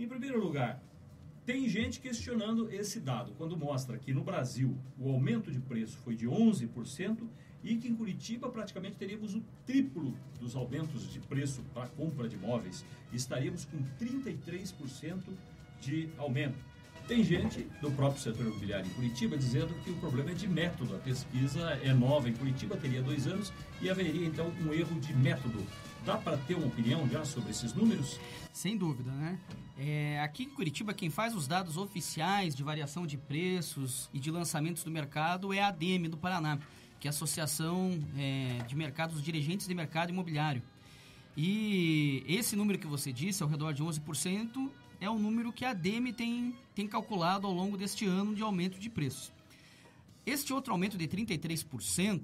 Em primeiro lugar, tem gente questionando esse dado, quando mostra que no Brasil o aumento de preço foi de 11% e que em Curitiba praticamente teríamos o triplo dos aumentos de preço para compra de imóveis. Estaríamos com 33% de aumento. Tem gente do próprio setor imobiliário em Curitiba dizendo que o problema é de método. A pesquisa é nova em Curitiba, teria dois anos e haveria então um erro de método Dá para ter uma opinião já sobre esses números? Sem dúvida, né? É, aqui em Curitiba, quem faz os dados oficiais de variação de preços e de lançamentos do mercado é a ADM do Paraná, que é a Associação é, de Mercados, dos Dirigentes de Mercado Imobiliário. E esse número que você disse, ao redor de 11%, é o número que a ADM tem, tem calculado ao longo deste ano de aumento de preços. Este outro aumento de 33%,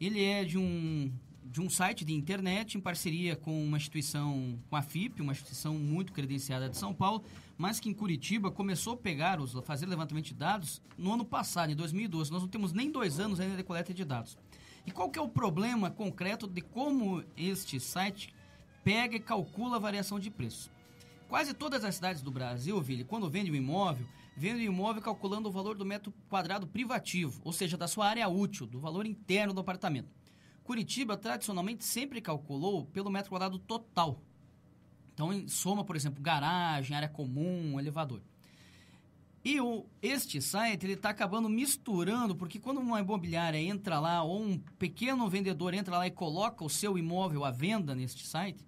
ele é de um de um site de internet em parceria com uma instituição, com a FIP, uma instituição muito credenciada de São Paulo, mas que em Curitiba começou a pegar, os, fazer levantamento de dados no ano passado, em 2012. Nós não temos nem dois anos ainda de coleta de dados. E qual que é o problema concreto de como este site pega e calcula a variação de preço? Quase todas as cidades do Brasil, Vili, quando vende um imóvel, vende um imóvel calculando o valor do metro quadrado privativo, ou seja, da sua área útil, do valor interno do apartamento. Curitiba, tradicionalmente, sempre calculou pelo metro quadrado total. Então, em soma, por exemplo, garagem, área comum, elevador. E o, este site ele está acabando misturando, porque quando uma imobiliária entra lá, ou um pequeno vendedor entra lá e coloca o seu imóvel à venda neste site,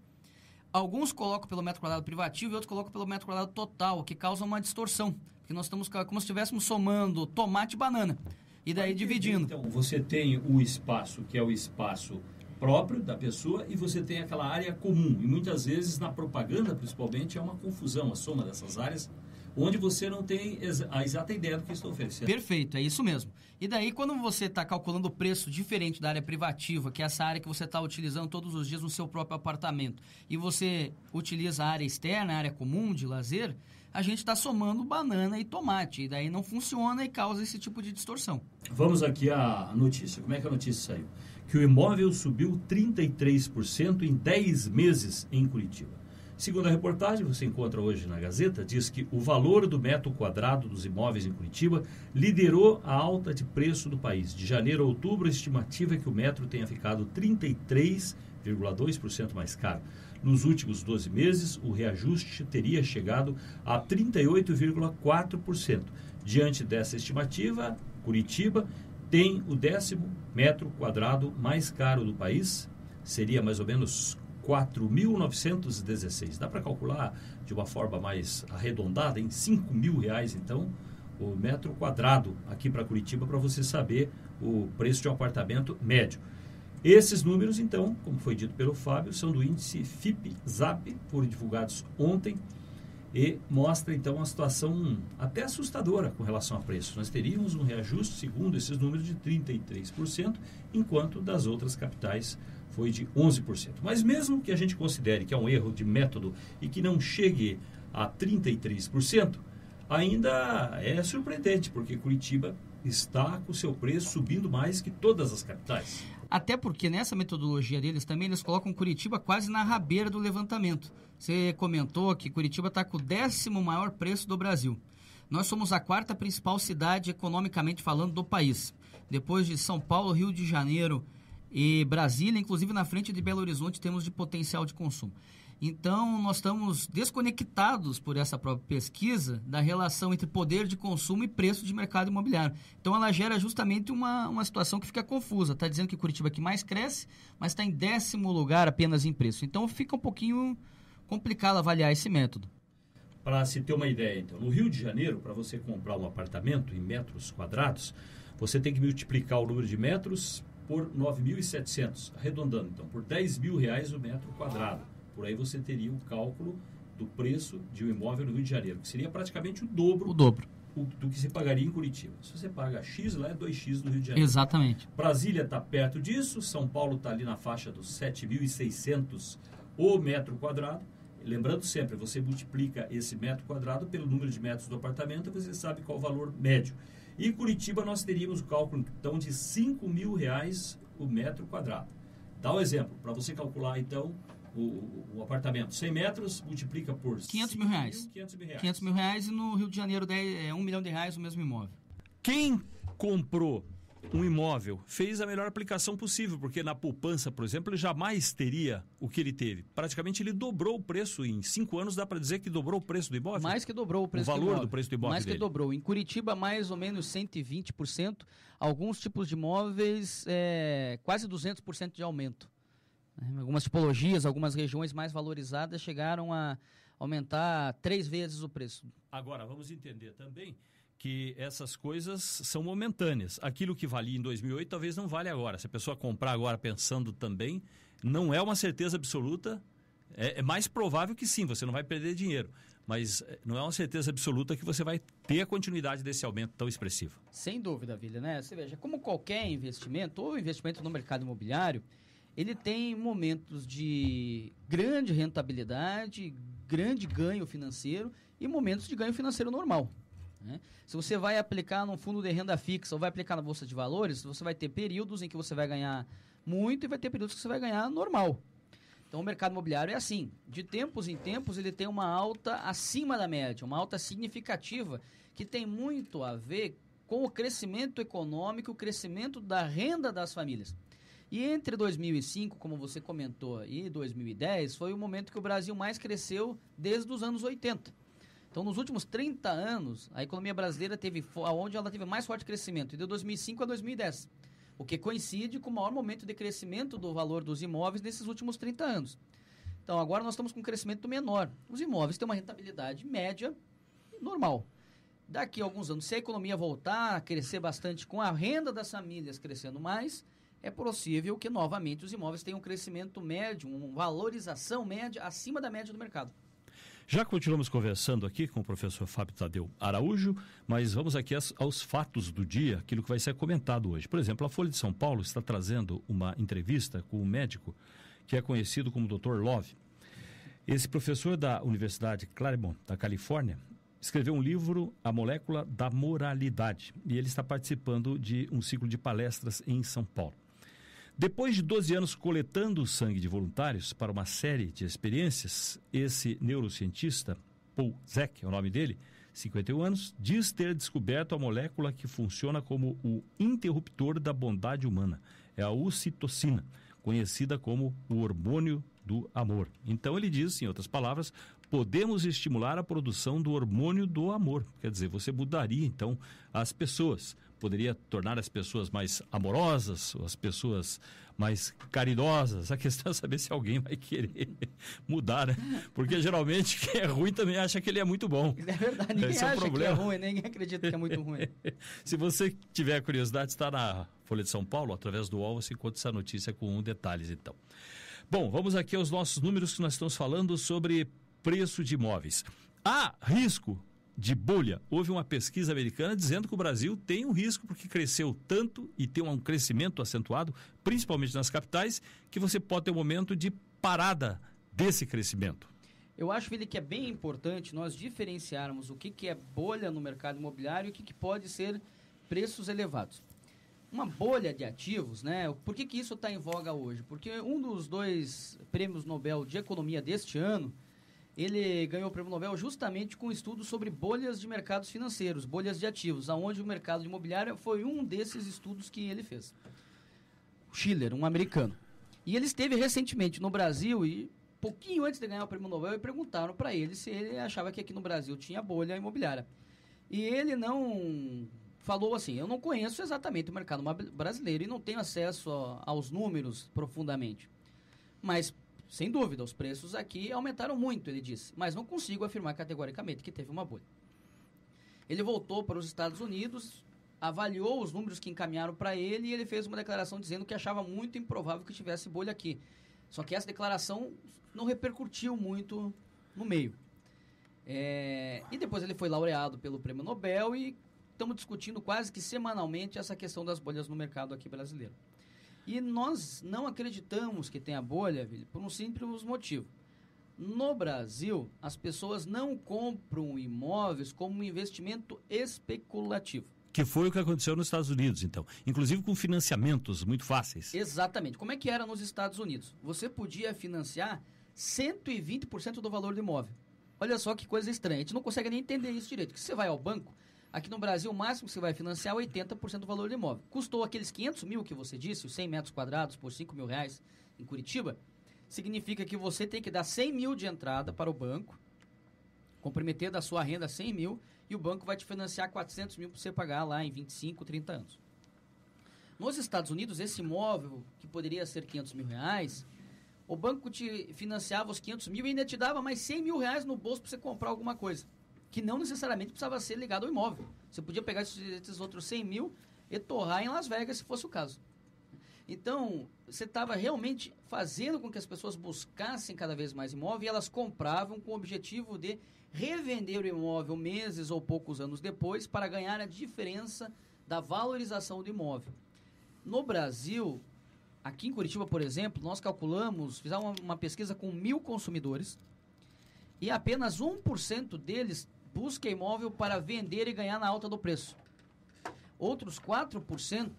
alguns colocam pelo metro quadrado privativo e outros colocam pelo metro quadrado total, o que causa uma distorção. Porque nós estamos como se estivéssemos somando tomate e banana e daí dividindo. Então, você tem o espaço, que é o espaço próprio da pessoa e você tem aquela área comum. E muitas vezes na propaganda, principalmente, é uma confusão a soma dessas áreas, onde você não tem a exata ideia do que estou oferecendo. Perfeito, é isso mesmo. E daí, quando você está calculando o preço diferente da área privativa, que é essa área que você está utilizando todos os dias no seu próprio apartamento, e você utiliza a área externa, a área comum de lazer, a gente está somando banana e tomate. E daí não funciona e causa esse tipo de distorção. Vamos aqui à notícia. Como é que a notícia saiu? Que o imóvel subiu 33% em 10 meses em Curitiba. Segundo a reportagem, você encontra hoje na Gazeta, diz que o valor do metro quadrado dos imóveis em Curitiba liderou a alta de preço do país. De janeiro a outubro, a estimativa é que o metro tenha ficado 33,2% mais caro. Nos últimos 12 meses, o reajuste teria chegado a 38,4%. Diante dessa estimativa, Curitiba tem o décimo metro quadrado mais caro do país, seria mais ou menos 4.916. Dá para calcular de uma forma mais arredondada em 5 mil reais, então, o metro quadrado aqui para Curitiba, para você saber o preço de um apartamento médio. Esses números, então, como foi dito pelo Fábio, são do índice FIP-ZAP, foram divulgados ontem e mostra então uma situação até assustadora com relação a preços. Nós teríamos um reajuste, segundo esses números, de 33%, enquanto das outras capitais foi de 11%. Mas mesmo que a gente considere que é um erro de método e que não chegue a 33%, ainda é surpreendente, porque Curitiba está com seu preço subindo mais que todas as capitais. Até porque nessa metodologia deles também eles colocam Curitiba quase na rabeira do levantamento. Você comentou que Curitiba está com o décimo maior preço do Brasil. Nós somos a quarta principal cidade economicamente falando do país, depois de São Paulo, Rio de Janeiro e Brasília, inclusive na frente de Belo Horizonte temos de potencial de consumo. Então, nós estamos desconectados por essa própria pesquisa da relação entre poder de consumo e preço de mercado imobiliário. Então, ela gera justamente uma, uma situação que fica confusa. Está dizendo que Curitiba é que mais cresce, mas está em décimo lugar apenas em preço. Então, fica um pouquinho complicado avaliar esse método. Para se ter uma ideia, então, no Rio de Janeiro, para você comprar um apartamento em metros quadrados, você tem que multiplicar o número de metros por 9.700, arredondando, então, por 10 mil reais o metro quadrado. Por aí você teria o cálculo do preço de um imóvel no Rio de Janeiro, que seria praticamente o dobro, o dobro. do que se pagaria em Curitiba. Se você paga X, lá é 2X no Rio de Janeiro. Exatamente. Brasília está perto disso, São Paulo está ali na faixa dos 7.600 o metro quadrado. Lembrando sempre, você multiplica esse metro quadrado pelo número de metros do apartamento, você sabe qual o valor médio. E Curitiba nós teríamos o cálculo então de 5 mil reais o metro quadrado. Dá um exemplo, para você calcular então o, o, apartamento. 100 metros multiplica por 500 mil reais. 500 mil reais. 500 mil reais e no Rio de Janeiro 10, é 1 milhão de reais o mesmo imóvel. Quem comprou um imóvel fez a melhor aplicação possível, porque na poupança, por exemplo, ele jamais teria o que ele teve. Praticamente ele dobrou o preço em cinco anos, dá para dizer que dobrou o preço do imóvel? Mais que dobrou o preço o do imóvel. valor do preço do imóvel. Mais dele. que dobrou. Em Curitiba, mais ou menos 120%. Alguns tipos de imóveis, é, quase 200% de aumento. Né? Algumas tipologias, algumas regiões mais valorizadas chegaram a aumentar três vezes o preço. Agora, vamos entender também que essas coisas são momentâneas. Aquilo que valia em 2008 talvez não vale agora. Se a pessoa comprar agora pensando também, não é uma certeza absoluta. É, é mais provável que sim, você não vai perder dinheiro. Mas eh, não é uma certeza absoluta que você vai ter a continuidade desse aumento tão expressivo. Sem dúvida, Vila, né? Você veja, como qualquer investimento, ou investimento no mercado imobiliário, ele tem momentos de grande rentabilidade, grande ganho financeiro e momentos de ganho financeiro normal. Né? Se você vai aplicar num fundo de renda fixa ou vai aplicar na bolsa de valores, você vai ter períodos em que você vai ganhar muito e vai ter períodos que você vai ganhar normal. Então o mercado imobiliário é assim, de tempos em tempos ele tem uma alta acima da média, uma alta significativa que tem muito a ver com o crescimento econômico, o crescimento da renda das famílias. E entre 2005, como você comentou, e 2010, foi o momento que o Brasil mais cresceu desde os anos 80. Então, nos últimos 30 anos, a economia brasileira teve onde ela teve mais forte crescimento, de 2005 a 2010, o que coincide com o maior momento de crescimento do valor dos imóveis nesses últimos 30 anos. Então, agora nós estamos com um crescimento menor. Os imóveis têm uma rentabilidade média normal. Daqui a alguns anos, se a economia voltar a crescer bastante com a renda das famílias crescendo mais, é possível que novamente os imóveis tenham um crescimento médio, uma valorização média acima da média do mercado. Já continuamos conversando aqui com o professor Fábio Tadeu Araújo, mas vamos aqui aos fatos do dia, aquilo que vai ser comentado hoje. Por exemplo, a Folha de São Paulo está trazendo uma entrevista com um médico que é conhecido como Dr. Love. Esse professor da Universidade Claremont, da Califórnia, escreveu um livro, A Molécula da Moralidade, e ele está participando de um ciclo de palestras em São Paulo. Depois de 12 anos coletando sangue de voluntários para uma série de experiências, esse neurocientista, Paul Zeck é o nome dele, 51 anos, diz ter descoberto a molécula que funciona como o interruptor da bondade humana. É a ocitocina, conhecida como o hormônio do amor. Então ele diz, em outras palavras, podemos estimular a produção do hormônio do amor. Quer dizer, você mudaria então as pessoas poderia tornar as pessoas mais amorosas, as pessoas mais caridosas. A questão é saber se alguém vai querer mudar, né? Porque geralmente quem é ruim também acha que ele é muito bom. É verdade, ninguém Esse é acha problema. que é ruim, ninguém acredita que é muito ruim. se você tiver curiosidade, está na Folha de São Paulo, através do UOL, você encontra essa notícia com um detalhes, então. Bom, vamos aqui aos nossos números que nós estamos falando sobre preço de imóveis. Há ah, risco de bolha. Houve uma pesquisa americana dizendo que o Brasil tem um risco porque cresceu tanto e tem um crescimento acentuado, principalmente nas capitais, que você pode ter um momento de parada desse crescimento. Eu acho, Vili, que é bem importante nós diferenciarmos o que, que é bolha no mercado imobiliário e o que, que pode ser preços elevados. Uma bolha de ativos, né? Por que, que isso está em voga hoje? Porque um dos dois prêmios Nobel de Economia deste ano, ele ganhou o prêmio Nobel justamente com um estudos sobre bolhas de mercados financeiros, bolhas de ativos, aonde o mercado imobiliário foi um desses estudos que ele fez. Schiller, um americano. E ele esteve recentemente no Brasil e pouquinho antes de ganhar o prêmio Nobel, perguntaram para ele se ele achava que aqui no Brasil tinha bolha imobiliária. E ele não falou assim: "Eu não conheço exatamente o mercado brasileiro e não tenho acesso aos números profundamente". Mas sem dúvida, os preços aqui aumentaram muito, ele disse, mas não consigo afirmar categoricamente que teve uma bolha. Ele voltou para os Estados Unidos, avaliou os números que encaminharam para ele e ele fez uma declaração dizendo que achava muito improvável que tivesse bolha aqui. Só que essa declaração não repercutiu muito no meio. É, e depois ele foi laureado pelo Prêmio Nobel e estamos discutindo quase que semanalmente essa questão das bolhas no mercado aqui brasileiro. E nós não acreditamos que tenha bolha, Vili, por um simples motivo. No Brasil, as pessoas não compram imóveis como um investimento especulativo. Que foi o que aconteceu nos Estados Unidos, então. Inclusive com financiamentos muito fáceis. Exatamente. Como é que era nos Estados Unidos? Você podia financiar 120% do valor do imóvel. Olha só que coisa estranha. A gente não consegue nem entender isso direito. Que você vai ao banco, Aqui no Brasil, o máximo que você vai financiar é 80% do valor do imóvel. Custou aqueles 500 mil que você disse, os 100 metros quadrados por 5 mil reais em Curitiba, significa que você tem que dar 100 mil de entrada para o banco, comprometer da sua renda 100 mil, e o banco vai te financiar 400 mil para você pagar lá em 25, 30 anos. Nos Estados Unidos, esse imóvel, que poderia ser 500 mil reais, o banco te financiava os 500 mil e ainda te dava mais 100 mil reais no bolso para você comprar alguma coisa que não necessariamente precisava ser ligado ao imóvel. Você podia pegar esses outros 100 mil e torrar em Las Vegas, se fosse o caso. Então, você estava realmente fazendo com que as pessoas buscassem cada vez mais imóvel e elas compravam com o objetivo de revender o imóvel meses ou poucos anos depois para ganhar a diferença da valorização do imóvel. No Brasil, aqui em Curitiba, por exemplo, nós calculamos, fizemos uma, uma pesquisa com mil consumidores e apenas 1% deles busca imóvel para vender e ganhar na alta do preço. Outros 4%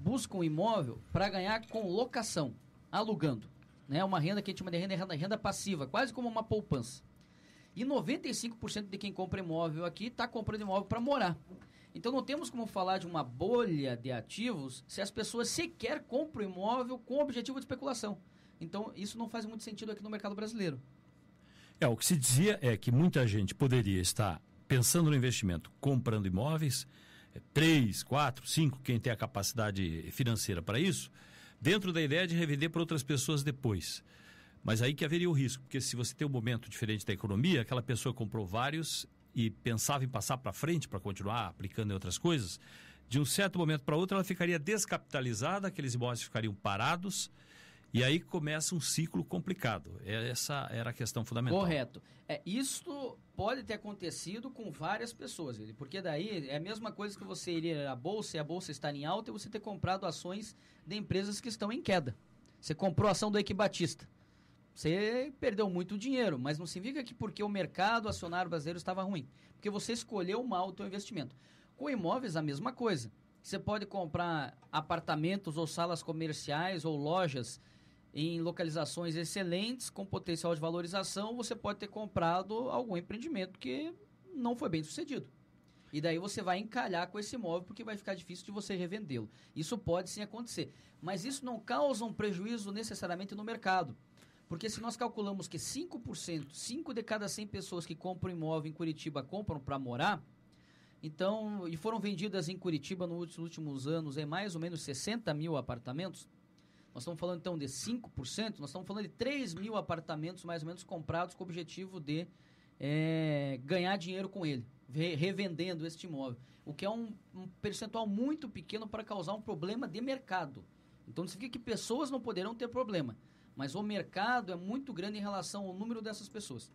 buscam imóvel para ganhar com locação, alugando. Né? Uma renda que a gente chama de renda, renda passiva, quase como uma poupança. E 95% de quem compra imóvel aqui está comprando imóvel para morar. Então não temos como falar de uma bolha de ativos se as pessoas sequer compram imóvel com objetivo de especulação. Então isso não faz muito sentido aqui no mercado brasileiro. É, o que se dizia é que muita gente poderia estar pensando no investimento, comprando imóveis, é, três, quatro, cinco, quem tem a capacidade financeira para isso, dentro da ideia de revender para outras pessoas depois. Mas aí que haveria o risco, porque se você tem um momento diferente da economia, aquela pessoa comprou vários e pensava em passar para frente para continuar aplicando em outras coisas, de um certo momento para outro ela ficaria descapitalizada, aqueles imóveis ficariam parados e aí começa um ciclo complicado. É, essa era a questão fundamental. Correto. É, isto pode ter acontecido com várias pessoas, porque daí é a mesma coisa que você iria à bolsa e a bolsa estar em alta e você ter comprado ações de empresas que estão em queda. Você comprou a ação do equibatista Você perdeu muito dinheiro, mas não significa que porque o mercado acionário brasileiro estava ruim, porque você escolheu mal o seu investimento. Com imóveis a mesma coisa. Você pode comprar apartamentos ou salas comerciais ou lojas em localizações excelentes, com potencial de valorização, você pode ter comprado algum empreendimento que não foi bem sucedido. E daí você vai encalhar com esse imóvel porque vai ficar difícil de você revendê-lo. Isso pode sim acontecer. Mas isso não causa um prejuízo necessariamente no mercado. Porque se nós calculamos que 5%, 5 de cada 100 pessoas que compram imóvel em Curitiba compram para morar, então, e foram vendidas em Curitiba nos últimos anos em é mais ou menos 60 mil apartamentos, nós estamos falando então de 5%, nós estamos falando de 3 mil apartamentos mais ou menos comprados com o objetivo de é, ganhar dinheiro com ele, revendendo este imóvel. O que é um, um percentual muito pequeno para causar um problema de mercado. Então não significa que pessoas não poderão ter problema, mas o mercado é muito grande em relação ao número dessas pessoas.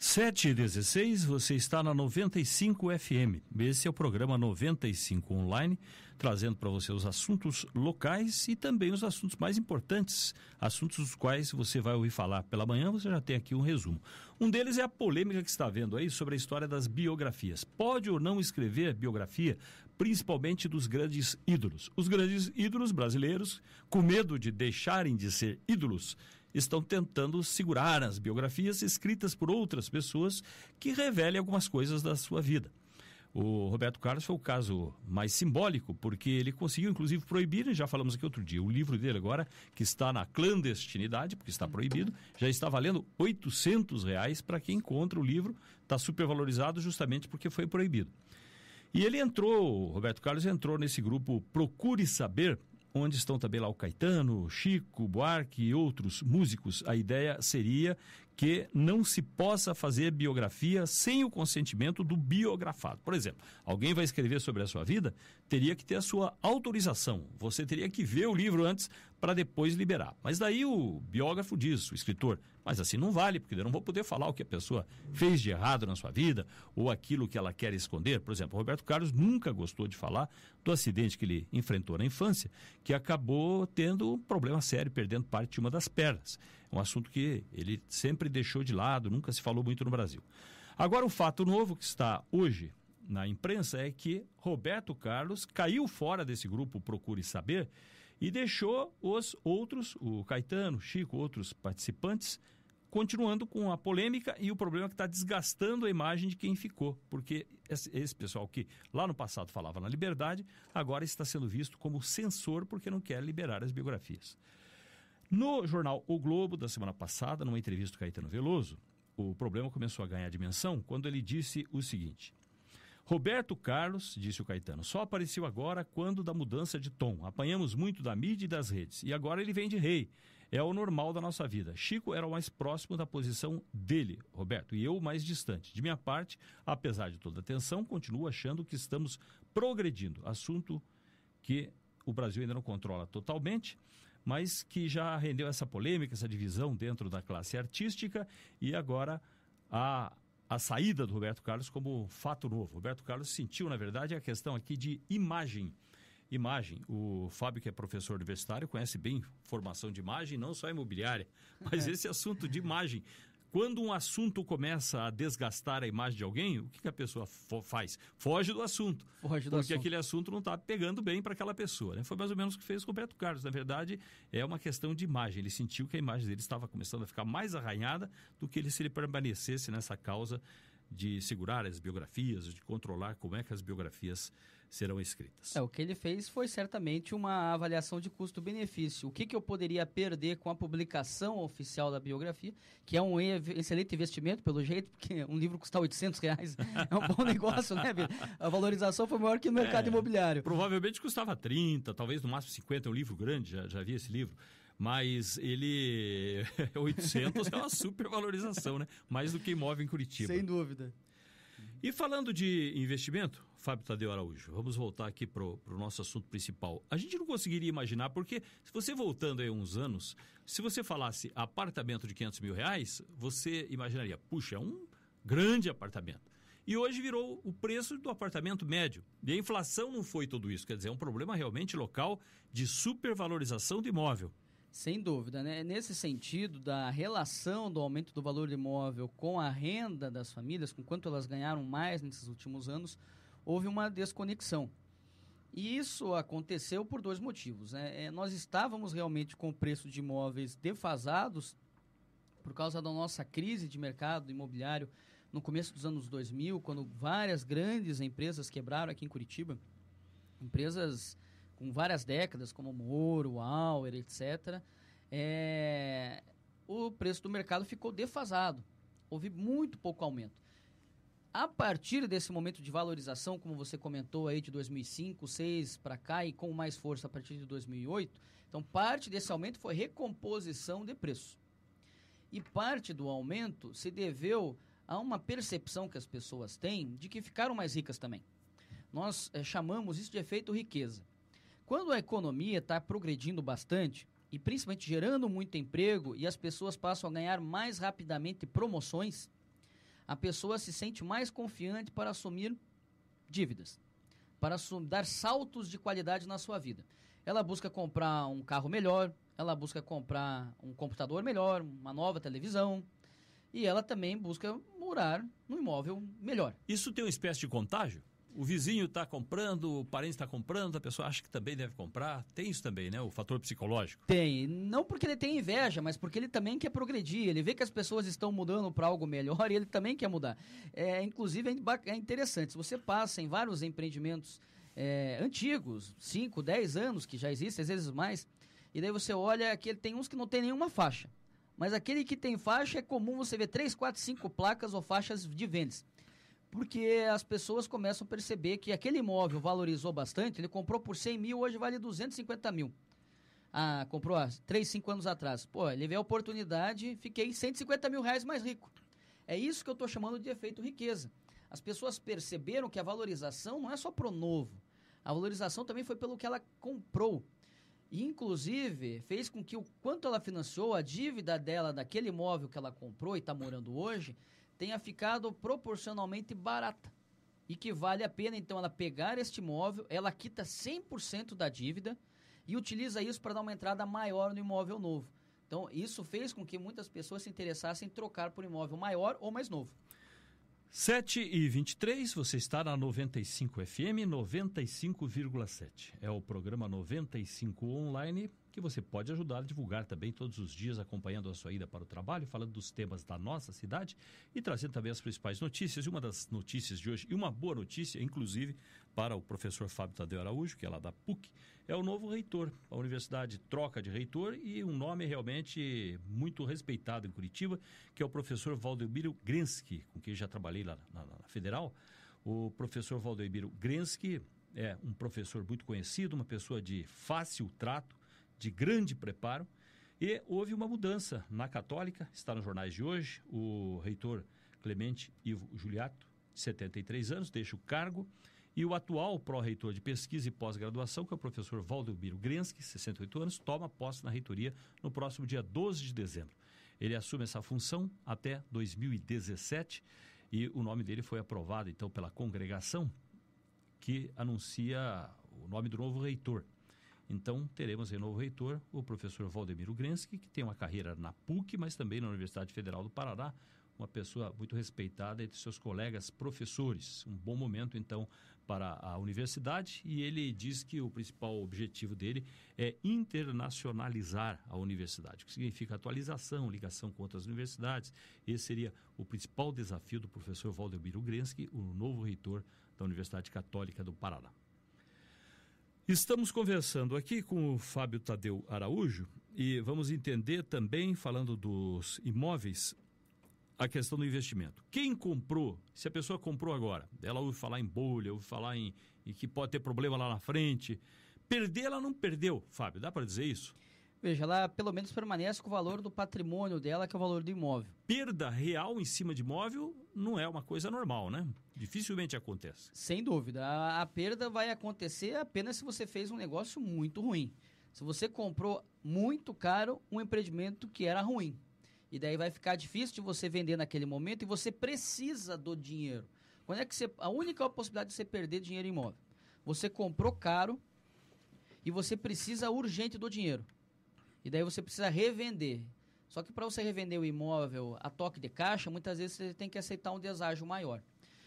716, você está na 95 FM. Esse é o programa 95 Online, trazendo para você os assuntos locais e também os assuntos mais importantes, assuntos dos quais você vai ouvir falar pela manhã, você já tem aqui um resumo. Um deles é a polêmica que está vendo aí sobre a história das biografias. Pode ou não escrever biografia, principalmente dos grandes ídolos. Os grandes ídolos brasileiros, com medo de deixarem de ser ídolos, estão tentando segurar as biografias escritas por outras pessoas que revelem algumas coisas da sua vida. O Roberto Carlos foi o caso mais simbólico, porque ele conseguiu, inclusive, proibir, já falamos aqui outro dia, o livro dele agora, que está na clandestinidade, porque está proibido, já está valendo 800 reais para quem encontra o livro, está supervalorizado justamente porque foi proibido. E ele entrou, o Roberto Carlos entrou nesse grupo Procure Saber, onde estão também lá o Caetano, Chico, Buarque e outros músicos. A ideia seria que não se possa fazer biografia sem o consentimento do biografado. Por exemplo, alguém vai escrever sobre a sua vida, teria que ter a sua autorização. Você teria que ver o livro antes para depois liberar. Mas daí o biógrafo diz, o escritor, mas assim não vale, porque eu não vou poder falar o que a pessoa fez de errado na sua vida ou aquilo que ela quer esconder. Por exemplo, Roberto Carlos nunca gostou de falar do acidente que ele enfrentou na infância, que acabou tendo um problema sério, perdendo parte de uma das pernas. É um assunto que ele sempre deixou de lado, nunca se falou muito no Brasil. Agora, o fato novo que está hoje na imprensa é que Roberto Carlos caiu fora desse grupo Procure Saber e deixou os outros, o Caetano, Chico, outros participantes, continuando com a polêmica e o problema que está desgastando a imagem de quem ficou, porque esse pessoal que lá no passado falava na liberdade, agora está sendo visto como censor porque não quer liberar as biografias. No jornal O Globo, da semana passada, numa entrevista do Caetano Veloso, o problema começou a ganhar dimensão quando ele disse o seguinte: Roberto Carlos, disse o Caetano, só apareceu agora quando da mudança de tom. Apanhamos muito da mídia e das redes. E agora ele vem de rei. É o normal da nossa vida. Chico era o mais próximo da posição dele, Roberto, e eu o mais distante. De minha parte, apesar de toda a tensão, continuo achando que estamos progredindo. Assunto que o Brasil ainda não controla totalmente, mas que já rendeu essa polêmica, essa divisão dentro da classe artística e agora a a saída do Roberto Carlos como fato novo. Roberto Carlos sentiu, na verdade, a questão aqui de imagem. Imagem. O Fábio, que é professor universitário, conhece bem formação de imagem, não só imobiliária, mas é. esse assunto de imagem quando um assunto começa a desgastar a imagem de alguém, o que, que a pessoa fo faz? Foge do assunto. Foge do porque assunto. aquele assunto não está pegando bem para aquela pessoa. Né? Foi mais ou menos o que fez com o Beto Carlos. Na verdade, é uma questão de imagem. Ele sentiu que a imagem dele estava começando a ficar mais arranhada do que ele se ele permanecesse nessa causa de segurar as biografias, de controlar como é que as biografias serão escritas. É, o que ele fez foi certamente uma avaliação de custo-benefício. O que, que eu poderia perder com a publicação oficial da biografia, que é um excelente investimento, pelo jeito, porque um livro custa 800 reais. É um bom negócio, né, A valorização foi maior que no mercado é, imobiliário. Provavelmente custava 30, talvez no máximo 50, é um livro grande, já, já vi esse livro mas ele 800 é uma supervalorização, né? Mais do que imóvel em Curitiba. Sem dúvida. E falando de investimento, Fábio Tadeu Araújo, vamos voltar aqui para o nosso assunto principal. A gente não conseguiria imaginar, porque se você voltando aí uns anos, se você falasse apartamento de 500 mil reais, você imaginaria, puxa, é um grande apartamento. E hoje virou o preço do apartamento médio. E a inflação não foi tudo isso, quer dizer, é um problema realmente local de supervalorização do imóvel. Sem dúvida, né? Nesse sentido da relação do aumento do valor do imóvel com a renda das famílias, com quanto elas ganharam mais nesses últimos anos, houve uma desconexão. E isso aconteceu por dois motivos. Né? É, nós estávamos realmente com o preço de imóveis defasados por causa da nossa crise de mercado imobiliário no começo dos anos 2000, quando várias grandes empresas quebraram aqui em Curitiba. Empresas com várias décadas, como Moro, Auer, etc., é, o preço do mercado ficou defasado. Houve muito pouco aumento. A partir desse momento de valorização, como você comentou aí de 2005, 2006 para cá e com mais força a partir de 2008, então parte desse aumento foi recomposição de preço. E parte do aumento se deveu a uma percepção que as pessoas têm de que ficaram mais ricas também. Nós é, chamamos isso de efeito riqueza. Quando a economia está progredindo bastante, e principalmente gerando muito emprego, e as pessoas passam a ganhar mais rapidamente promoções, a pessoa se sente mais confiante para assumir dívidas, para dar saltos de qualidade na sua vida. Ela busca comprar um carro melhor, ela busca comprar um computador melhor, uma nova televisão, e ela também busca morar num imóvel melhor. Isso tem uma espécie de contágio? o vizinho está comprando, o parente está comprando, a pessoa acha que também deve comprar. Tem isso também, né? O fator psicológico. Tem. Não porque ele tem inveja, mas porque ele também quer progredir. Ele vê que as pessoas estão mudando para algo melhor e ele também quer mudar. É, inclusive, é, é interessante. Se você passa em vários empreendimentos é, antigos, 5, 10 anos, que já existem, às vezes mais, e daí você olha que ele tem uns que não tem nenhuma faixa. Mas aquele que tem faixa é comum você ver 3, 4, 5 placas ou faixas de vendas porque as pessoas começam a perceber que aquele imóvel valorizou bastante, ele comprou por 100 mil, hoje vale 250 mil. Ah, comprou há 3, 5 anos atrás. Pô, vê a oportunidade, fiquei 150 mil reais mais rico. É isso que eu estou chamando de efeito riqueza. As pessoas perceberam que a valorização não é só pro novo. A valorização também foi pelo que ela comprou. E, inclusive, fez com que o quanto ela financiou, a dívida dela daquele imóvel que ela comprou e está morando hoje, tenha ficado proporcionalmente barata e que vale a pena então ela pegar este imóvel, ela quita 100% da dívida e utiliza isso para dar uma entrada maior no imóvel novo. Então, isso fez com que muitas pessoas se interessassem em trocar por imóvel maior ou mais novo. 7 e 23, você está na 95 FM, 95,7. É o programa 95 Online que você pode ajudar a divulgar também todos os dias, acompanhando a sua ida para o trabalho, falando dos temas da nossa cidade e trazendo também as principais notícias. E uma das notícias de hoje, e uma boa notícia, inclusive, para o professor Fábio Tadeu Araújo, que é lá da PUC, é o novo reitor. A universidade troca de reitor e um nome realmente muito respeitado em Curitiba, que é o professor Valdemiro Grensky, com quem já trabalhei lá na, na, na Federal. O professor Valdemiro Grensky é um professor muito conhecido, uma pessoa de fácil trato, de grande preparo. E houve uma mudança na Católica, está nos jornais de hoje. O reitor Clemente Ivo Juliato, 73 anos, deixa o cargo. E o atual pró-reitor de pesquisa e pós-graduação, que é o professor Valdemiro de 68 anos, toma posse na reitoria no próximo dia 12 de dezembro. Ele assume essa função até 2017 e o nome dele foi aprovado, então, pela congregação, que anuncia o nome do novo reitor. Então, teremos em novo reitor, o professor Valdemiro Grensky, que tem uma carreira na PUC, mas também na Universidade Federal do Paraná, uma pessoa muito respeitada entre seus colegas professores. Um bom momento, então, para a universidade. E ele diz que o principal objetivo dele é internacionalizar a universidade, o que significa atualização, ligação com outras universidades. Esse seria o principal desafio do professor Valdemiro Grensky, o novo reitor da Universidade Católica do Paraná. Estamos conversando aqui com o Fábio Tadeu Araújo e vamos entender também, falando dos imóveis, a questão do investimento. Quem comprou, se a pessoa comprou agora, ela ouve falar em bolha, ouve falar em, em que pode ter problema lá na frente. Perder, ela não perdeu, Fábio, dá para dizer isso? Veja, ela pelo menos permanece com o valor do patrimônio dela, que é o valor do imóvel. Perda real em cima de imóvel não é uma coisa normal, né? Dificilmente acontece. Sem dúvida. A, a perda vai acontecer apenas se você fez um negócio muito ruim. Se você comprou muito caro um empreendimento que era ruim. E daí vai ficar difícil de você vender naquele momento e você precisa do dinheiro. Quando é que você. A única possibilidade de você perder dinheiro em imóvel. Você comprou caro e você precisa urgente do dinheiro. E daí você precisa revender. Só que para você revender o imóvel a toque de caixa, muitas vezes você tem que aceitar um deságio maior.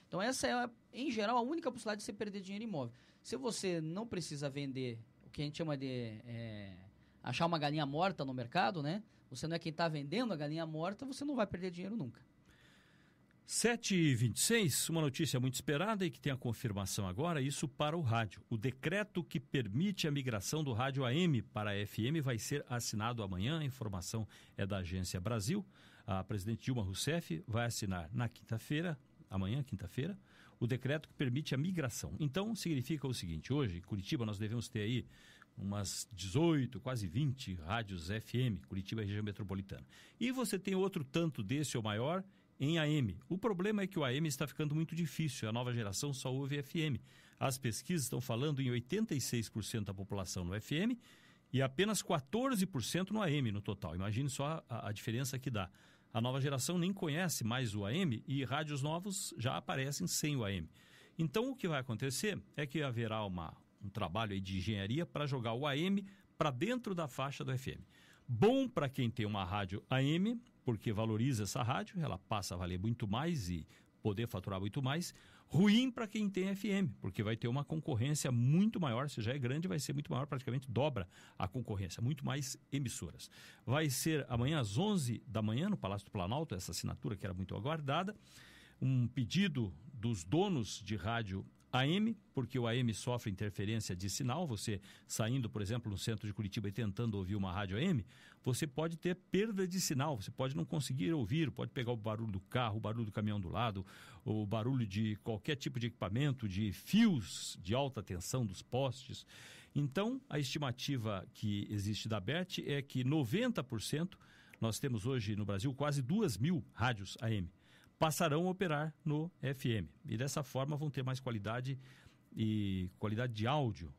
Então essa é, em geral, a única possibilidade de você perder dinheiro imóvel. Se você não precisa vender o que a gente chama de é, achar uma galinha morta no mercado, né? Você não é quem está vendendo a galinha morta, você não vai perder dinheiro nunca. 7 e 26 uma notícia muito esperada e que tem a confirmação agora, isso para o rádio. O decreto que permite a migração do rádio AM para a FM vai ser assinado amanhã. A informação é da Agência Brasil. A presidente Dilma Rousseff vai assinar na quinta-feira, amanhã, quinta-feira, o decreto que permite a migração. Então, significa o seguinte: hoje, em Curitiba, nós devemos ter aí umas 18, quase 20 rádios FM, Curitiba, região metropolitana. E você tem outro tanto desse ou maior em AM. O problema é que o AM está ficando muito difícil, a nova geração só ouve FM. As pesquisas estão falando em 86% da população no FM e apenas 14% no AM no total. Imagine só a, a, diferença que dá. A nova geração nem conhece mais o AM e rádios novos já aparecem sem o AM. Então o que vai acontecer é que haverá uma, um trabalho de engenharia para jogar o AM para dentro da faixa do FM. Bom para quem tem uma rádio AM, porque valoriza essa rádio, ela passa a valer muito mais e poder faturar muito mais. Ruim para quem tem FM, porque vai ter uma concorrência muito maior, se já é grande, vai ser muito maior, praticamente dobra a concorrência, muito mais emissoras. Vai ser amanhã às 11 da manhã no Palácio do Planalto, essa assinatura que era muito aguardada, um pedido dos donos de rádio AM, porque o AM sofre interferência de sinal. Você saindo, por exemplo, no centro de Curitiba e tentando ouvir uma rádio AM, você pode ter perda de sinal, você pode não conseguir ouvir, pode pegar o barulho do carro, o barulho do caminhão do lado, o barulho de qualquer tipo de equipamento, de fios de alta tensão dos postes. Então, a estimativa que existe da BERT é que 90% nós temos hoje no Brasil quase 2 mil rádios AM passarão a operar no FM. E dessa forma vão ter mais qualidade e qualidade de áudio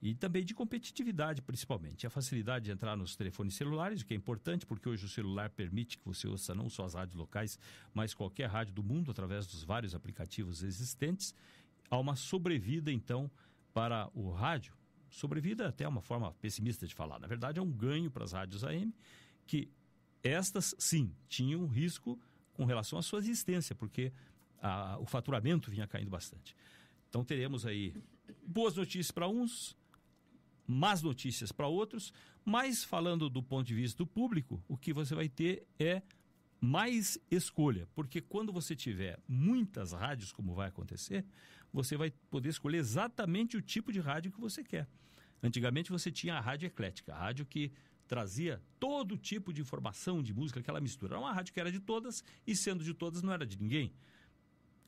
e também de competitividade, principalmente. A facilidade de entrar nos telefones celulares, o que é importante, porque hoje o celular permite que você ouça não só as rádios locais, mas qualquer rádio do mundo através dos vários aplicativos existentes. Há uma sobrevida, então, para o rádio. Sobrevida até uma forma pessimista de falar. Na verdade, é um ganho para as rádios AM, que estas, sim, tinham risco com relação à sua existência, porque a, o faturamento vinha caindo bastante. Então teremos aí boas notícias para uns, más notícias para outros, mas falando do ponto de vista do público, o que você vai ter é mais escolha, porque quando você tiver muitas rádios, como vai acontecer, você vai poder escolher exatamente o tipo de rádio que você quer. Antigamente você tinha a rádio eclética, a rádio que trazia todo tipo de informação de música, aquela mistura. Era uma rádio que era de todas e sendo de todas não era de ninguém.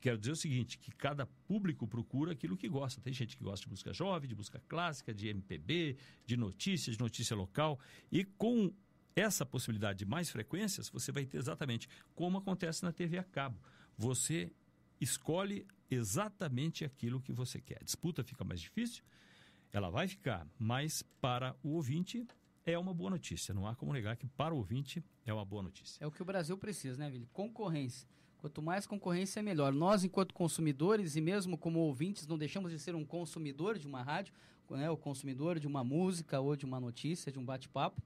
Quero dizer o seguinte, que cada público procura aquilo que gosta. Tem gente que gosta de música jovem, de música clássica, de MPB, de notícias, de notícia local. E com essa possibilidade de mais frequências, você vai ter exatamente como acontece na TV a cabo. Você escolhe exatamente aquilo que você quer. A disputa fica mais difícil, ela vai ficar, mas para o ouvinte é uma boa notícia. Não há como negar que para o ouvinte é uma boa notícia. É o que o Brasil precisa, né, Vili? Concorrência. Quanto mais concorrência, é melhor. Nós, enquanto consumidores e mesmo como ouvintes, não deixamos de ser um consumidor de uma rádio, né, o consumidor de uma música ou de uma notícia, de um bate-papo.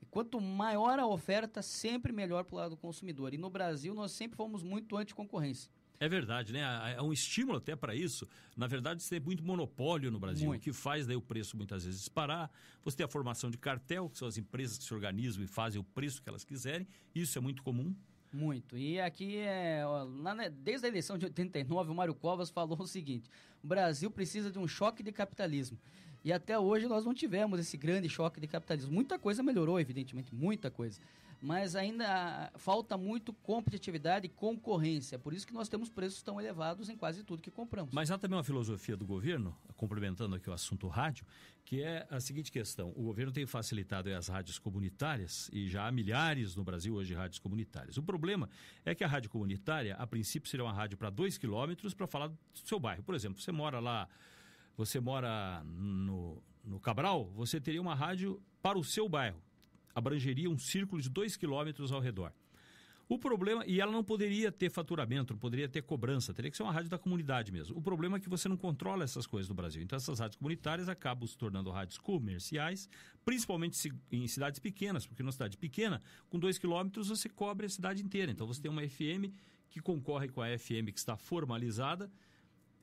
E quanto maior a oferta, sempre melhor para o lado do consumidor. E no Brasil, nós sempre fomos muito anti-concorrência. É verdade, né? É um estímulo até para isso. Na verdade, você tem muito monopólio no Brasil, muito. que faz daí né, o preço muitas vezes disparar. Você tem a formação de cartel, que são as empresas que se organizam e fazem o preço que elas quiserem. Isso é muito comum. Muito. E aqui, é, né, desde a eleição de 89, o Mário Covas falou o seguinte: o Brasil precisa de um choque de capitalismo. E até hoje nós não tivemos esse grande choque de capitalismo. Muita coisa melhorou, evidentemente, muita coisa mas ainda falta muito competitividade e concorrência. Por isso que nós temos preços tão elevados em quase tudo que compramos. Mas há também uma filosofia do governo, complementando aqui o assunto rádio, que é a seguinte questão: o governo tem facilitado as rádios comunitárias e já há milhares no Brasil hoje de rádios comunitárias. O problema é que a rádio comunitária, a princípio, seria uma rádio para dois quilômetros para falar do seu bairro. Por exemplo, você mora lá você mora no, no Cabral, você teria uma rádio para o seu bairro abrangeria um círculo de 2 quilômetros ao redor. O problema, e ela não poderia ter faturamento, não poderia ter cobrança, teria que ser uma rádio da comunidade mesmo. O problema é que você não controla essas coisas no Brasil. Então essas rádios comunitárias acabam se tornando rádios comerciais, principalmente em cidades pequenas, porque numa cidade pequena, com dois quilômetros, você cobre a cidade inteira. Então você tem uma FM que concorre com a FM que está formalizada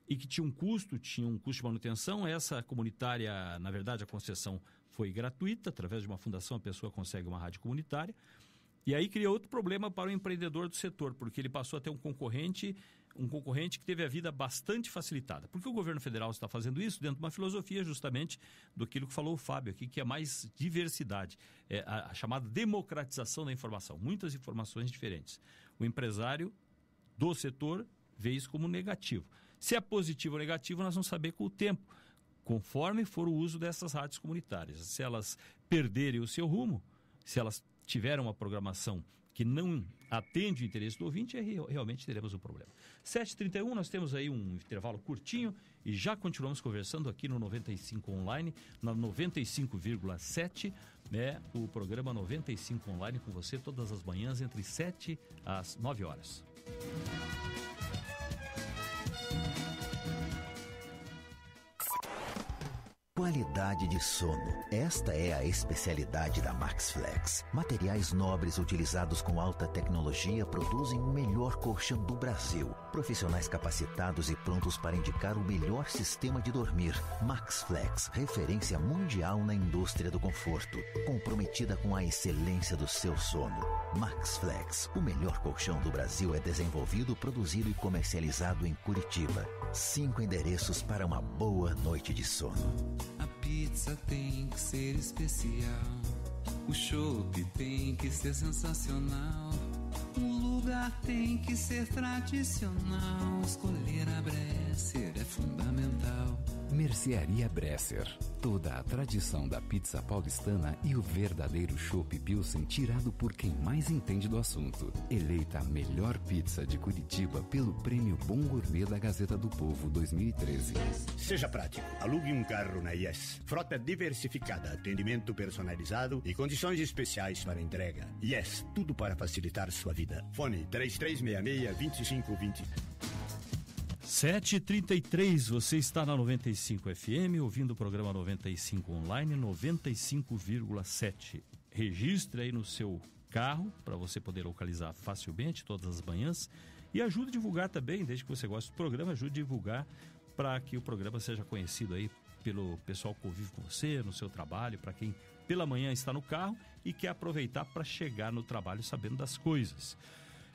e que tinha um custo, tinha um custo de manutenção. Essa comunitária, na verdade, a concessão foi gratuita, através de uma fundação a pessoa consegue uma rádio comunitária. E aí cria outro problema para o empreendedor do setor, porque ele passou a ter um concorrente, um concorrente que teve a vida bastante facilitada. Porque o governo federal está fazendo isso dentro de uma filosofia justamente do que falou o Fábio aqui, que é mais diversidade, é a, a chamada democratização da informação, muitas informações diferentes. O empresário do setor vê isso como negativo. Se é positivo ou negativo, nós vamos saber com o tempo conforme for o uso dessas rádios comunitárias. Se elas perderem o seu rumo, se elas tiveram uma programação que não atende o interesse do ouvinte, aí realmente teremos um problema. 7h31, nós temos aí um intervalo curtinho e já continuamos conversando aqui no 95 Online, na 95,7, né? O programa 95 Online com você todas as manhãs entre 7 às 9 horas. Qualidade de sono. Esta é a especialidade da MaxFlex. Materiais nobres utilizados com alta tecnologia produzem o melhor colchão do Brasil. Profissionais capacitados e prontos para indicar o melhor sistema de dormir. MaxFlex, referência mundial na indústria do conforto, comprometida com a excelência do seu sono. MaxFlex, o melhor colchão do Brasil é desenvolvido, produzido e comercializado em Curitiba. Cinco endereços para uma boa noite de sono. A pizza tem que ser especial. O chopp tem que ser sensacional. O lugar tem que ser tradicional. Escolher a Bresser é fundamental. Mercearia Bresser. Toda a tradição da pizza paulistana e o verdadeiro chopp Pilsen tirado por quem mais entende do assunto. Eleita a melhor pizza de Curitiba pelo Prêmio Bom Gourmet da Gazeta do Povo 2013. Seja prático. Alugue um carro na Yes. Frota diversificada, atendimento personalizado e condições especiais para entrega. Yes, tudo para facilitar sua vida. Fone 3366 2520. 7h33, você está na 95 FM, ouvindo o programa 95 Online, 95,7. Registre aí no seu carro para você poder localizar facilmente todas as manhãs e ajude a divulgar também, desde que você goste do programa, ajude a divulgar para que o programa seja conhecido aí pelo pessoal que convive com você, no seu trabalho, para quem pela manhã está no carro e quer aproveitar para chegar no trabalho sabendo das coisas.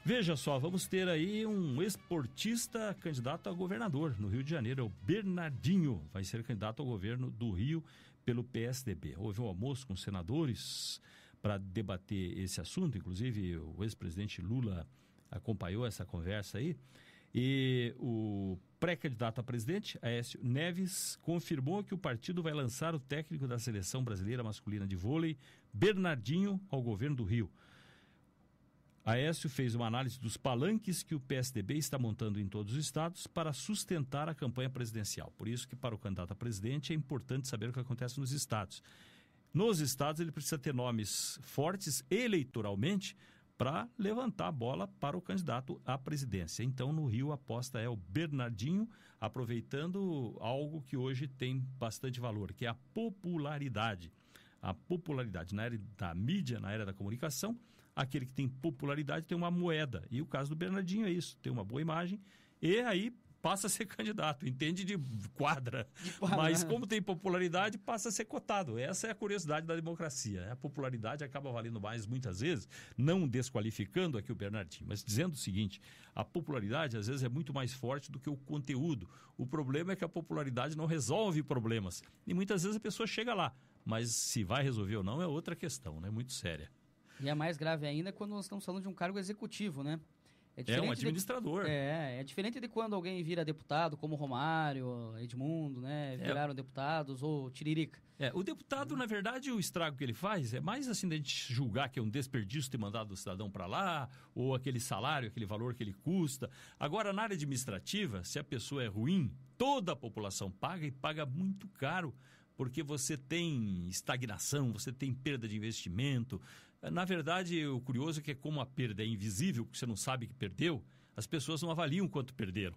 Veja só, vamos ter aí um esportista candidato a governador no Rio de Janeiro, é o Bernardinho. Vai ser candidato ao governo do Rio pelo PSDB. Houve um almoço com senadores para debater esse assunto, inclusive o ex-presidente Lula acompanhou essa conversa aí. E o pré-candidato a presidente, Aécio Neves, confirmou que o partido vai lançar o técnico da seleção brasileira masculina de vôlei, Bernardinho, ao governo do Rio. Aécio fez uma análise dos palanques que o PSDB está montando em todos os estados para sustentar a campanha presidencial. Por isso que para o candidato a presidente é importante saber o que acontece nos estados. Nos estados ele precisa ter nomes fortes eleitoralmente para levantar a bola para o candidato à presidência. Então, no Rio, a aposta é o Bernardinho, aproveitando algo que hoje tem bastante valor, que é a popularidade. A popularidade na era da mídia, na era da comunicação, aquele que tem popularidade tem uma moeda. E o caso do Bernardinho é isso, tem uma boa imagem e aí passa a ser candidato, entende de quadra. Mas né? como tem popularidade, passa a ser cotado. Essa é a curiosidade da democracia. Né? A popularidade acaba valendo mais muitas vezes, não desqualificando aqui o Bernardinho, mas dizendo o seguinte: a popularidade às vezes é muito mais forte do que o conteúdo. O problema é que a popularidade não resolve problemas. E muitas vezes a pessoa chega lá, mas se vai resolver ou não é outra questão, né? Muito séria. E é mais grave ainda quando nós estamos falando de um cargo executivo, né? É, é um administrador. De, é, é diferente de quando alguém vira deputado, como Romário, Edmundo, né? É. Viraram é. deputados ou Tiririca. É, o deputado, na verdade, o estrago que ele faz é mais assim a gente julgar que é um desperdício ter mandado o cidadão para lá, ou aquele salário, aquele valor que ele custa. Agora, na área administrativa, se a pessoa é ruim, toda a população paga e paga muito caro porque você tem estagnação, você tem perda de investimento, na verdade, o curioso é que é como a perda é invisível, porque você não sabe que perdeu, as pessoas não avaliam quanto perderam.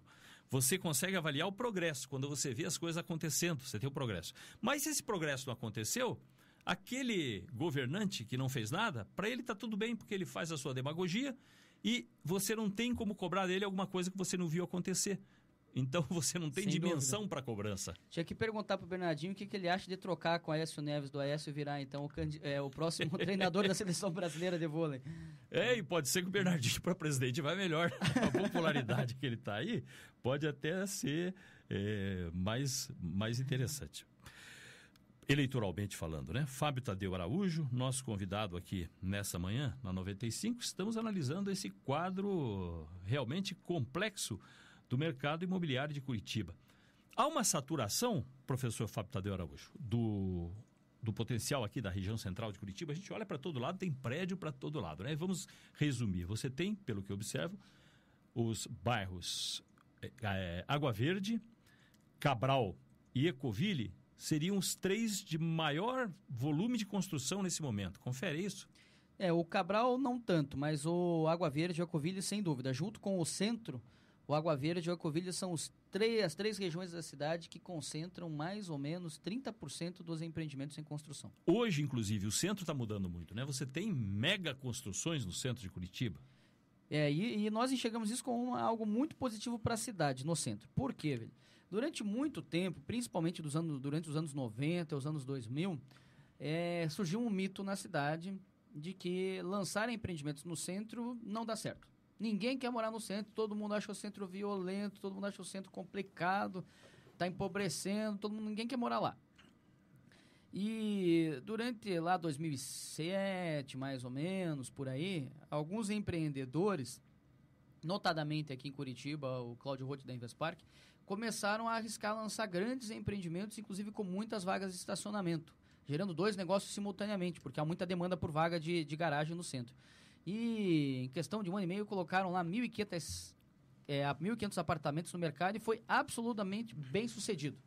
Você consegue avaliar o progresso quando você vê as coisas acontecendo, você tem o progresso. Mas se esse progresso não aconteceu, aquele governante que não fez nada, para ele está tudo bem, porque ele faz a sua demagogia e você não tem como cobrar dele alguma coisa que você não viu acontecer. Então você não tem Sem dimensão para cobrança. Tinha que perguntar para o Bernardinho o que, que, ele acha de trocar com Aécio Neves do Aécio virar então o, é, o próximo treinador da seleção brasileira de vôlei. É, e pode ser que o Bernardinho para presidente vai melhor. A popularidade que ele está aí pode até ser é, mais, mais interessante. Eleitoralmente falando, né? Fábio Tadeu Araújo, nosso convidado aqui nessa manhã, na 95, estamos analisando esse quadro realmente complexo do mercado imobiliário de Curitiba. Há uma saturação, professor Fábio Tadeu Araújo, do, do potencial aqui da região central de Curitiba. A gente olha para todo lado, tem prédio para todo lado. Né? Vamos resumir. Você tem, pelo que eu observo, os bairros é, Água Verde, Cabral e Ecoville seriam os três de maior volume de construção nesse momento. Confere isso. É, o Cabral não tanto, mas o Água Verde e o Ecoville, sem dúvida. Junto com o centro o Água Verde e o Ecovilha são três, as três regiões da cidade que concentram mais ou menos 30% dos empreendimentos em construção. Hoje, inclusive, o centro está mudando muito, né? Você tem mega construções no centro de Curitiba. É, e, e nós enxergamos isso como uma, algo muito positivo para a cidade, no centro. Por quê, velho? Durante muito tempo, principalmente dos anos, durante os anos 90, os anos 2000, é, surgiu um mito na cidade de que lançar empreendimentos no centro não dá certo Ninguém quer morar no centro, todo mundo acha o centro violento, todo mundo acha o centro complicado, está empobrecendo, todo mundo, ninguém quer morar lá. E durante lá 2007, mais ou menos, por aí, alguns empreendedores, notadamente aqui em Curitiba, o Cláudio Rote da Investpark, começaram a arriscar lançar grandes empreendimentos, inclusive com muitas vagas de estacionamento, gerando dois negócios simultaneamente, porque há muita demanda por vaga de, de garagem no centro. E em questão de um ano e meio colocaram lá 1.500 é, apartamentos no mercado e foi absolutamente bem sucedido.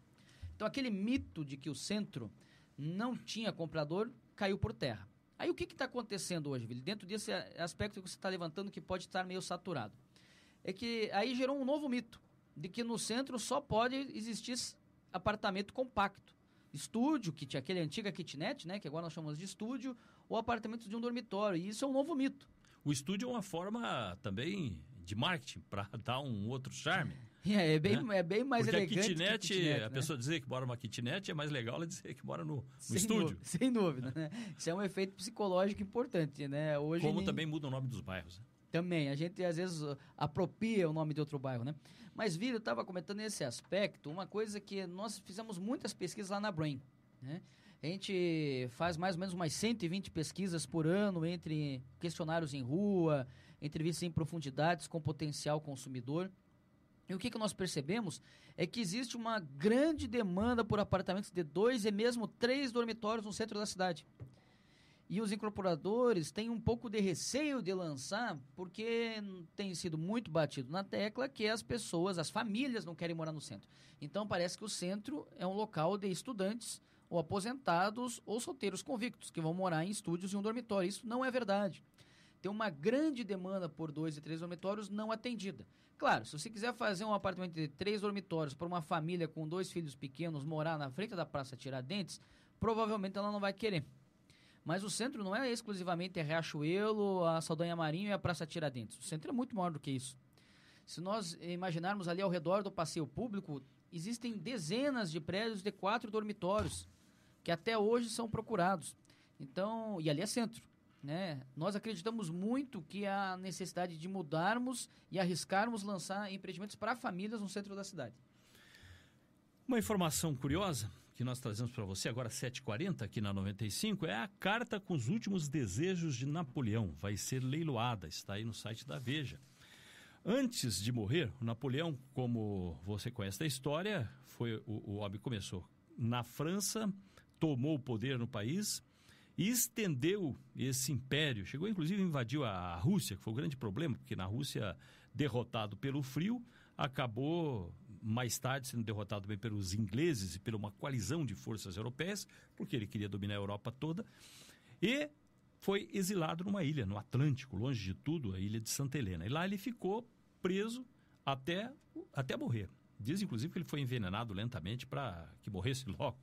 Então aquele mito de que o centro não tinha comprador caiu por terra. Aí o que está acontecendo hoje, Vili? Dentro desse aspecto que você está levantando que pode estar meio saturado. É que aí gerou um novo mito de que no centro só pode existir apartamento compacto. Estúdio, que tinha aquele antiga kitnet, né, que agora nós chamamos de estúdio, ou apartamentos de um dormitório. E isso é um novo mito o estúdio é uma forma também de marketing para dar um outro charme. É, é bem, né? é bem mais Porque elegante. A kitnet, kitnet né? a né? pessoa dizer que mora numa kitnet é mais legal ela dizer que mora no, no sem estúdio. Dúvida, sem dúvida, é. né? Isso é um efeito psicológico importante, né? Hoje Como nem... também muda o nome dos bairros. Né? Também, a gente às vezes apropria o nome de outro bairro, né? Mas, Vila, eu estava comentando nesse aspecto, uma coisa que nós fizemos muitas pesquisas lá na Brain, né? A gente faz mais ou menos umas 120 pesquisas por ano entre questionários em rua, entrevistas em profundidades com potencial consumidor. E o que, que nós percebemos é que existe uma grande demanda por apartamentos de dois e mesmo três dormitórios no centro da cidade. E os incorporadores têm um pouco de receio de lançar, porque tem sido muito batido na tecla que as pessoas, as famílias não querem morar no centro. Então parece que o centro é um local de estudantes ou aposentados ou solteiros convictos que vão morar em estúdios e um dormitório. Isso não é verdade. Tem uma grande demanda por dois e três dormitórios não atendida. Claro, se você quiser fazer um apartamento de três dormitórios para uma família com dois filhos pequenos morar na frente da Praça Tiradentes, provavelmente ela não vai querer. Mas o centro não é exclusivamente a Riachuelo, a Saldanha Marinho e a Praça Tiradentes. O centro é muito maior do que isso. Se nós imaginarmos ali ao redor do passeio público, existem dezenas de prédios de quatro dormitórios que até hoje são procurados. Então, e ali é centro. Né? Nós acreditamos muito que há necessidade de mudarmos e arriscarmos lançar empreendimentos para famílias no centro da cidade. Uma informação curiosa que nós trazemos para você agora 7h40 aqui na 95 é a carta com os últimos desejos de Napoleão. Vai ser leiloada, está aí no site da Veja. Antes de morrer, Napoleão, como você conhece da história, foi o, o começou na França, tomou o poder no país e estendeu esse império. Chegou, inclusive, invadiu a Rússia, que foi o grande problema, porque na Rússia, derrotado pelo frio, acabou mais tarde sendo derrotado também pelos ingleses e por uma coalizão de forças europeias, porque ele queria dominar a Europa toda. E foi exilado numa ilha, no Atlântico, longe de tudo, a ilha de Santa Helena. E lá ele ficou preso até, até morrer. Diz, inclusive, que ele foi envenenado lentamente para que morresse logo.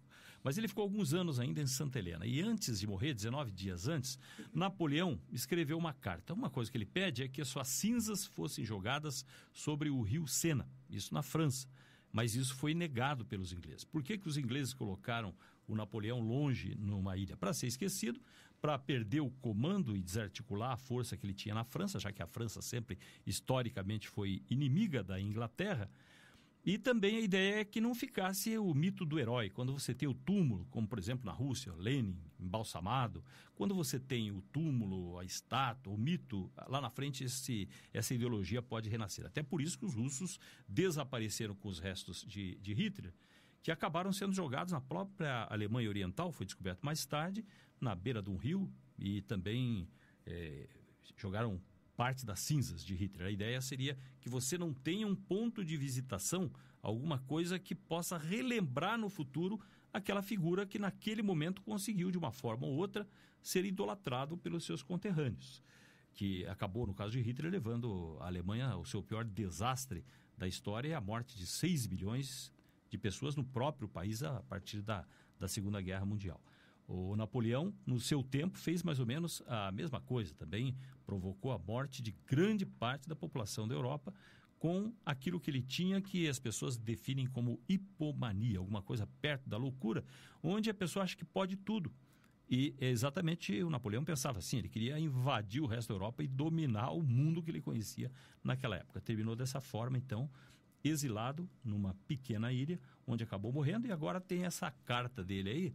Mas ele ficou alguns anos ainda em Santa Helena. E antes de morrer, 19 dias antes, Napoleão escreveu uma carta. Uma coisa que ele pede é que as suas cinzas fossem jogadas sobre o rio Sena, isso na França. Mas isso foi negado pelos ingleses. Por que, que os ingleses colocaram o Napoleão longe numa ilha? Para ser esquecido, para perder o comando e desarticular a força que ele tinha na França, já que a França sempre historicamente foi inimiga da Inglaterra e também a ideia é que não ficasse o mito do herói. Quando você tem o túmulo, como por exemplo na Rússia, Lenin, embalsamado, quando você tem o túmulo, a estátua, o mito, lá na frente esse, essa ideologia pode renascer. Até por isso que os russos desapareceram com os restos de, de Hitler, que acabaram sendo jogados na própria Alemanha Oriental, foi descoberto mais tarde, na beira de um rio, e também é, jogaram parte das cinzas de Hitler. A ideia seria que você não tenha um ponto de visitação, alguma coisa que possa relembrar no futuro aquela figura que naquele momento conseguiu, de uma forma ou outra, ser idolatrado pelos seus conterrâneos. Que acabou, no caso de Hitler, levando a Alemanha ao seu pior desastre da história, a morte de 6 milhões de pessoas no próprio país a partir da, da Segunda Guerra Mundial. O Napoleão, no seu tempo, fez mais ou menos a mesma coisa também, provocou a morte de grande parte da população da Europa com aquilo que ele tinha que as pessoas definem como hipomania, alguma coisa perto da loucura, onde a pessoa acha que pode tudo. E é exatamente o Napoleão pensava assim, ele queria invadir o resto da Europa e dominar o mundo que ele conhecia naquela época. Terminou dessa forma, então, exilado numa pequena ilha, onde acabou morrendo, e agora tem essa carta dele aí,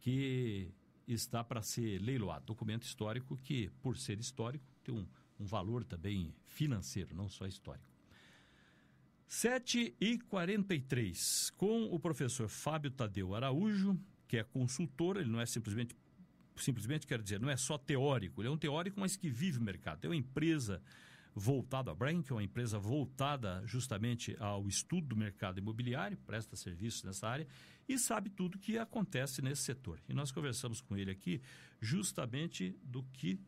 que está para ser leiloado. Documento histórico que, por ser histórico, tem um, um valor também financeiro, não só histórico. 7 e 43 com o professor Fábio Tadeu Araújo, que é consultor, ele não é simplesmente, simplesmente quero dizer, não é só teórico, ele é um teórico, mas que vive o mercado. É uma empresa voltada a Brain, que é uma empresa voltada justamente ao estudo do mercado imobiliário, presta serviços nessa área, e sabe tudo que acontece nesse setor. E nós conversamos com ele aqui justamente do que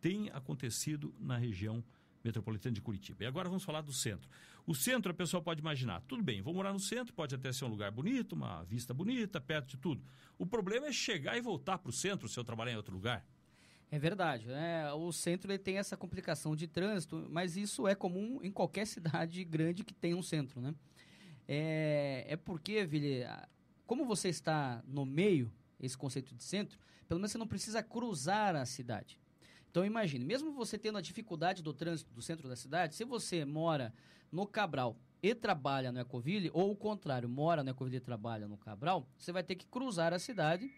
tem acontecido na região metropolitana de Curitiba. E agora vamos falar do centro. O centro a pessoa pode imaginar, tudo bem, vou morar no centro, pode até ser um lugar bonito, uma vista bonita, perto de tudo. O problema é chegar e voltar para o centro se eu trabalhar em outro lugar. É verdade, né? O centro ele tem essa complicação de trânsito, mas isso é comum em qualquer cidade grande que tem um centro, né? É, é porque, Vili, como você está no meio, esse conceito de centro, pelo menos você não precisa cruzar a cidade. Então imagine, mesmo você tendo a dificuldade do trânsito do centro da cidade, se você mora no Cabral e trabalha no Ecoville, ou o contrário, mora no Ecoville e trabalha no Cabral, você vai ter que cruzar a cidade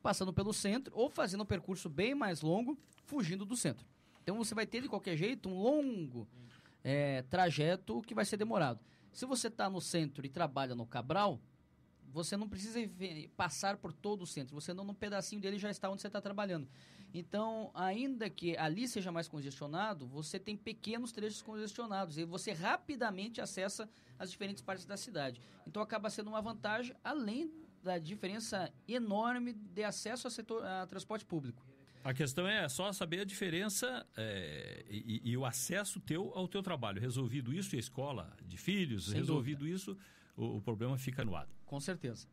passando pelo centro ou fazendo um percurso bem mais longo, fugindo do centro. Então você vai ter de qualquer jeito um longo é, trajeto que vai ser demorado. Se você está no centro e trabalha no Cabral, você não precisa passar por todo o centro, você não, num pedacinho dele já está onde você está trabalhando. Então, ainda que ali seja mais congestionado, você tem pequenos trechos congestionados e você rapidamente acessa as diferentes partes da cidade. Então, acaba sendo uma vantagem, além da diferença enorme de acesso a, setor, a transporte público. A questão é só saber a diferença é, e, e, o acesso teu ao teu trabalho. Resolvido isso, e a escola de filhos, Sem resolvido dúvida. isso, o, o problema fica no ar. Com certeza.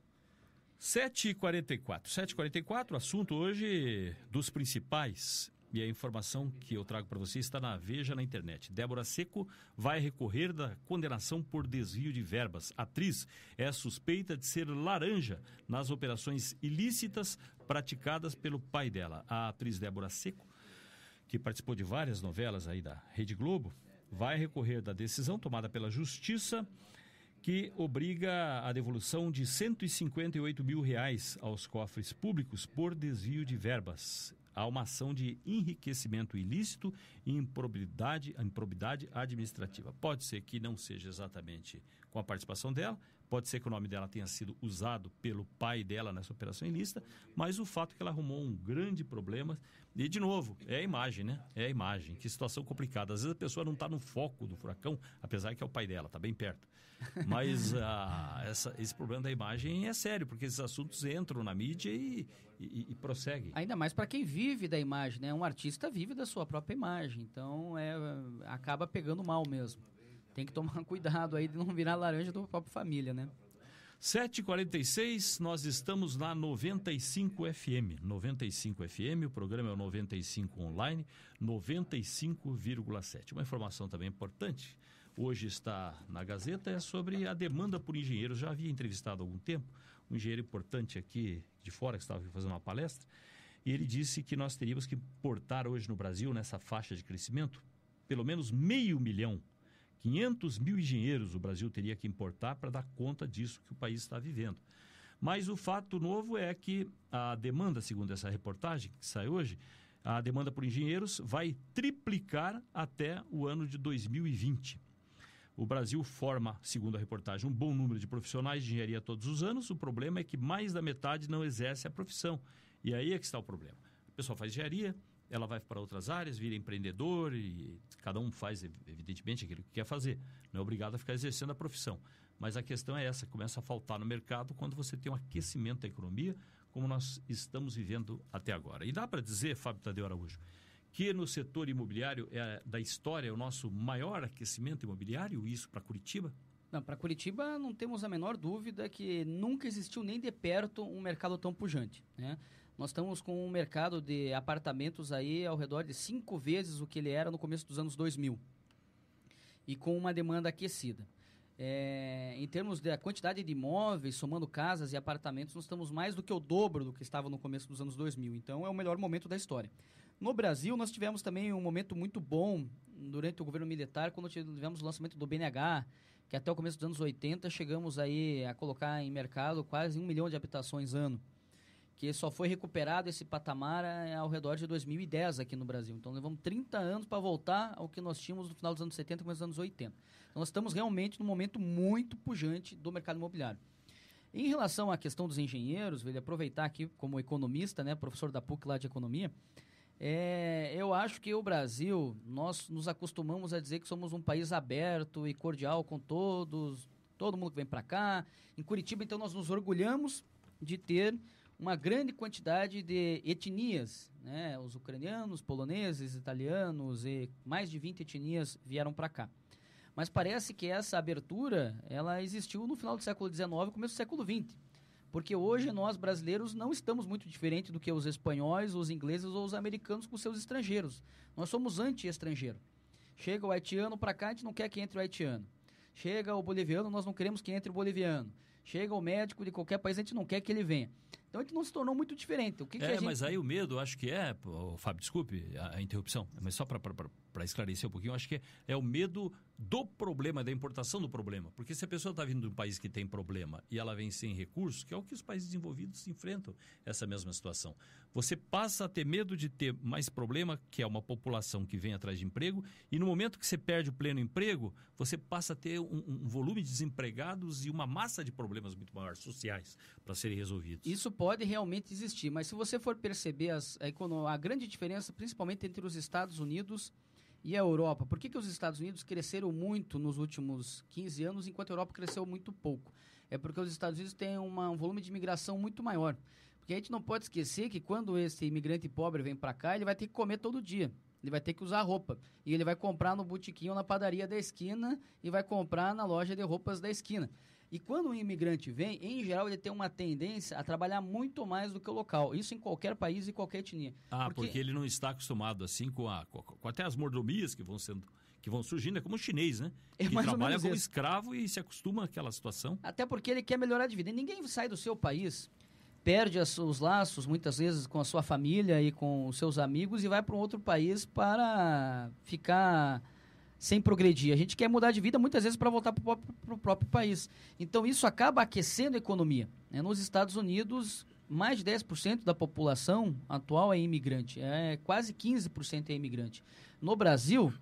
7h44. 7h44, assunto hoje dos principais. E a informação que eu trago para você está na Veja na internet. Débora Seco vai recorrer da condenação por desvio de verbas. A atriz é suspeita de ser laranja nas operações ilícitas praticadas pelo pai dela. A atriz Débora Seco, que participou de várias novelas aí da Rede Globo, vai recorrer da decisão tomada pela Justiça que obriga a devolução de 158 mil reais aos cofres públicos por desvio de verbas. Há uma ação de enriquecimento ilícito e improbidade, improbidade administrativa. Pode ser que não seja exatamente com a participação dela, Pode ser que o nome dela tenha sido usado pelo pai dela nessa operação ilícita, mas o fato é que ela arrumou um grande problema. E, de novo, é a imagem, né? É a imagem. Que situação complicada. Às vezes a pessoa não está no foco do furacão, apesar que é o pai dela, está bem perto. Mas a, ah, essa, esse problema da imagem é sério, porque esses assuntos entram na mídia e, e, e prosseguem. Ainda mais para quem vive da imagem, né? Um artista vive da sua própria imagem. Então, é, acaba pegando mal mesmo tem que tomar cuidado aí de não virar laranja do próprio família, né? 7h46, nós estamos na 95 FM. 95 FM, o programa é o 95 Online, 95,7. Uma informação também importante, hoje está na Gazeta, é sobre a demanda por engenheiros. Já havia entrevistado há algum tempo um engenheiro importante aqui de fora, que estava fazendo uma palestra, e ele disse que nós teríamos que importar hoje no Brasil, nessa faixa de crescimento, pelo menos meio milhão 500 mil engenheiros o Brasil teria que importar para dar conta disso que o país está vivendo. Mas o fato novo é que a demanda, segundo essa reportagem que sai hoje, a demanda por engenheiros vai triplicar até o ano de 2020. O Brasil forma, segundo a reportagem, um bom número de profissionais de engenharia todos os anos. O problema é que mais da metade não exerce a profissão. E aí é que está o problema. O pessoal faz engenharia, ela vai para outras áreas, vira empreendedor e cada um faz, evidentemente, aquilo que quer fazer. Não é obrigado a ficar exercendo a profissão. Mas a questão é essa: começa a faltar no mercado quando você tem um aquecimento da economia, como nós estamos vivendo até agora. E dá para dizer, Fábio Tadeu Araújo, que no setor imobiliário é, da história é o nosso maior aquecimento imobiliário, isso para Curitiba? Não, para Curitiba não temos a menor dúvida que nunca existiu nem de perto um mercado tão pujante. Né? Nós estamos com um mercado de apartamentos aí ao redor de cinco vezes o que ele era no começo dos anos 2000 e com uma demanda aquecida. É, em termos da quantidade de imóveis, somando casas e apartamentos, nós estamos mais do que o dobro do que estava no começo dos anos 2000. Então, é o melhor momento da história. No Brasil, nós tivemos também um momento muito bom durante o governo militar, quando tivemos o lançamento do BNH, que até o começo dos anos 80 chegamos aí a colocar em mercado quase um milhão de habitações ano que só foi recuperado esse patamar é, ao redor de 2010 aqui no Brasil. Então levamos 30 anos para voltar ao que nós tínhamos no final dos anos 70 com os anos 80. Então nós estamos realmente num momento muito pujante do mercado imobiliário. Em relação à questão dos engenheiros, vou aproveitar aqui como economista, né, professor da PUC lá de economia, é, eu acho que o Brasil, nós nos acostumamos a dizer que somos um país aberto e cordial com todos, todo mundo que vem para cá. Em Curitiba, então, nós nos orgulhamos de ter uma grande quantidade de etnias, né? Os ucranianos, poloneses, italianos e mais de 20 etnias vieram para cá. Mas parece que essa abertura, ela existiu no final do século XIX, começo do século XX. Porque hoje uhum. nós brasileiros não estamos muito diferente do que os espanhóis, os ingleses ou os americanos com seus estrangeiros. Nós somos anti-estrangeiro. Chega o haitiano para cá, a gente não quer que entre o haitiano. Chega o boliviano, nós não queremos que entre o boliviano. Chega o médico de qualquer país, a gente não quer que ele venha. Então a gente não se tornou muito diferente. O que é, que gente... mas aí o medo, acho que é, oh, Fábio, desculpe a, a interrupção, mas só para para esclarecer um pouquinho, eu acho que é, é, o medo do problema, da importação do problema. Porque se a pessoa está vindo de um país que tem problema e ela vem sem recursos, que é o que os países desenvolvidos enfrentam, essa mesma situação. Você passa a ter medo de ter mais problema, que é uma população que vem atrás de emprego, e no momento que você perde o pleno emprego, você passa a ter um, um volume de desempregados e uma massa de problemas muito maior, sociais, para serem resolvidos. Isso pode realmente existir, mas se você for perceber as, a, a grande diferença, principalmente entre os Estados Unidos e a Europa? Por que, que os Estados Unidos cresceram muito nos últimos 15 anos, enquanto a Europa cresceu muito pouco? É porque os Estados Unidos têm uma, um volume de imigração muito maior. Porque a gente não pode esquecer que quando esse imigrante pobre vem para cá, ele vai ter que comer todo dia. Ele vai ter que usar roupa. E ele vai comprar no botiquinho ou na padaria da esquina e vai comprar na loja de roupas da esquina. E quando um imigrante vem, em geral, ele tem uma tendência a trabalhar muito mais do que o local. Isso em qualquer país e qualquer etnia. Ah, porque, porque ele não está acostumado assim com, a, com, até as mordomias que vão sendo que vão surgindo. É como o chinês, né? É que trabalha como isso. escravo e se acostuma àquela situação. Até porque ele quer melhorar de vida. E ninguém sai do seu país perde os laços muitas vezes com a sua família e com os seus amigos e vai para um outro país para ficar sem progredir. A gente quer mudar de vida muitas vezes para voltar para o próprio, próprio, país. Então isso acaba aquecendo a economia. Né? Nos Estados Unidos, mais de 10% da população atual é imigrante, é quase 15% é imigrante. No Brasil,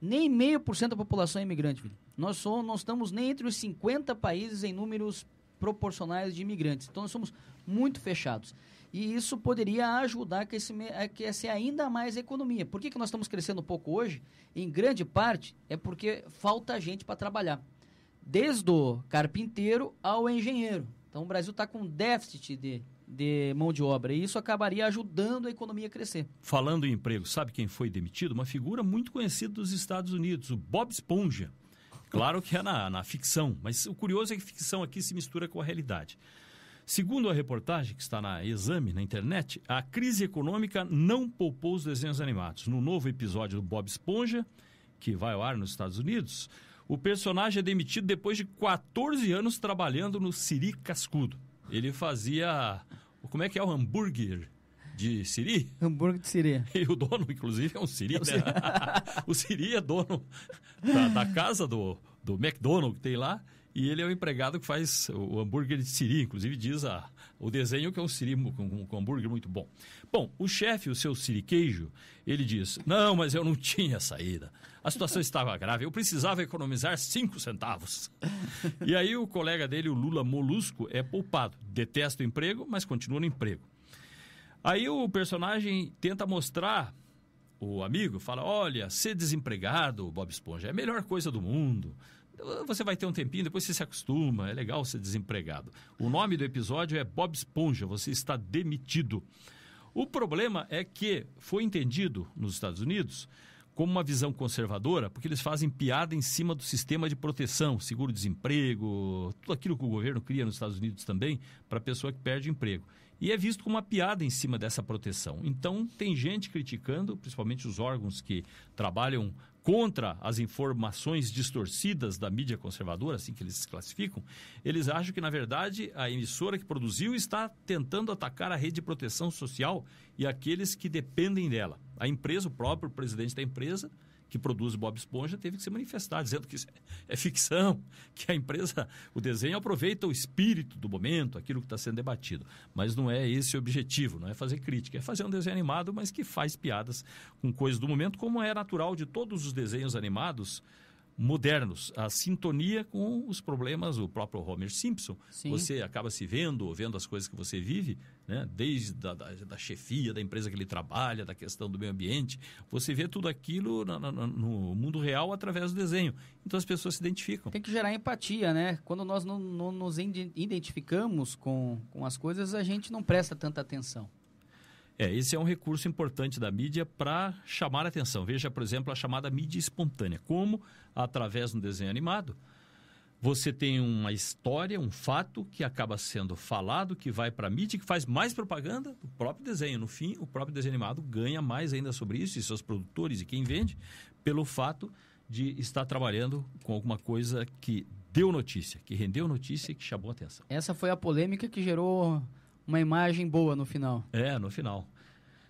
nem meio por cento da população é imigrante. Filho. Nós somos, não estamos nem entre os 50 países em números proporcionais de imigrantes. Então nós somos muito fechados. E isso poderia ajudar a aquecer, a ainda mais a economia. Por que, que nós estamos crescendo um pouco hoje? Em grande parte é porque falta gente para trabalhar. Desde o carpinteiro ao engenheiro. Então o Brasil está com déficit de, de mão de obra. E isso acabaria ajudando a economia a crescer. Falando em emprego, sabe quem foi demitido? Uma figura muito conhecida dos Estados Unidos, o Bob Esponja. Claro que é na, na ficção, mas o curioso é que ficção aqui se mistura com a realidade. Segundo a reportagem que está na Exame, na internet, a crise econômica não poupou os desenhos animados. No novo episódio do Bob Esponja, que vai ao ar nos Estados Unidos, o personagem é demitido depois de 14 anos trabalhando no Siri Cascudo. Ele fazia. Como é que é o hambúrguer? de Siri? Hambúrguer de Siri. E o dono, inclusive, é um Siri, é né? Siri. Né? o Siri é dono da, da, casa do, do McDonald's que tem lá. E ele é o empregado que faz o hambúrguer de siri, inclusive diz a, o desenho que é um siri com, um, hambúrguer muito bom. Bom, o chefe, o seu siri queijo, ele diz: Não, mas eu não tinha saída. A situação estava grave, eu precisava economizar cinco centavos. E aí o colega dele, o Lula Molusco, é poupado. Detesta o emprego, mas continua no emprego. Aí o personagem tenta mostrar o amigo fala: Olha, ser desempregado, Bob Esponja, é a melhor coisa do mundo. Você vai ter um tempinho, depois você se acostuma, é legal ser desempregado. O nome do episódio é Bob Esponja, você está demitido. O problema é que foi entendido nos Estados Unidos como uma visão conservadora, porque eles fazem piada em cima do sistema de proteção, seguro-desemprego, tudo aquilo que o governo cria nos Estados Unidos também para a pessoa que perde emprego. E é visto como uma piada em cima dessa proteção. Então, tem gente criticando, principalmente os órgãos que trabalham contra as informações distorcidas da mídia conservadora, assim que eles se classificam, eles acham que, na verdade, a emissora que produziu está tentando atacar a rede de proteção social e aqueles que dependem dela. A empresa, o próprio presidente da empresa, que produz Bob Esponja teve que se manifestar, dizendo que é ficção, que a empresa, o desenho aproveita o espírito do momento, aquilo que está sendo debatido. Mas não é esse o objetivo, não é fazer crítica, é fazer um desenho animado, mas que faz piadas com coisas do momento, como é natural de todos os desenhos animados modernos, a sintonia com os problemas do próprio Homer Simpson. Sim. Você acaba se vendo, vendo as coisas que você vive, né? desde da, da, da, chefia, da empresa que ele trabalha, da questão do meio ambiente. Você vê tudo aquilo no, no mundo real através do desenho. Então as pessoas se identificam. Tem que gerar empatia, né? Quando nós não, não nos identificamos com, com as coisas, a gente não presta tanta atenção. É, esse é um recurso importante da mídia para chamar a atenção. Veja, por exemplo, a chamada mídia espontânea. Como, através de um desenho animado, você tem uma história, um fato que acaba sendo falado, que vai para a mídia, que faz mais propaganda do próprio desenho. No fim, o próprio desenho animado ganha mais ainda sobre isso, e seus produtores e quem vende, pelo fato de estar trabalhando com alguma coisa que deu notícia, que rendeu notícia e que chamou atenção. Essa foi a polêmica que gerou uma imagem boa no final. É, no final.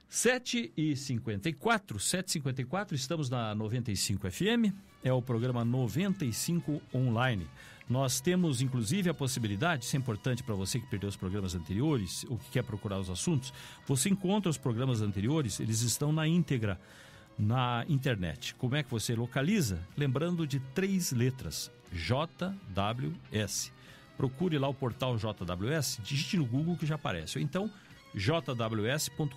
7 e 54, 7 e 54 estamos na 95 FM, é o programa 95 Online. Nós temos, inclusive, a possibilidade, isso é importante para você que perdeu os programas anteriores, ou que quer procurar os assuntos, você encontra os programas anteriores, eles estão na íntegra na internet. Como é que você localiza? Lembrando de três letras, JWS procure lá o portal JWS, digite no Google que já aparece. Ou então, jws.com.br.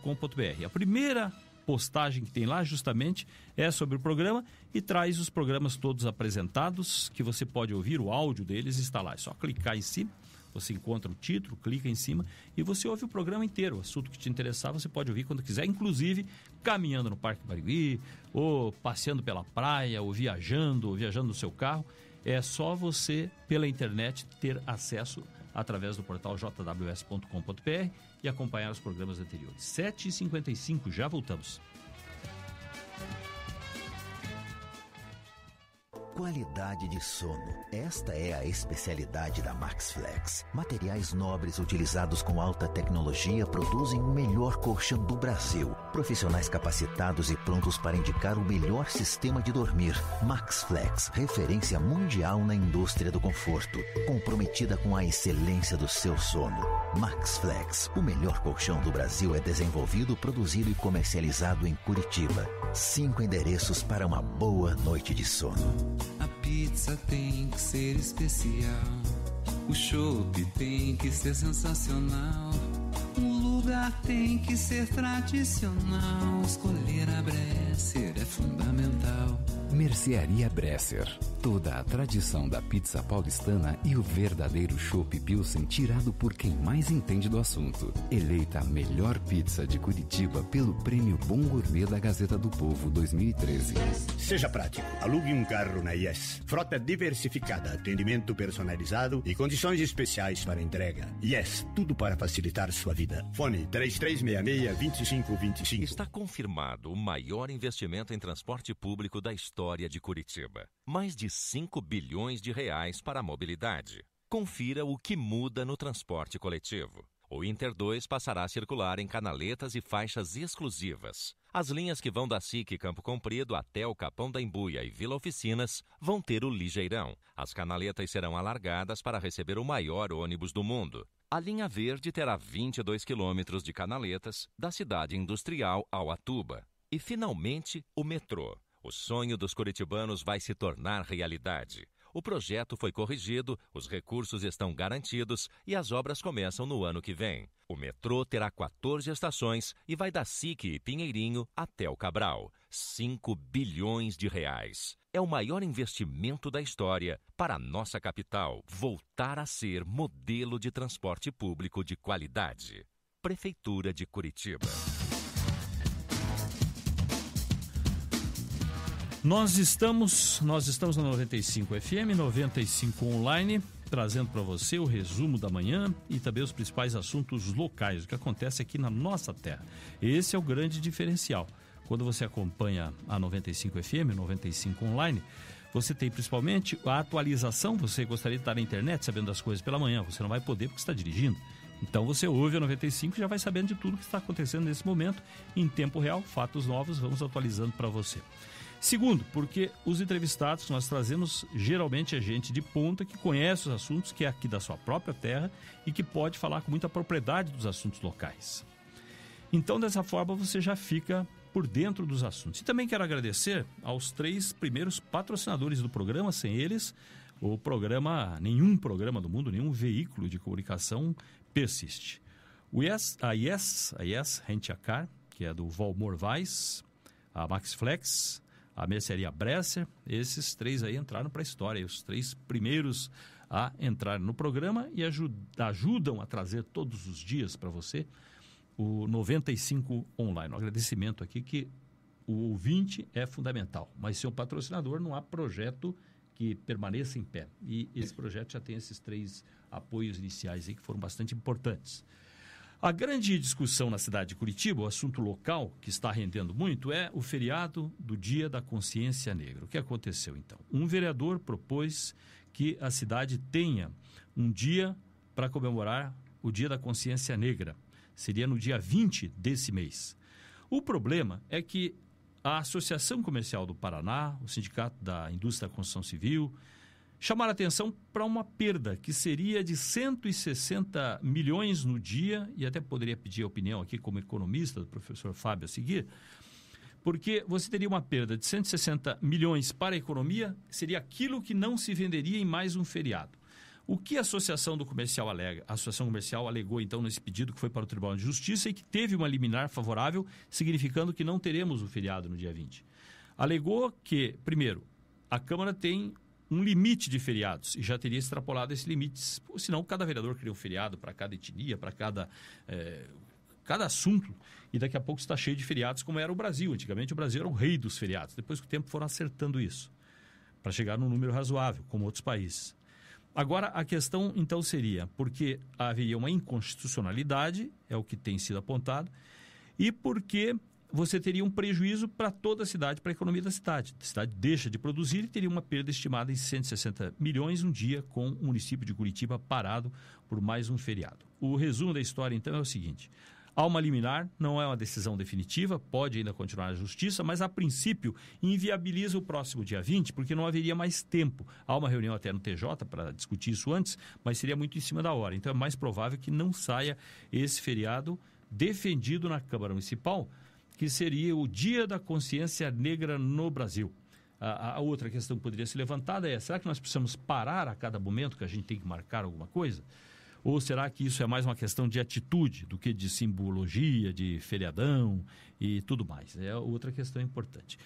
A primeira postagem que tem lá justamente é sobre o programa e traz os programas todos apresentados, que você pode ouvir, o áudio deles está lá. É só clicar em cima, você encontra o título, clica em cima e você ouve o programa inteiro. O assunto que te interessar você pode ouvir quando quiser, inclusive caminhando no Parque Barigui, ou passeando pela praia, ou viajando, ou viajando no seu carro. É só você, pela internet, ter acesso através do portal jws.com.br e acompanhar os programas anteriores. 7h55, já voltamos qualidade de sono. Esta é a especialidade da Maxflex. Materiais nobres utilizados com alta tecnologia produzem o melhor colchão do Brasil. Profissionais capacitados e prontos para indicar o melhor sistema de dormir. Maxflex, referência mundial na indústria do conforto, comprometida com a excelência do seu sono. Maxflex, o melhor colchão do Brasil é desenvolvido, produzido e comercializado em Curitiba. Cinco endereços para uma boa noite de sono pizza tem que ser especial. O chopp tem que ser sensacional tem que ser tradicional. Escolher a Bresser é fundamental. Mercearia Bresser. Toda a tradição da pizza paulistana e o verdadeiro chopp Pilsen tirado por quem mais entende do assunto. Eleita a melhor pizza de Curitiba pelo Prêmio Bom Gourmet da Gazeta do Povo 2013. Seja prático. Alugue um carro na Yes. Frota diversificada, atendimento personalizado e condições especiais para entrega. Yes, tudo para facilitar sua vida. Fone 3366-2525. Está confirmado o maior investimento em transporte público da história de Curitiba. Mais de 5 bilhões de reais para a mobilidade. Confira o que muda no transporte coletivo. O Inter 2 passará a circular em canaletas e faixas exclusivas. As linhas que vão da SIC Campo Comprido até o Capão da Embuia e Vila Oficinas vão ter o ligeirão. As canaletas serão alargadas para receber o maior ônibus do mundo. A linha verde terá 22 quilômetros de canaletas da cidade industrial ao Atuba. E, finalmente, o metrô. O sonho dos curitibanos vai se tornar realidade. O projeto foi corrigido, os recursos estão garantidos e as obras começam no ano que vem. O metrô terá 14 estações e vai da Sique e Pinheirinho até o Cabral. 5 bilhões de reais é o maior investimento da história para a nossa capital voltar a ser modelo de transporte público de qualidade. Prefeitura de Curitiba. Nós estamos, nós estamos na 95 FM, 95 online, trazendo para você o resumo da manhã e também os principais assuntos locais, o que acontece aqui na nossa terra. Esse é o grande diferencial. Quando você acompanha a 95 FM, 95 online, você tem principalmente a atualização. Você gostaria de estar na internet sabendo das coisas pela manhã, você não vai poder porque está dirigindo. Então você ouve a 95 e já vai sabendo de tudo que está acontecendo nesse momento, em tempo real, fatos novos, vamos atualizando para você. Segundo, porque os entrevistados nós trazemos geralmente é gente de ponta que conhece os assuntos, que é aqui da sua própria terra e que pode falar com muita propriedade dos assuntos locais. Então, dessa forma, você já fica por dentro dos assuntos. E também quero agradecer aos três primeiros patrocinadores do programa, sem eles o programa, nenhum programa do mundo, nenhum veículo de comunicação persiste. O yes, a Yes, a Yes Rent a Car, que é do Valmor Weiss, a Max Flex, a mercearia Bresser, esses três aí entraram para a história, os três primeiros a entrar no programa e ajud, ajudam a trazer todos os dias para você o 95 Online. Um agradecimento aqui que o ouvinte é fundamental, mas sem um patrocinador não há projeto que permaneça em pé. E esse projeto já tem esses três apoios iniciais aí que foram bastante importantes. A grande discussão na cidade de Curitiba, o assunto local que está rendendo muito, é o feriado do Dia da Consciência Negra. O que aconteceu então? Um vereador propôs que a cidade tenha um dia para comemorar o Dia da Consciência Negra. Seria no dia 20 desse mês. O problema é que a Associação Comercial do Paraná, o Sindicato da Indústria da Construção Civil, chamaram atenção para uma perda que seria de 160 milhões no dia, e até poderia pedir a opinião aqui como economista do professor Fábio a seguir, porque você teria uma perda de 160 milhões para a economia, seria aquilo que não se venderia em mais um feriado. O que a Associação do Comercial alega? A Associação Comercial alegou, então, nesse pedido que foi para o Tribunal de Justiça e que teve uma liminar favorável, significando que não teremos o feriado no dia 20. Alegou que, primeiro, a Câmara tem um limite de feriados e já teria extrapolado esse limite. Senão, cada vereador cria um feriado para cada etnia, para cada. É cada assunto e daqui a pouco está cheio de feriados, como era o Brasil. Antigamente o Brasil era o rei dos feriados. Depois que o tempo foram acertando isso para chegar num número razoável, como outros países. Agora, a questão então seria: porque haveria uma inconstitucionalidade, é o que tem sido apontado, e porque você teria um prejuízo para toda a cidade, para a economia da cidade. A cidade deixa de produzir e teria uma perda estimada em 160 milhões um dia, com o município de Curitiba parado por mais um feriado. O resumo da história, então, é o seguinte: Há uma liminar, não é uma decisão definitiva, pode ainda continuar na justiça, mas a princípio inviabiliza o próximo dia 20, porque não haveria mais tempo. Há uma reunião até no TJ para discutir isso antes, mas seria muito em cima da hora. Então é mais provável que não saia esse feriado defendido na Câmara Municipal, que seria o Dia da Consciência Negra no Brasil. A, a, outra questão que poderia ser levantada é: será que nós precisamos parar a cada momento que a gente tem que marcar alguma coisa? Ou será que isso é mais uma questão de atitude do que de simbologia, de feriadão e tudo mais? É outra questão importante.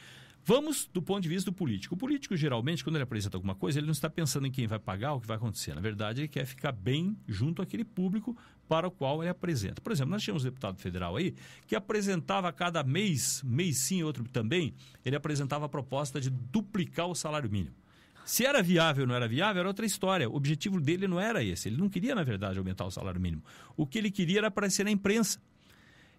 Vamos do ponto de vista do político. O político, geralmente, quando ele apresenta alguma coisa, ele não está pensando em quem vai pagar, o que vai acontecer. Na verdade, ele quer ficar bem junto àquele público para o qual ele apresenta. Por exemplo, nós tínhamos um deputado federal aí que apresentava cada mês, mês sim, outro também, ele apresentava a proposta de duplicar o salário mínimo. Se era viável ou não era viável, era outra história. O objetivo dele não era esse. Ele não queria, na verdade, aumentar o salário mínimo. O que ele queria era aparecer na imprensa.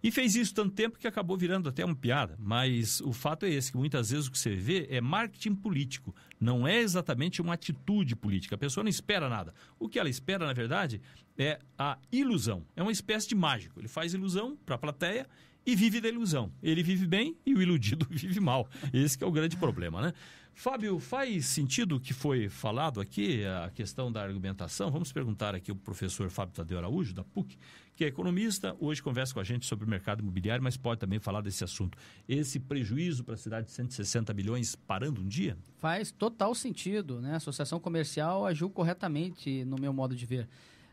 E fez isso tanto tempo que acabou virando até uma piada. Mas o fato é esse, que muitas vezes o que você vê é marketing político. Não é exatamente uma atitude política. A pessoa não espera nada. O que ela espera, na verdade, é a ilusão. É uma espécie de mágico. Ele faz ilusão para a plateia e vive da ilusão. Ele vive bem e o iludido vive mal. Esse é o grande problema, né? Fábio, faz sentido o que foi falado aqui, a questão da argumentação? Vamos perguntar aqui ao professor Fábio Tadeu Araújo, da PUC, que é economista, hoje conversa com a gente sobre o mercado imobiliário, mas pode também falar desse assunto. Esse prejuízo para a cidade de 160 bilhões parando um dia? Faz total sentido, né? A associação comercial agiu corretamente, no meu modo de ver.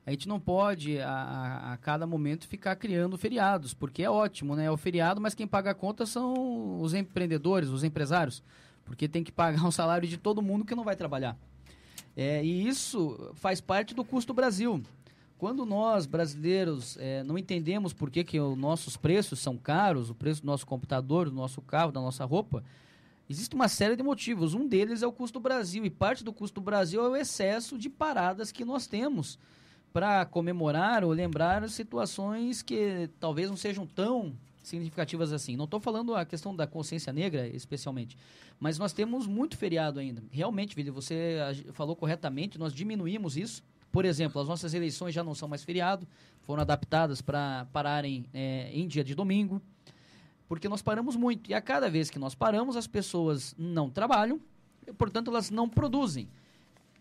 A gente não pode, a, a, cada momento, ficar criando feriados, porque é ótimo, né? É o feriado, mas quem paga a conta são os empreendedores, os empresários porque tem que pagar um salário de todo mundo que não vai trabalhar. É, e isso faz parte do custo Brasil. Quando nós, brasileiros, é, não entendemos por que, que os nossos preços são caros, o preço do nosso computador, do nosso carro, da nossa roupa, existe uma série de motivos. Um deles é o custo Brasil, e parte do custo Brasil é o excesso de paradas que nós temos para comemorar ou lembrar situações que talvez não sejam tão significativas assim. Não estou falando a questão da consciência negra, especialmente, mas nós temos muito feriado ainda. Realmente, Vili, você falou corretamente, nós diminuímos isso. Por exemplo, as nossas eleições já não são mais feriado, foram adaptadas para pararem é, em dia de domingo, porque nós paramos muito. E a cada vez que nós paramos, as pessoas não trabalham, e, portanto, elas não produzem.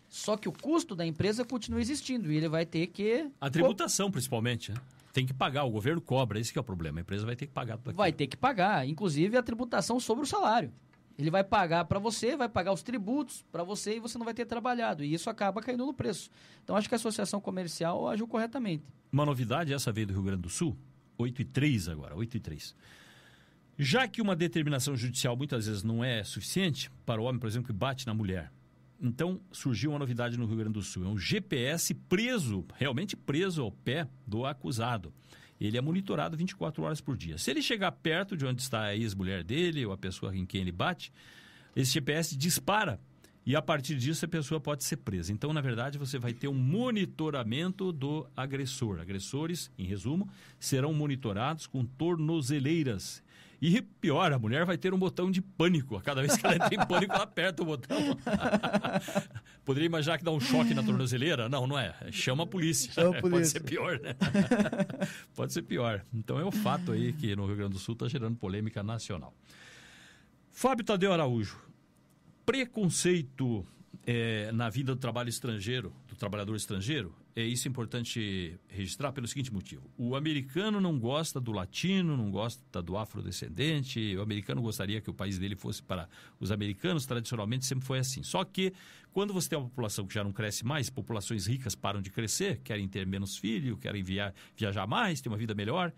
Só que o custo da empresa continua existindo e ele vai ter que. A tributação, principalmente. Né? tem que pagar, o governo cobra, esse é o problema. A empresa vai ter que pagar tudo aquilo. Vai ter que pagar, inclusive a tributação sobre o salário. Ele vai pagar para você, vai pagar os tributos para você e você não vai ter trabalhado. E isso acaba caindo no preço. Então acho que a associação comercial agiu corretamente. Uma novidade, essa veio do Rio Grande do Sul, 8 e 3 agora, 8 e 3. Já que uma determinação judicial muitas vezes não é suficiente para o homem, por exemplo, que bate na mulher, então surgiu uma novidade no Rio Grande do Sul: é um GPS preso, realmente preso ao pé do acusado. Ele é monitorado 24 horas por dia. Se ele chegar perto de onde está a ex-mulher dele ou a pessoa em quem ele bate, esse GPS dispara e a partir disso a pessoa pode ser presa. Então, na verdade, você vai ter um monitoramento do agressor. Agressores, em resumo, serão monitorados com tornozeleiras e pior, a mulher vai ter um botão de pânico. A cada vez que ela tem pânico, ela aperta o botão. Poderia imaginar que dá um choque na tornozeleira? Não, não é. Chama a polícia. Chama a polícia. Pode ser pior, né? Pode ser pior. Então é um fato aí que no Rio Grande do Sul está gerando polêmica nacional. Fábio Tadeu Araújo, preconceito é, na vida do trabalho estrangeiro, do trabalhador estrangeiro, é isso é importante registrar pelo seguinte motivo: o americano não gosta do latino, não gosta do afrodescendente. O americano gostaria que o país dele fosse para os americanos. Tradicionalmente sempre foi assim. Só que quando você tem uma população que já não cresce mais, populações ricas param de crescer, querem ter menos filho, querem via, viajar mais, ter uma vida melhor.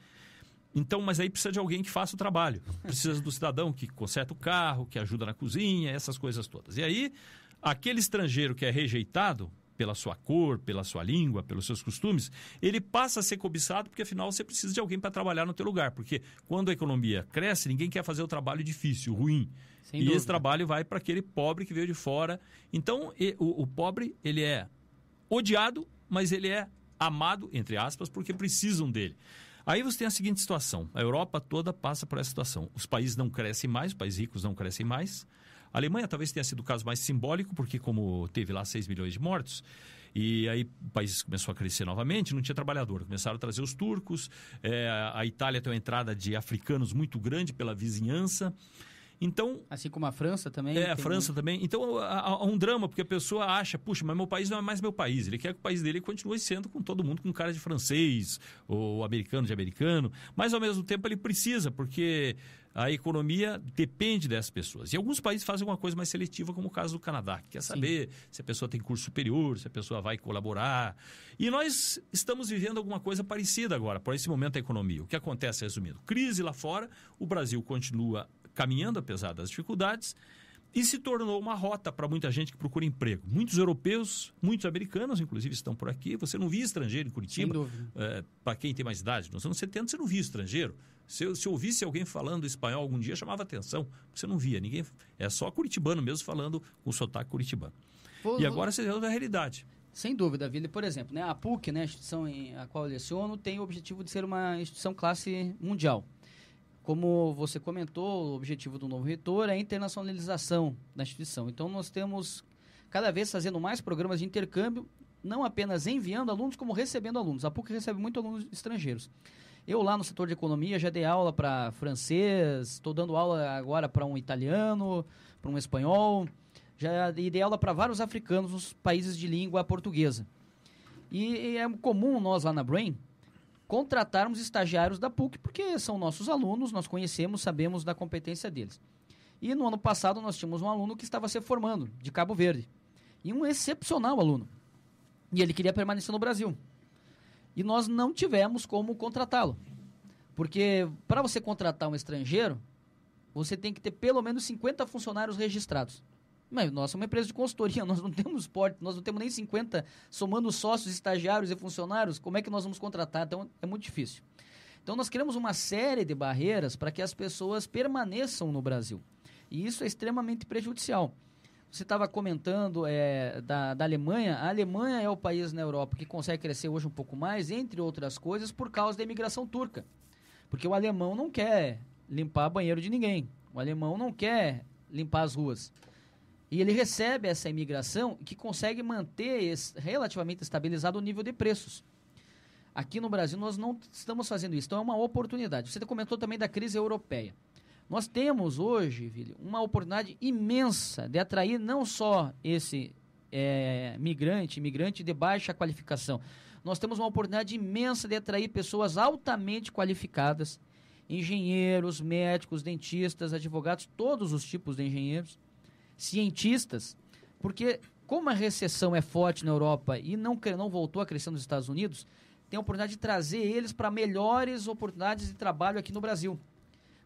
Então, mas aí precisa de alguém que faça o trabalho. Precisa do cidadão que conserta o carro, que ajuda na cozinha, essas coisas todas. E aí, aquele estrangeiro que é rejeitado, pela sua cor, pela sua língua, pelos seus costumes, ele passa a ser cobiçado porque afinal você precisa de alguém para trabalhar no teu lugar, porque quando a economia cresce, ninguém quer fazer o trabalho difícil, ruim. Sem e dúvida. esse trabalho vai para aquele pobre que veio de fora. Então, o, o pobre, ele é odiado, mas ele é amado, entre aspas, porque precisam dele. Aí você tem a seguinte situação: a Europa toda passa por essa situação. Os países não crescem mais, os países ricos não crescem mais, a Alemanha talvez tenha sido o caso mais simbólico, porque como teve lá 6 milhões de mortos, e aí o país começou a crescer novamente, não tinha trabalhador. Começaram a trazer os turcos, é, a Itália tem uma entrada de africanos muito grande pela vizinhança. Então. Assim como a França também. É, a França também. Então há um drama, porque a pessoa acha, puxa, mas meu país não é mais meu país. Ele quer que o país dele continue sendo com todo mundo, com cara de francês, ou americano de americano. Mas ao mesmo tempo ele precisa, porque a economia depende dessas pessoas. E alguns países fazem uma coisa mais seletiva, como o caso do Canadá, que quer saber Sim. se a pessoa tem curso superior, se a pessoa vai colaborar. E nós estamos vivendo alguma coisa parecida agora, por esse momento da economia. O que acontece, resumindo? Crise lá fora, o Brasil continua caminhando apesar das dificuldades, e se tornou uma rota para muita gente que procura emprego. Muitos europeus, muitos americanos, inclusive, estão por aqui. Você não via estrangeiro em Curitiba. É, para quem tem mais idade, nos anos 70, você não via estrangeiro. Se, se ouvisse alguém falando espanhol algum dia, chamava atenção. Você não via ninguém. É só curitibano mesmo falando com sotaque curitibano. Vou, e agora você é a realidade. Sem dúvida, Vila. Por exemplo, né, a PUC, né, a instituição em, a qual eu leciono, tem o objetivo de ser uma instituição classe mundial. Como você comentou, o objetivo do novo reitor é a internacionalização da instituição. Então, nós temos cada vez fazendo mais programas de intercâmbio, não apenas enviando alunos, como recebendo alunos. A PUC recebe muito alunos estrangeiros. Eu lá no setor de economia já dei aula para francês, estou dando aula agora para um italiano, para um espanhol, já dei aula para vários africanos nos países de língua portuguesa. E, e é comum nós lá na Brain contratarmos estagiários da PUC, porque são nossos alunos, nós conhecemos, sabemos da competência deles. E no ano passado nós tínhamos um aluno que estava se formando, de Cabo Verde. E um excepcional aluno. E ele queria permanecer no Brasil. E nós não tivemos como contratá-lo. Porque para você contratar um estrangeiro, você tem que ter pelo menos 50 funcionários registrados. Mas nós somos uma empresa de consultoria, nós não temos porte, nós não temos nem 50, somando sócios, estagiários e funcionários, como é que nós vamos contratar? Então é muito difícil. Então nós criamos uma série de barreiras para que as pessoas permaneçam no Brasil. E isso é extremamente prejudicial. Você estava comentando é, da, da Alemanha. A Alemanha é o país na Europa que consegue crescer hoje um pouco mais, entre outras coisas, por causa da imigração turca. Porque o alemão não quer limpar banheiro de ninguém. O alemão não quer limpar as ruas. E ele recebe essa imigração que consegue manter esse, relativamente estabilizado o nível de preços. Aqui no Brasil nós não estamos fazendo isso, então é uma oportunidade. Você comentou também da crise europeia. Nós temos hoje, Vili, uma oportunidade imensa de atrair não só esse é, migrante, imigrante de baixa qualificação. Nós temos uma oportunidade imensa de atrair pessoas altamente qualificadas, engenheiros, médicos, dentistas, advogados, todos os tipos de engenheiros cientistas, porque como a recessão é forte na Europa e não, não voltou a crescer nos Estados Unidos, tem a oportunidade de trazer eles para melhores oportunidades de trabalho aqui no Brasil.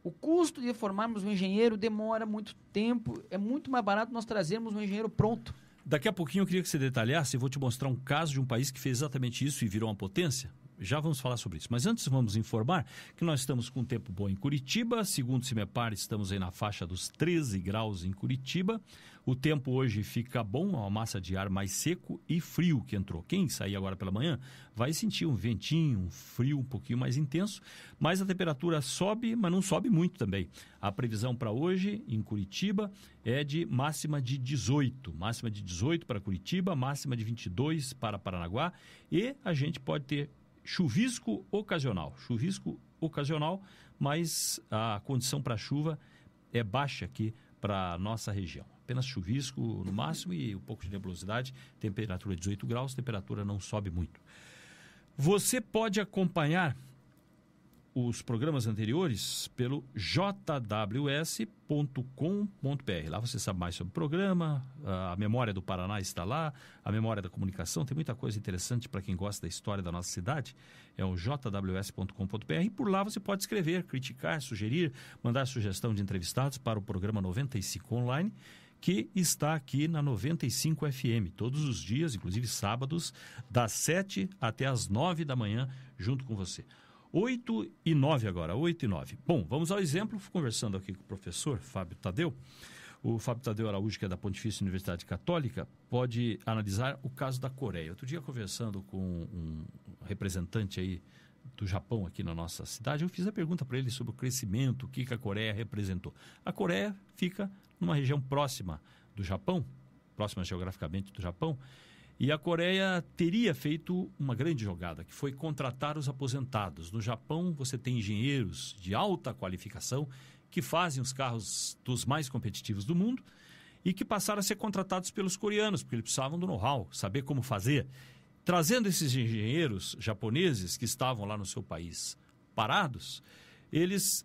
O custo de formarmos um engenheiro demora muito tempo, é muito mais barato nós trazermos um engenheiro pronto. Daqui a pouquinho eu queria que você detalhasse, e vou te mostrar um caso de um país que fez exatamente isso e virou uma potência. Já vamos falar sobre isso. Mas antes vamos informar que nós estamos com um tempo bom em Curitiba. Segundo o Cimepar, estamos aí na faixa dos 13 graus em Curitiba. O tempo hoje fica bom, a massa de ar mais seco e frio que entrou. Quem sair agora pela manhã vai sentir um ventinho, um frio um pouquinho mais intenso, mas a temperatura sobe, mas não sobe muito também. A previsão para hoje em Curitiba é de máxima de 18, máxima de 18 para Curitiba, máxima de 22 para Paranaguá e a gente pode ter chuvisco ocasional. Chuvisco ocasional, mas a condição para chuva é baixa aqui para nossa região. Apenas chuvisco no máximo e um pouco de nebulosidade, temperatura 18 graus, temperatura não sobe muito. Você pode acompanhar os programas anteriores pelo jws.com.br. Lá você sabe mais sobre o programa, a memória do Paraná está lá, a memória da comunicação, tem muita coisa interessante para quem gosta da história da nossa cidade. É o jws.com.br e por lá você pode escrever, criticar, sugerir, mandar sugestão de entrevistados para o programa 95 Online que está aqui na 95 FM, todos os dias, inclusive sábados, das 7 até as 9 da manhã, junto com você. 8 e 9 agora, 8 e 9. Bom, vamos ao exemplo, conversando aqui com o professor Fábio Tadeu. O Fábio Tadeu Araújo, que é da Pontifícia Universidade Católica, pode analisar o caso da Coreia. Outro dia, conversando com um representante aí do Japão aqui na nossa cidade, eu fiz a pergunta para ele sobre o crescimento, o que, que a Coreia representou. A Coreia fica numa região próxima do Japão, próxima geograficamente do Japão, e a Coreia teria feito uma grande jogada, que foi contratar os aposentados. No Japão, você tem engenheiros de alta qualificação que fazem os carros dos mais competitivos do mundo e que passaram a ser contratados pelos coreanos, porque eles precisavam do know-how, saber como fazer. Trazendo esses engenheiros japoneses que estavam lá no seu país parados, eles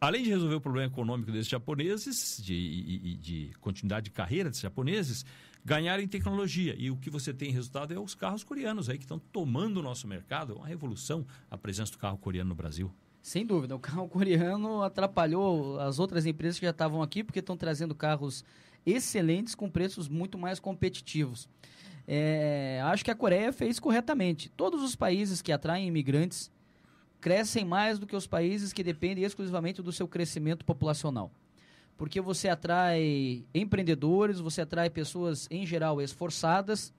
além de resolver o problema econômico desses japoneses, de, de, de, continuidade de carreira desses japoneses, ganhar em tecnologia. E o que você tem resultado é os carros coreanos aí que estão tomando o nosso mercado. É uma revolução a presença do carro coreano no Brasil. Sem dúvida, o carro coreano atrapalhou as outras empresas que já estavam aqui, porque estão trazendo carros excelentes com preços muito mais competitivos. É, acho que a Coreia fez corretamente. Todos os países que atraem imigrantes crescem mais do que os países que dependem exclusivamente do seu crescimento populacional porque você atrai empreendedores, você atrai pessoas em geral esforçadas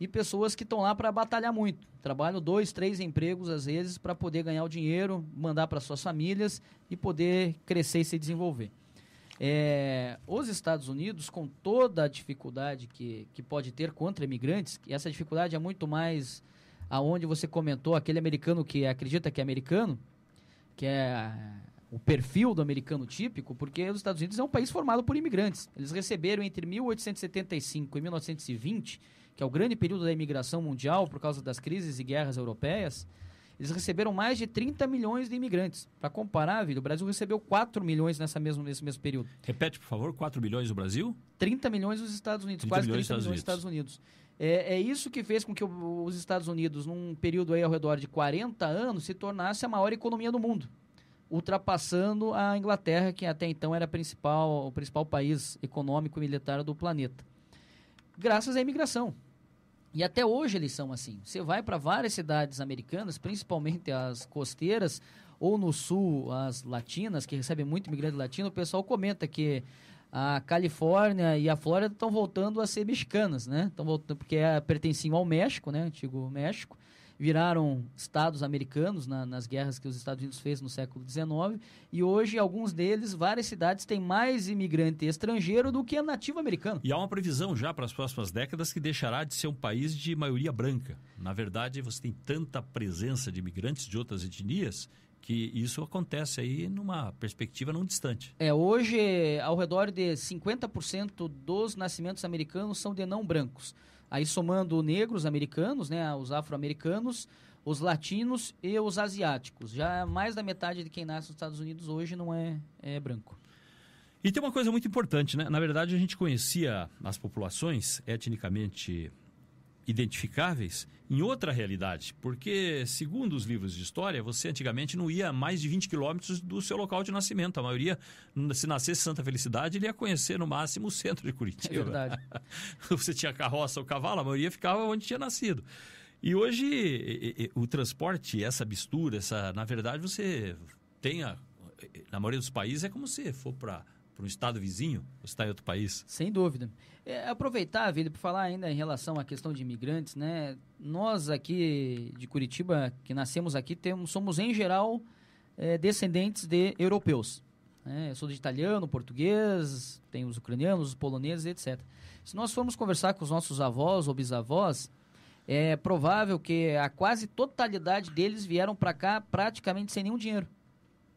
e pessoas que estão lá para batalhar muito. Trabalham dois, três empregos às vezes para poder ganhar o dinheiro, mandar para suas famílias e poder crescer e se desenvolver. É, os Estados Unidos, com toda a dificuldade que, que pode ter contra imigrantes, que essa dificuldade é muito mais aonde você comentou, aquele americano que acredita que é americano, que é o perfil do americano típico, porque os Estados Unidos é um país formado por imigrantes. Eles receberam entre 1875 e 1920, que é o grande período da imigração mundial por causa das crises e guerras europeias, eles receberam mais de 30 milhões de imigrantes. Para comparar, Vila, o Brasil recebeu 4 milhões nessa mesmo, nesse mesmo período. Repete, por favor, 4 milhões do Brasil? 30 milhões dos Estados Unidos, quase 30 milhões dos Estados Unidos. É, é, isso que fez com que os Estados Unidos, num período aí ao redor de 40 anos, se tornasse a maior economia do mundo ultrapassando a Inglaterra, que até então era principal, o principal país econômico e militar do planeta. Graças à imigração. E até hoje eles são assim. Você vai para várias cidades americanas, principalmente as costeiras, ou no sul, as latinas, que recebem muito imigrante latino, o pessoal comenta que a Califórnia e a Flórida estão voltando a ser mexicanas, né? Estão voltando porque é, pertenciam ao México, né? Antigo México viraram estados americanos na, nas guerras que os Estados Unidos fez no século XIX. E hoje, alguns deles, várias cidades têm mais imigrante estrangeiro do que nativo americano. E há uma previsão já para as próximas décadas que deixará de ser um país de maioria branca. Na verdade, você tem tanta presença de imigrantes de outras etnias que isso acontece aí numa perspectiva não distante. É, hoje ao redor de 50% dos nascimentos americanos são de não brancos. Aí somando negros americanos, né, os afro-americanos, os latinos e os asiáticos. Já mais da metade de quem nasce nos Estados Unidos hoje não é, é branco. E tem uma coisa muito importante, né? Na verdade, a gente conhecia as populações etnicamente identificáveis em outra realidade, porque, segundo os livros de história, você antigamente não ia a mais de 20 quilômetros do seu local de nascimento. A maioria, se nascesse Santa Felicidade, ele ia conhecer no máximo o centro de Curitiba. É verdade. você tinha carroça ou cavalo, a maioria ficava onde tinha nascido. E hoje, o transporte, essa mistura, essa, na verdade, você tem, a, na maioria dos países, é como se for para para um estado vizinho, você está em outro país. Sem dúvida. É, aproveitar, Vida, para falar ainda em relação à questão de imigrantes, né? Nós aqui de Curitiba, que nascemos aqui, temos, somos em geral é, descendentes de europeus. Né? Eu sou de italiano, português, tem os ucranianos, os poloneses, etc. Se nós formos conversar com os nossos avós ou bisavós, é provável que a quase totalidade deles vieram para cá praticamente sem nenhum dinheiro.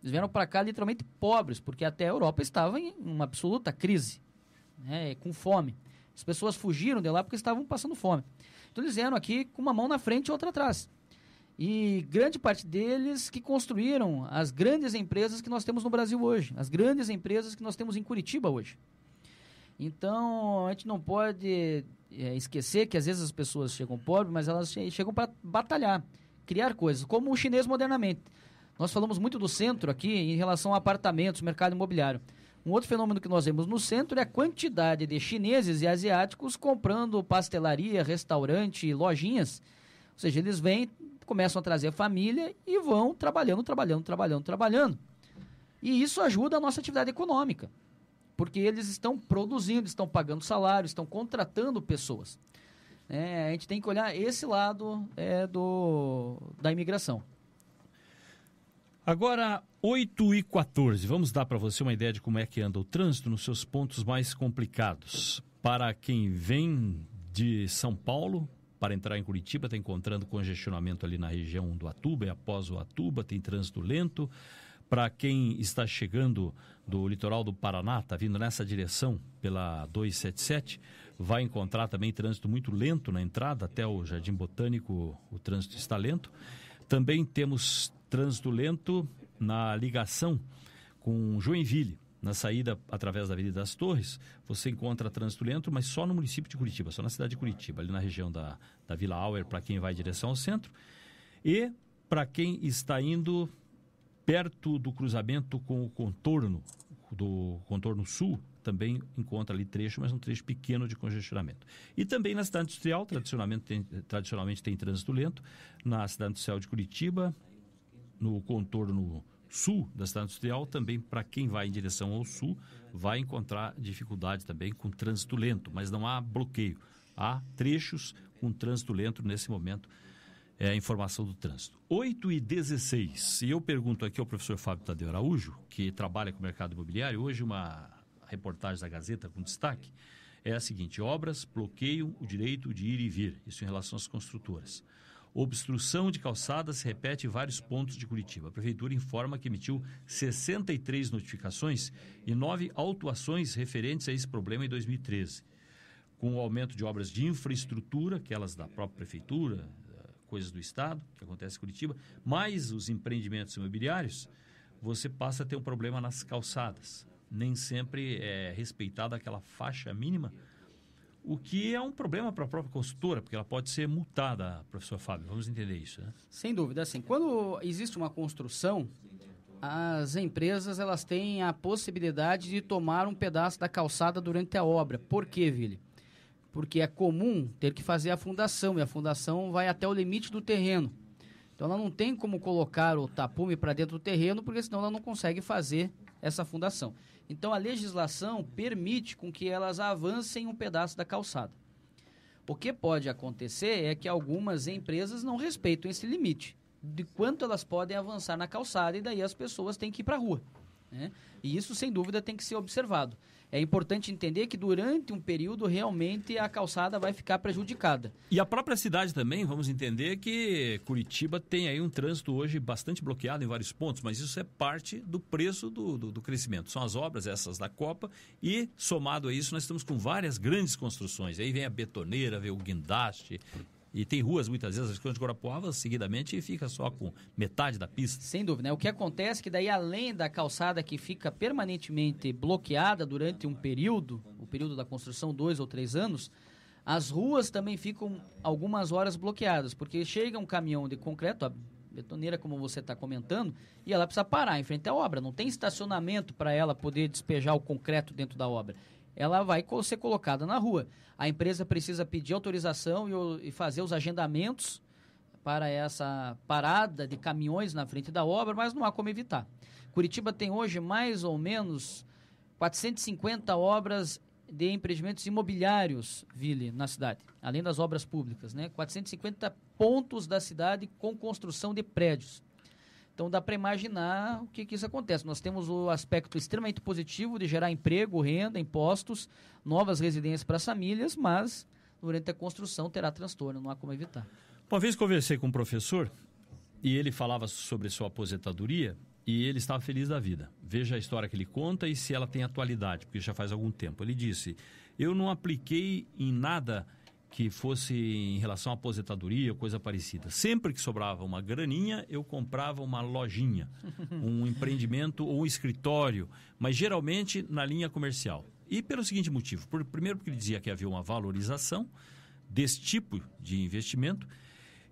Eles vieram para cá literalmente pobres, porque até a Europa estava em uma absoluta crise, né, com fome. As pessoas fugiram de lá porque estavam passando fome. Então eles vieram aqui com uma mão na frente e outra atrás. E grande parte deles que construíram as grandes empresas que nós temos no Brasil hoje, as grandes empresas que nós temos em Curitiba hoje. Então, a gente não pode é, esquecer que às vezes as pessoas chegam pobres, mas elas chegam para batalhar, criar coisas, como o chinês modernamente. Nós falamos muito do centro aqui em relação a apartamentos, mercado imobiliário. Um outro fenômeno que nós vemos no centro é a quantidade de chineses e asiáticos comprando pastelaria, restaurante, lojinhas. Ou seja, eles vêm, começam a trazer a família e vão trabalhando, trabalhando, trabalhando, trabalhando. E isso ajuda a nossa atividade econômica, porque eles estão produzindo, estão pagando salário, estão contratando pessoas. É, a gente tem que olhar esse lado é, do, da imigração. Agora, 8 e 14, vamos dar para você uma ideia de como é que anda o trânsito nos seus pontos mais complicados. Para quem vem de São Paulo, para entrar em Curitiba, está encontrando congestionamento ali na região do Atuba e após o Atuba, tem trânsito lento. Para quem está chegando do litoral do Paraná, está vindo nessa direção pela 277, vai encontrar também trânsito muito lento na entrada até o Jardim Botânico, o trânsito está lento. Também temos trânsito lento na ligação com Joinville. Na saída através da Avenida das Torres, você encontra trânsito lento, mas só no município de Curitiba, só na cidade de Curitiba, ali na região da, da Vila Auer, para quem vai em direção ao centro. E para quem está indo perto do cruzamento com o contorno, do contorno sul, também encontra ali trecho, mas um trecho pequeno de congestionamento. E também na cidade industrial, tradicionalmente tem, tradicionalmente tem trânsito lento, na cidade industrial de Curitiba, no contorno sul da cidade industrial, também para quem vai em direção ao sul, vai encontrar dificuldade também com trânsito lento, mas não há bloqueio. Há trechos com trânsito lento nesse momento, é a informação do trânsito. 8 e 16. E eu pergunto aqui ao professor Fábio Tadeu Araújo, que trabalha com o mercado imobiliário, hoje uma reportagem da Gazeta com destaque é a seguinte: obras bloqueiam o direito de ir e vir, isso em relação às construtoras. Obstrução de calçadas se repete em vários pontos de Curitiba. A prefeitura informa que emitiu 63 notificações e nove autuações referentes a esse problema em 2013. Com o aumento de obras de infraestrutura, aquelas da própria prefeitura, eh, coisas do Estado, que acontece em Curitiba, mais os empreendimentos imobiliários, você passa a ter um problema nas calçadas nem sempre é respeitada aquela faixa mínima, o que é um problema para a própria consultora, porque ela pode ser multada, professor Fábio. Vamos entender isso, né? Sem dúvida, assim, quando existe uma construção, as empresas elas têm a possibilidade de tomar um pedaço da calçada durante a obra. Por quê, Vili? Porque é comum ter que fazer a fundação e a fundação vai até o limite do terreno. Então ela não tem como colocar o tapume para dentro do terreno, porque senão ela não consegue fazer essa fundação. Então a legislação permite com que elas avancem um pedaço da calçada. O que pode acontecer é que algumas empresas não respeitam esse limite de quanto elas podem avançar na calçada e daí as pessoas têm que ir para a rua. Né? E isso, sem dúvida, tem que ser observado. É importante entender que durante um período realmente a calçada vai ficar prejudicada. E a própria cidade também, vamos entender que Curitiba tem aí um trânsito hoje bastante bloqueado em vários pontos, mas isso é parte do preço do, do, do crescimento. São as obras essas da Copa e, somado a isso, nós estamos com várias grandes construções. Aí vem a betoneira, vem o guindaste, e tem ruas, muitas vezes, as de Guarapuava, seguidamente, e fica só com metade da pista. Sem dúvida, né? O que acontece é que daí, além da calçada que fica permanentemente bloqueada durante um período, o período da construção, dois ou três anos, as ruas também ficam algumas horas bloqueadas, porque chega um caminhão de concreto, a betoneira, como você está comentando, e ela precisa parar em frente à obra. Não tem estacionamento para ela poder despejar o concreto dentro da obra ela vai ser colocada na rua. A empresa precisa pedir autorização e, e fazer os agendamentos para essa parada de caminhões na frente da obra, mas não há como evitar. Curitiba tem hoje mais ou menos 450 obras de empreendimentos imobiliários, Ville, na cidade, além das obras públicas, né? 450 pontos da cidade com construção de prédios. Então dá para imaginar o que, que isso acontece. Nós temos o aspecto extremamente positivo de gerar emprego, renda, impostos, novas residências para as famílias, mas durante a construção terá transtorno, não há como evitar. Uma vez conversei com um professor e ele falava sobre sua aposentadoria e ele estava feliz da vida. Veja a história que ele conta e se ela tem atualidade, porque já faz algum tempo. Ele disse: Eu não apliquei em nada que fosse em relação à aposentadoria, coisa parecida. Sempre que sobrava uma graninha, eu comprava uma lojinha, um empreendimento ou um escritório, mas geralmente na linha comercial. E pelo seguinte motivo: por, primeiro, porque ele dizia que havia uma valorização desse tipo de investimento.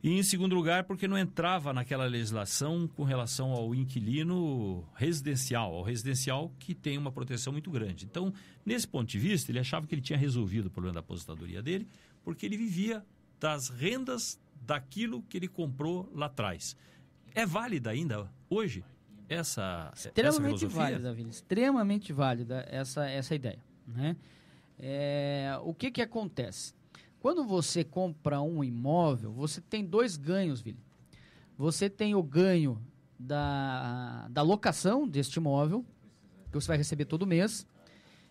E em segundo lugar, porque não entrava naquela legislação com relação ao inquilino residencial, ao residencial que tem uma proteção muito grande. Então, nesse ponto de vista, ele achava que ele tinha resolvido o problema da aposentadoria dele, porque ele vivia das rendas daquilo que ele comprou lá atrás. É válida ainda hoje essa extremamente essa válida, Vila, extremamente válida essa essa ideia, né? É, o que que acontece? Quando você compra um imóvel, você tem dois ganhos, Vila. Você tem o ganho da, da locação deste imóvel, que você vai receber todo mês,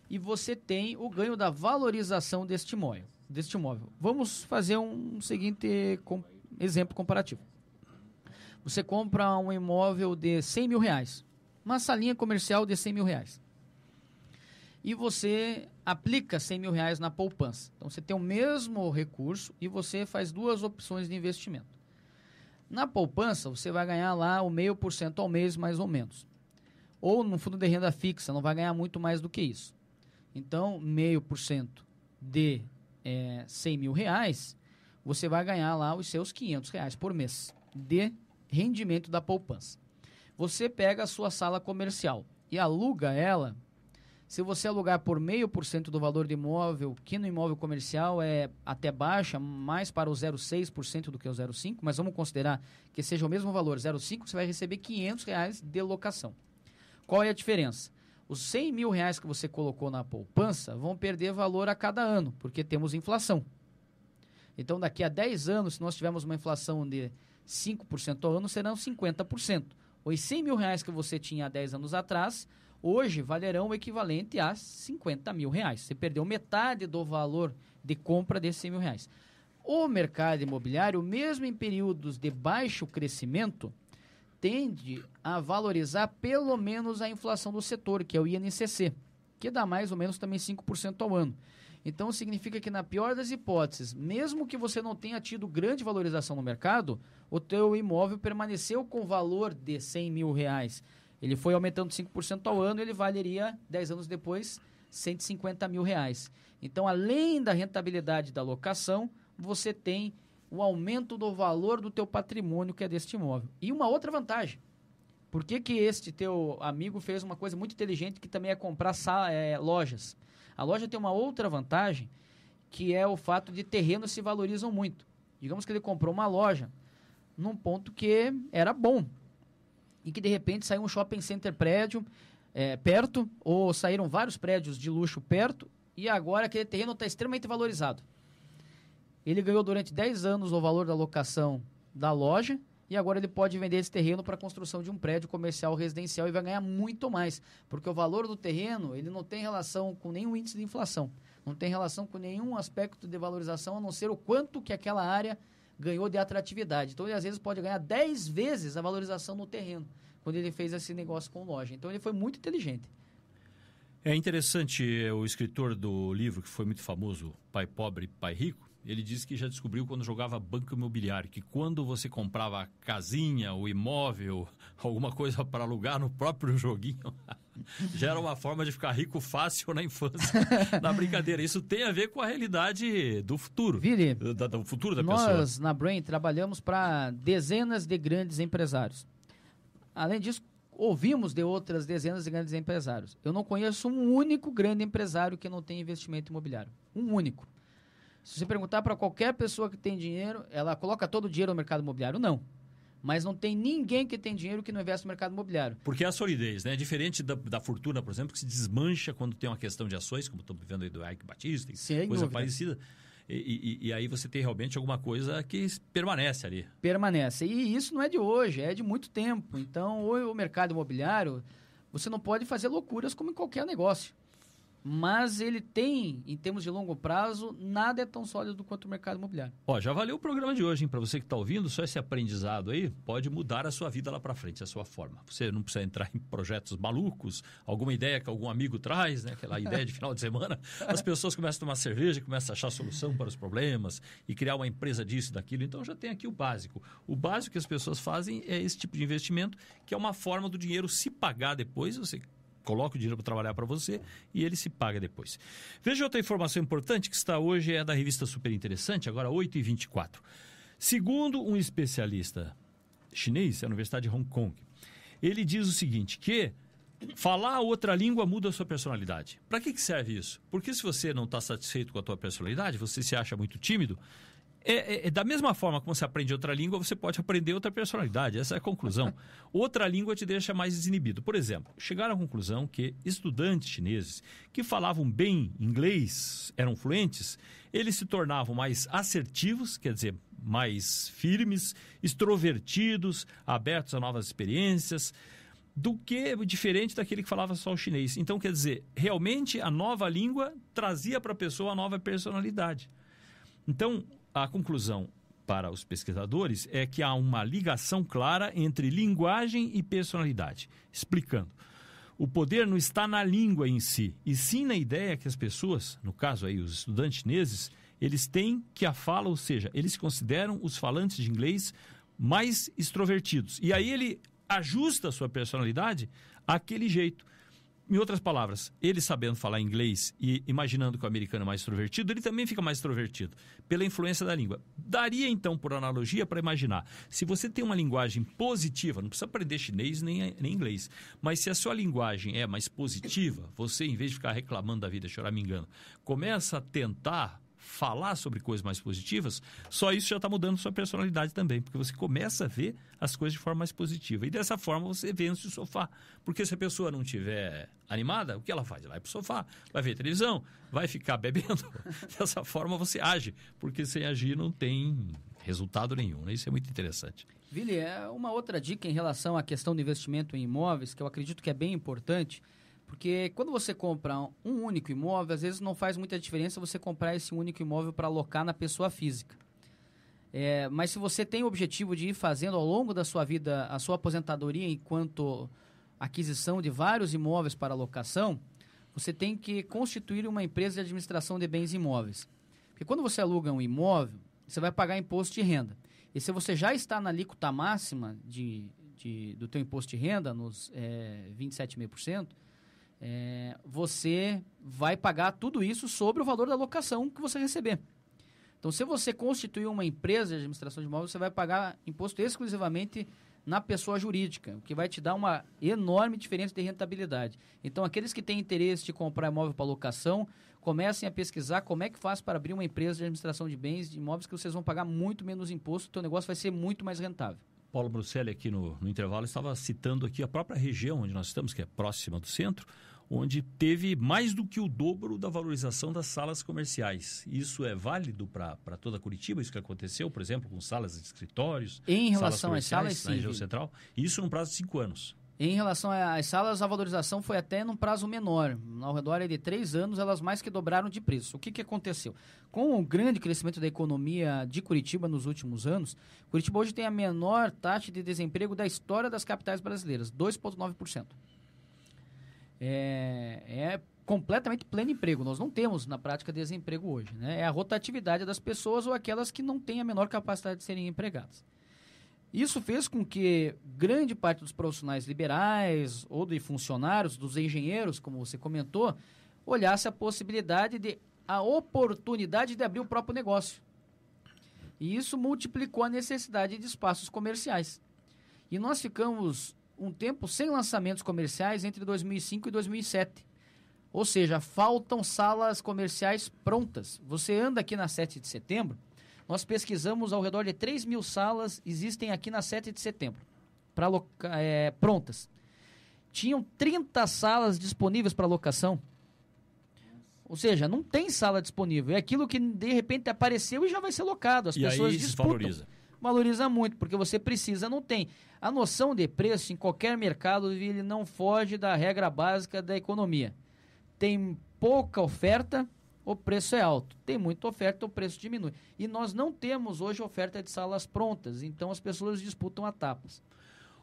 e você tem o ganho da valorização deste imóvel deste imóvel. Vamos fazer um seguinte com, exemplo comparativo. Você compra um imóvel de 100 mil reais, uma salinha comercial de 100 mil reais. E você aplica 100 mil reais na poupança. Então você tem o mesmo recurso e você faz duas opções de investimento. Na poupança, você vai ganhar lá o meio por cento ao mês, mais ou menos. Ou no fundo de renda fixa, não vai ganhar muito mais do que isso. Então, meio por cento de é, 100 mil reais, você vai ganhar lá os seus 500 reais por mês de rendimento da poupança. Você pega a sua sala comercial e aluga ela. Se você alugar por meio por cento do valor do imóvel, que no imóvel comercial é até baixa, mais para o 0,6% do que o 0,5%, mas vamos considerar que seja o mesmo valor, 0,5%, você vai receber 500 reais de locação. Qual é a diferença? Os 100 mil reais que você colocou na poupança vão perder valor a cada ano, porque temos inflação. Então, daqui a 10 anos, se nós tivermos uma inflação de 5% ao ano, serão 50%. Os 100 mil reais que você tinha há 10 anos atrás, hoje valerão o equivalente a 50 mil reais. Você perdeu metade do valor de compra desses 100 mil reais. O mercado imobiliário, mesmo em períodos de baixo crescimento, tende a valorizar pelo menos a inflação do setor, que é o INCC, que dá mais ou menos também 5% ao ano. Então significa que na pior das hipóteses, mesmo que você não tenha tido grande valorização no mercado, o teu imóvel permaneceu com valor de 100 mil reais. Ele foi aumentando 5% ao ano, ele valeria 10 anos depois 150 mil reais. Então, além da rentabilidade da locação, você tem o aumento do valor do teu patrimônio que é deste imóvel. E uma outra vantagem. Por que, que este teu amigo fez uma coisa muito inteligente que também é comprar é, lojas? A loja tem uma outra vantagem, que é o fato de terrenos se valorizam muito. Digamos que ele comprou uma loja num ponto que era bom. E que de repente saiu um shopping center prédio é, perto, ou saíram vários prédios de luxo perto, e agora aquele terreno está extremamente valorizado. Ele ganhou durante 10 anos o valor da locação da loja e agora ele pode vender esse terreno para a construção de um prédio comercial residencial e vai ganhar muito mais, porque o valor do terreno ele não tem relação com nenhum índice de inflação, não tem relação com nenhum aspecto de valorização, a não ser o quanto que aquela área ganhou de atratividade. Então ele às vezes pode ganhar 10 vezes a valorização no terreno quando ele fez esse negócio com loja. Então ele foi muito inteligente. É interessante o escritor do livro que foi muito famoso, Pai Pobre, Pai Rico, ele disse que já descobriu quando jogava banco imobiliário, que quando você comprava casinha, o imóvel, alguma coisa para alugar no próprio joguinho, já era uma forma de ficar rico fácil na infância, na brincadeira. Isso tem a ver com a realidade do futuro. Vire, da, do futuro da nós, pessoa. Nós, na Brain, trabalhamos para dezenas de grandes empresários. Além disso, ouvimos de outras dezenas de grandes empresários. Eu não conheço um único grande empresário que não tem investimento imobiliário. Um único. Se você perguntar para qualquer pessoa que tem dinheiro, ela coloca todo o dinheiro no mercado imobiliário? Não. Mas não tem ninguém que tem dinheiro que não investe no mercado imobiliário. Porque é a solidez, né? É diferente da, da, fortuna, por exemplo, que se desmancha quando tem uma questão de ações, como estamos vivendo aí do Ike Batista, Sem coisa dúvida. parecida. E, e, e, aí você tem realmente alguma coisa que permanece ali. Permanece. E isso não é de hoje, é de muito tempo. Então, o mercado imobiliário, você não pode fazer loucuras como em qualquer negócio mas ele tem, em termos de longo prazo, nada é tão sólido quanto o mercado imobiliário. Ó, já valeu o programa de hoje, hein? Para você que está ouvindo, só esse aprendizado aí pode mudar a sua vida lá para frente, a sua forma. Você não precisa entrar em projetos malucos, alguma ideia que algum amigo traz, né? Aquela ideia de final de semana. As pessoas começam a tomar cerveja, começam a achar solução para os problemas e criar uma empresa disso, daquilo. Então já tem aqui o básico. O básico que as pessoas fazem é esse tipo de investimento, que é uma forma do dinheiro se pagar depois, você coloca o dinheiro para trabalhar para você e ele se paga depois. Veja outra informação importante que está hoje, é da revista Super Interessante, agora 8h24. Segundo um especialista chinês, da é Universidade de Hong Kong, ele diz o seguinte, que falar outra língua muda a sua personalidade. Para que, que serve isso? Porque se você não está satisfeito com a sua personalidade, você se acha muito tímido, é, é, é, da mesma forma que você aprende outra língua, você pode aprender outra personalidade. Essa é a conclusão. outra língua te deixa mais desinibido. Por exemplo, chegaram à conclusão que estudantes chineses que falavam bem inglês, eram fluentes, eles se tornavam mais assertivos, quer dizer, mais firmes, extrovertidos, abertos a novas experiências do que diferente daquele que falava só o chinês. Então, quer dizer, realmente a nova língua trazia para a pessoa a nova personalidade. Então, a conclusão para os pesquisadores é que há uma ligação clara entre linguagem e personalidade. Explicando, o poder não está na língua em si, e sim na ideia que as pessoas, no caso aí os estudantes chineses, eles têm que a fala, ou seja, eles consideram os falantes de inglês mais extrovertidos. E aí ele ajusta a sua personalidade àquele jeito. Em outras palavras, ele sabendo falar inglês e imaginando que o americano é mais extrovertido, ele também fica mais extrovertido, pela influência da língua. Daria, então, por analogia, para imaginar: se você tem uma linguagem positiva, não precisa aprender chinês nem, nem inglês, mas se a sua linguagem é mais positiva, você, em vez de ficar reclamando da vida, chorar me engano, começa a tentar falar sobre coisas mais positivas, só isso já está mudando sua personalidade também, porque você começa a ver as coisas de forma mais positiva. E dessa forma você vence o sofá. Porque se a pessoa não tiver animada, o que ela faz? Ela vai para o sofá, vai ver televisão, vai ficar bebendo. dessa forma você age, porque sem agir não tem resultado nenhum. Né? Isso é muito interessante. Vili, é uma outra dica em relação à questão do investimento em imóveis, que eu acredito que é bem importante porque quando você compra um único imóvel, às vezes não faz muita diferença você comprar esse único imóvel para alocar na pessoa física. É, mas se você tem o objetivo de ir fazendo ao longo da sua vida a sua aposentadoria enquanto aquisição de vários imóveis para locação, você tem que constituir uma empresa de administração de bens imóveis. Porque quando você aluga um imóvel, você vai pagar imposto de renda. E se você já está na alíquota máxima de, de do teu imposto de renda, nos é, 27,5%, é, você vai pagar tudo isso sobre o valor da locação que você receber. Então, se você constituir uma empresa de administração de imóveis, você vai pagar imposto exclusivamente na pessoa jurídica, o que vai te dar uma enorme diferença de rentabilidade. Então, aqueles que têm interesse de comprar imóvel para locação, comecem a pesquisar como é que faz para abrir uma empresa de administração de bens de imóveis que vocês vão pagar muito menos imposto, o teu negócio vai ser muito mais rentável. Paulo Bruxelli aqui no, no intervalo estava citando aqui a própria região onde nós estamos, que é próxima do centro, onde teve mais do que o dobro da valorização das salas comerciais. Isso é válido para toda Curitiba, isso que aconteceu, por exemplo, com salas de escritórios. Em relação salas às salas, sim. Na região central, isso num prazo de cinco anos. Em relação às salas, a valorização foi até num prazo menor. Ao redor de três anos, elas mais que dobraram de preço. O que, que aconteceu? Com o grande crescimento da economia de Curitiba nos últimos anos, Curitiba hoje tem a menor taxa de desemprego da história das capitais brasileiras, 2,9% é, é completamente pleno emprego. Nós não temos na prática desemprego hoje. Né? É a rotatividade das pessoas ou aquelas que não têm a menor capacidade de serem empregadas. Isso fez com que grande parte dos profissionais liberais ou de funcionários, dos engenheiros, como você comentou, olhasse a possibilidade de a oportunidade de abrir o próprio negócio. E isso multiplicou a necessidade de espaços comerciais. E nós ficamos um tempo sem lançamentos comerciais entre 2005 e 2007. Ou seja, faltam salas comerciais prontas. Você anda aqui na 7 de setembro, nós pesquisamos ao redor de 3 mil salas existem aqui na 7 de setembro, pra, é, prontas. Tinham 30 salas disponíveis para locação. Ou seja, não tem sala disponível. É aquilo que de repente apareceu e já vai ser locado. As e pessoas aí disputam. Valoriza valoriza muito, porque você precisa, não tem. A noção de preço em qualquer mercado, ele não foge da regra básica da economia. Tem pouca oferta, o preço é alto. Tem muita oferta, o preço diminui. E nós não temos hoje oferta de salas prontas, então as pessoas disputam a tapas.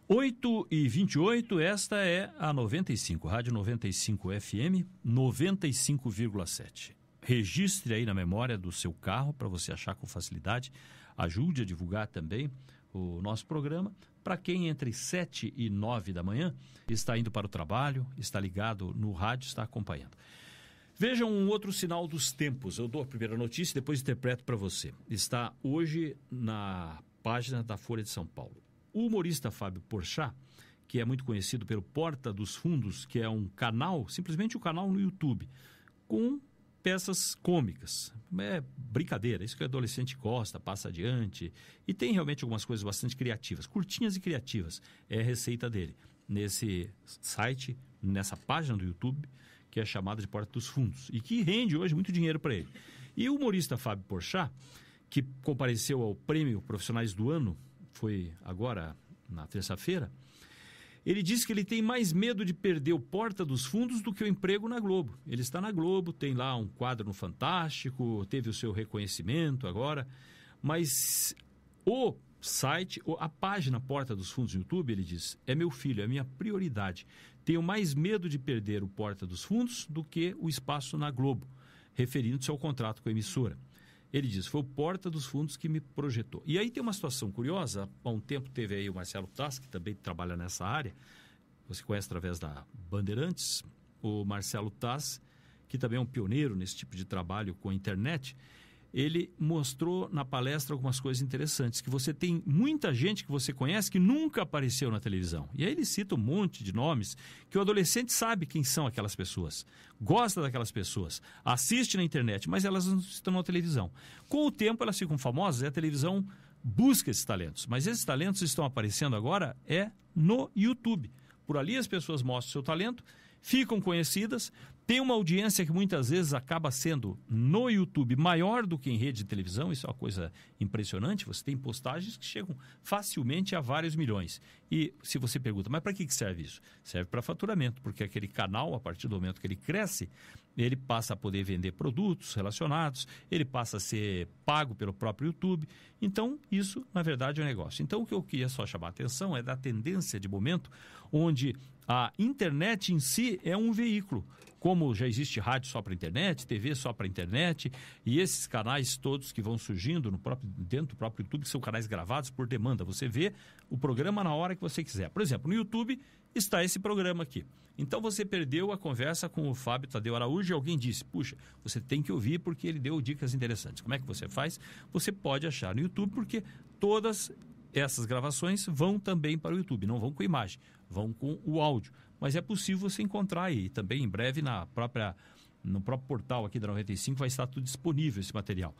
8 e 28, esta é a 95, Rádio 95 FM, 95,7. Registre aí na memória do seu carro para você achar com facilidade ajude a divulgar também o nosso programa. Para quem é entre 7 e 9 da manhã está indo para o trabalho, está ligado no rádio, está acompanhando. Vejam um outro sinal dos tempos. Eu dou a primeira notícia e depois interpreto para você. Está hoje na página da Folha de São Paulo. O humorista Fábio Porchat, que é muito conhecido pelo Porta dos Fundos, que é um canal, simplesmente um canal no YouTube, com peças cômicas. É brincadeira, isso que o adolescente gosta, passa adiante. E tem realmente algumas coisas bastante criativas, curtinhas e criativas. É a receita dele. Nesse site, nessa página do YouTube, que é chamada de Porta dos Fundos. E que rende hoje muito dinheiro para ele. E o humorista Fábio Porchat, que compareceu ao prêmio Profissionais do Ano, foi agora na terça-feira, ele diz que ele tem mais medo de perder o Porta dos Fundos do que o emprego na Globo. Ele está na Globo, tem lá um quadro no Fantástico, teve o seu reconhecimento agora, mas o site, a página Porta dos Fundos no YouTube, ele diz, é meu filho, é minha prioridade. Tenho mais medo de perder o Porta dos Fundos do que o espaço na Globo, referindo-se ao contrato com a emissora. Ele diz: foi o Porta dos Fundos que me projetou. E aí tem uma situação curiosa. Há um tempo teve aí o Marcelo Tass, que também trabalha nessa área. Você conhece através da Bandeirantes, o Marcelo Tass, que também é um pioneiro nesse tipo de trabalho com a internet ele mostrou na palestra algumas coisas interessantes, que você tem muita gente que você conhece que nunca apareceu na televisão. E aí ele cita um monte de nomes que o adolescente sabe quem são aquelas pessoas, gosta daquelas pessoas, assiste na internet, mas elas não estão na televisão. Com o tempo elas ficam famosas e a televisão busca esses talentos. Mas esses talentos estão aparecendo agora é no YouTube. Por ali as pessoas mostram seu talento, ficam conhecidas, tem uma audiência que muitas vezes acaba sendo no YouTube maior do que em rede de televisão, isso é uma coisa impressionante. Você tem postagens que chegam facilmente a vários milhões. E se você pergunta, mas para que serve isso? Serve para faturamento, porque aquele canal, a partir do momento que ele cresce, ele passa a poder vender produtos relacionados, ele passa a ser pago pelo próprio YouTube. Então, isso, na verdade, é um negócio. Então, o que eu queria só chamar a atenção é da tendência de momento onde a internet em si é um veículo. Como já existe rádio só para internet, TV só para internet, e esses canais todos que vão surgindo no próprio, dentro do próprio YouTube, são canais gravados por demanda. Você vê o programa na hora que você quiser. Por exemplo, no YouTube está esse programa aqui. Então você perdeu a conversa com o Fábio Tadeu Araújo e alguém disse: Puxa, você tem que ouvir porque ele deu dicas interessantes. Como é que você faz? Você pode achar no YouTube, porque todas essas gravações vão também para o YouTube, não vão com imagem vão com o áudio. Mas é possível você encontrar aí também em breve na própria no próprio portal aqui da 95 vai estar tudo disponível esse material.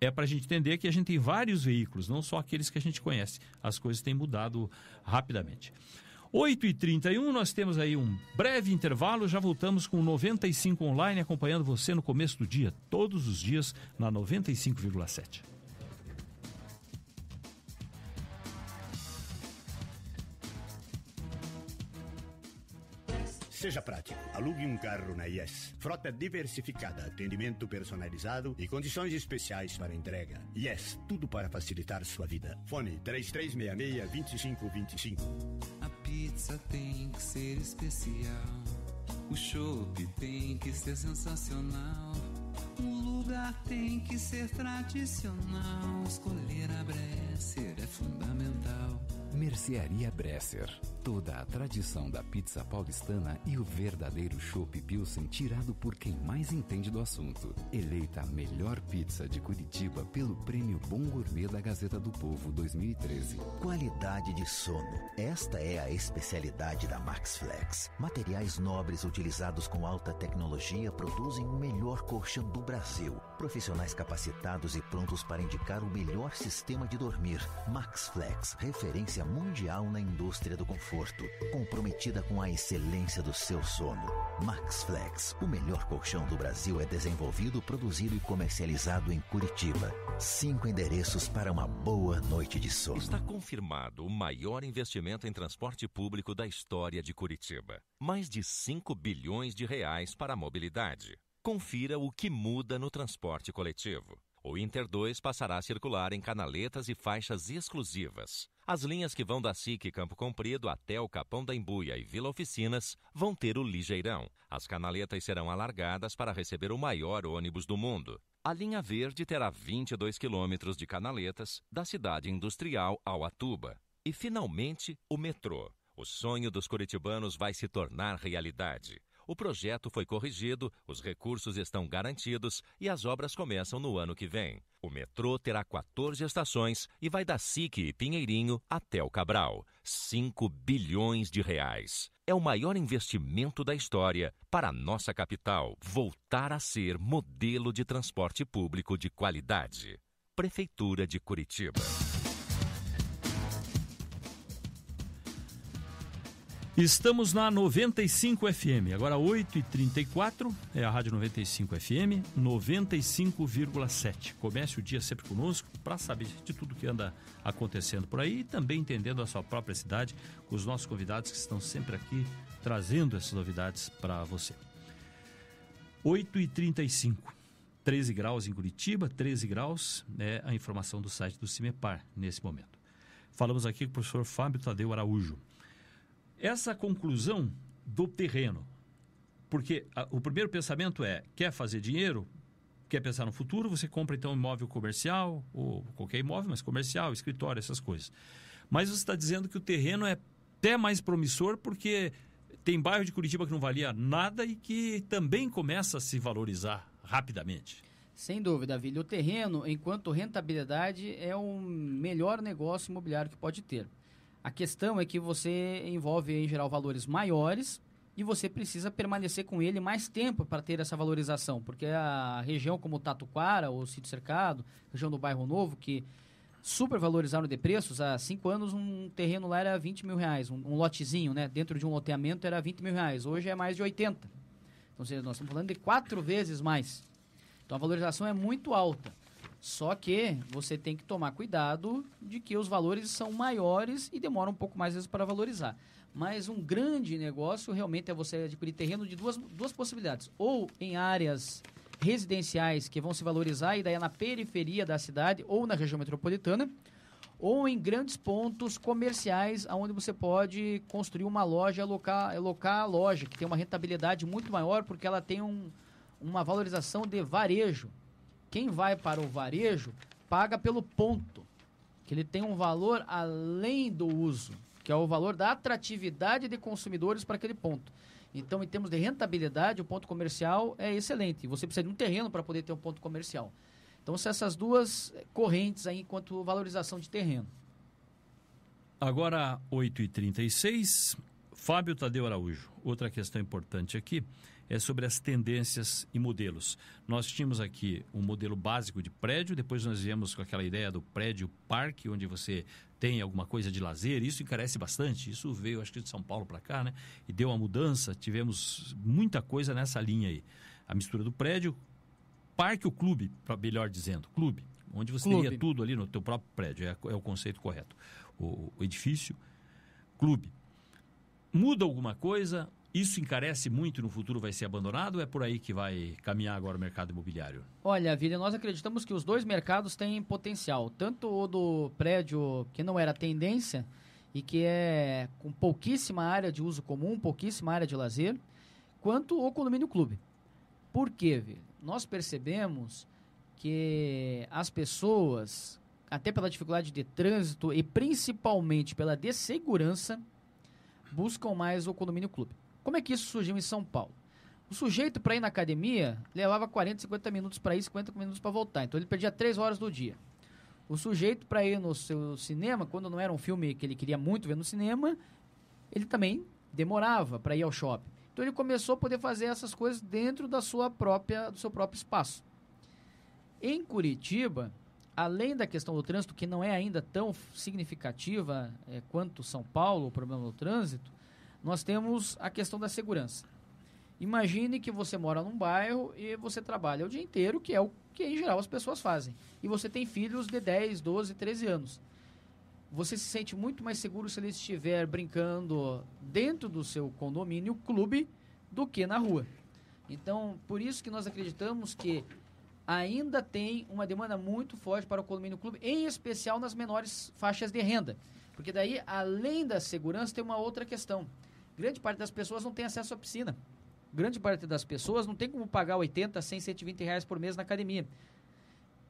É para a gente entender que a gente tem vários veículos, não só aqueles que a gente conhece. As coisas têm mudado rapidamente. 8h31, nós temos aí um breve intervalo, já voltamos com 95 Online, acompanhando você no começo do dia, todos os dias, na 95,7. Seja prático. Alugue um carro na Yes. Frota diversificada, atendimento personalizado e condições especiais para entrega. Yes, tudo para facilitar sua vida. Fone 3366-2525. A pizza tem que ser especial. O chopp tem que ser sensacional. O lugar tem que ser tradicional. Escolher a Bresser é fundamental. Mercearia Bresser. Toda a tradição da pizza paulistana e o verdadeiro chopp Pilsen tirado por quem mais entende do assunto. Eleita a melhor pizza de Curitiba pelo Prêmio Bom Gourmet da Gazeta do Povo 2013. Qualidade de sono. Esta é a especialidade da Max Flex. Materiais nobres utilizados com alta tecnologia produzem o melhor colchão do Brasil. Profissionais capacitados e prontos para indicar o melhor sistema de dormir. Max Flex, referência referência mundial na indústria do conforto, comprometida com a excelência do seu sono. MaxFlex, o melhor colchão do Brasil, é desenvolvido, produzido e comercializado em Curitiba. Cinco endereços para uma boa noite de sono. Está confirmado o maior investimento em transporte público da história de Curitiba. Mais de 5 bilhões de reais para a mobilidade. Confira o que muda no transporte coletivo. O Inter 2 passará a circular em canaletas e faixas exclusivas. As linhas que vão da SIC Campo Comprido até o Capão da Embuia e Vila Oficinas vão ter o ligeirão. As canaletas serão alargadas para receber o maior ônibus do mundo. A linha verde terá 22 quilômetros de canaletas, da cidade industrial ao Atuba. E, finalmente, o metrô. O sonho dos curitibanos vai se tornar realidade. O projeto foi corrigido, os recursos estão garantidos e as obras começam no ano que vem. O metrô terá 14 estações e vai da SIC e Pinheirinho até o Cabral. 5 bilhões de reais. É o maior investimento da história para a nossa capital voltar a ser modelo de transporte público de qualidade. Prefeitura de Curitiba. Estamos na 95 FM, agora 8h34, é a Rádio 95 FM, 95,7. Comece o dia sempre conosco para saber de tudo que anda acontecendo por aí e também entendendo a sua própria cidade, com os nossos convidados que estão sempre aqui trazendo essas novidades para você. 8h35, 13 graus em Curitiba, 13 graus é a informação do site do CIMEPAR nesse momento. Falamos aqui com o professor Fábio Tadeu Araújo. Essa conclusão do terreno, porque a, o primeiro pensamento é: quer fazer dinheiro? Quer pensar no futuro? Você compra então um imóvel comercial, ou qualquer imóvel, mas comercial, escritório, essas coisas. Mas você está dizendo que o terreno é até mais promissor porque tem bairro de Curitiba que não valia nada e que também começa a se valorizar rapidamente. Sem dúvida, Vila. O terreno, enquanto rentabilidade, é o melhor negócio imobiliário que pode ter. A questão é que você envolve, em geral, valores maiores e você precisa permanecer com ele mais tempo para ter essa valorização, porque a região como Tatuquara ou Sítio Cercado, região do Bairro Novo, que supervalorizaram de preços, há cinco anos um terreno lá era 20 mil reais, um, um lotezinho, né? Dentro de um loteamento era 20 mil reais, hoje é mais de 80. Então, nós estamos falando de quatro vezes mais. Então, a valorização é muito alta. Só que você tem que tomar cuidado de que os valores são maiores e demora um pouco mais vezes para valorizar. Mas um grande negócio realmente é você adquirir terreno de duas, duas possibilidades. Ou em áreas residenciais que vão se valorizar, e daí é na periferia da cidade ou na região metropolitana, ou em grandes pontos comerciais, onde você pode construir uma loja, alocar, alocar a loja, que tem uma rentabilidade muito maior, porque ela tem um, uma valorização de varejo. Quem vai para o varejo paga pelo ponto, que ele tem um valor além do uso, que é o valor da atratividade de consumidores para aquele ponto. Então, em termos de rentabilidade, o ponto comercial é excelente. Você precisa de um terreno para poder ter um ponto comercial. Então, são essas duas correntes aí enquanto valorização de terreno. Agora, 8h36, Fábio Tadeu Araújo. Outra questão importante aqui é sobre as tendências e modelos. Nós tínhamos aqui um modelo básico de prédio, depois nós viemos com aquela ideia do prédio parque, onde você tem alguma coisa de lazer, isso encarece bastante. Isso veio, acho que de São Paulo para cá, né? E deu uma mudança, tivemos muita coisa nessa linha aí. A mistura do prédio, parque ou clube, melhor dizendo, clube, onde você clube. teria tudo ali no teu próprio prédio, é, é o conceito correto. o, o edifício, clube. Muda alguma coisa, isso encarece muito e no futuro vai ser abandonado ou é por aí que vai caminhar agora o mercado imobiliário? Olha, Vila, nós acreditamos que os dois mercados têm potencial, tanto o do prédio que não era tendência e que é com pouquíssima área de uso comum, pouquíssima área de lazer, quanto o condomínio clube. Por quê, Vila? Nós percebemos que as pessoas, até pela dificuldade de trânsito e principalmente pela dessegurança, buscam mais o condomínio clube. Como é que isso surgiu em São Paulo? O sujeito, para ir na academia, levava 40, 50 minutos para ir, 50 minutos para voltar. Então ele perdia 3 horas do dia. O sujeito, para ir no seu cinema, quando não era um filme que ele queria muito ver no cinema, ele também demorava para ir ao shopping. Então ele começou a poder fazer essas coisas dentro da sua própria, do seu próprio espaço. Em Curitiba, além da questão do trânsito, que não é ainda tão significativa é, quanto São Paulo, o problema do trânsito, nós temos a questão da segurança. Imagine que você mora num bairro e você trabalha o dia inteiro, que é o que em geral as pessoas fazem. E você tem filhos de 10, 12, 13 anos. Você se sente muito mais seguro se ele estiver brincando dentro do seu condomínio, clube, do que na rua. Então, por isso que nós acreditamos que ainda tem uma demanda muito forte para o condomínio clube, em especial nas menores faixas de renda. Porque daí, além da segurança, tem uma outra questão Grande parte das pessoas não tem acesso à piscina. Grande parte das pessoas não tem como pagar 80, 100, 120 reais por mês na academia.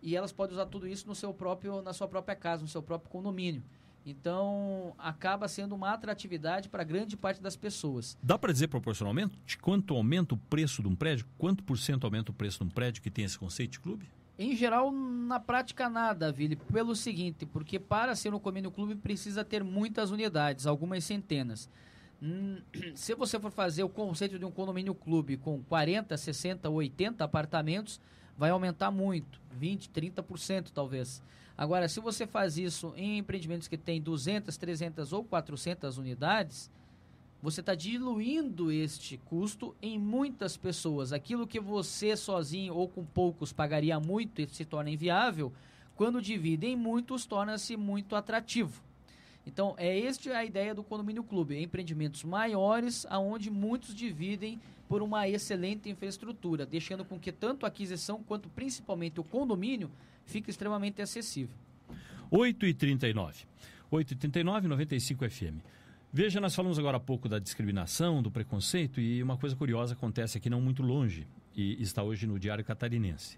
E elas podem usar tudo isso no seu próprio, na sua própria casa, no seu próprio condomínio. Então, acaba sendo uma atratividade para grande parte das pessoas. Dá para dizer proporcionalmente quanto aumenta o preço de um prédio? Quanto por cento aumenta o preço de um prédio que tem esse conceito de clube? Em geral, na prática, nada, Vili, Pelo seguinte, porque para ser um condomínio clube precisa ter muitas unidades, algumas centenas. Hum, se você for fazer o conceito de um condomínio clube com 40, 60, 80 apartamentos, vai aumentar muito, 20, 30% talvez. Agora, se você faz isso em empreendimentos que tem 200, 300 ou 400 unidades, você está diluindo este custo em muitas pessoas. Aquilo que você sozinho ou com poucos pagaria muito e se torna inviável, quando divide em muitos, torna-se muito atrativo. Então, é esta a ideia do condomínio clube, empreendimentos maiores, aonde muitos dividem por uma excelente infraestrutura, deixando com que tanto a aquisição quanto principalmente o condomínio fique extremamente acessível. 8h39. 8h39, 95 FM. Veja, nós falamos agora há pouco da discriminação, do preconceito, e uma coisa curiosa acontece aqui não muito longe, e está hoje no Diário Catarinense.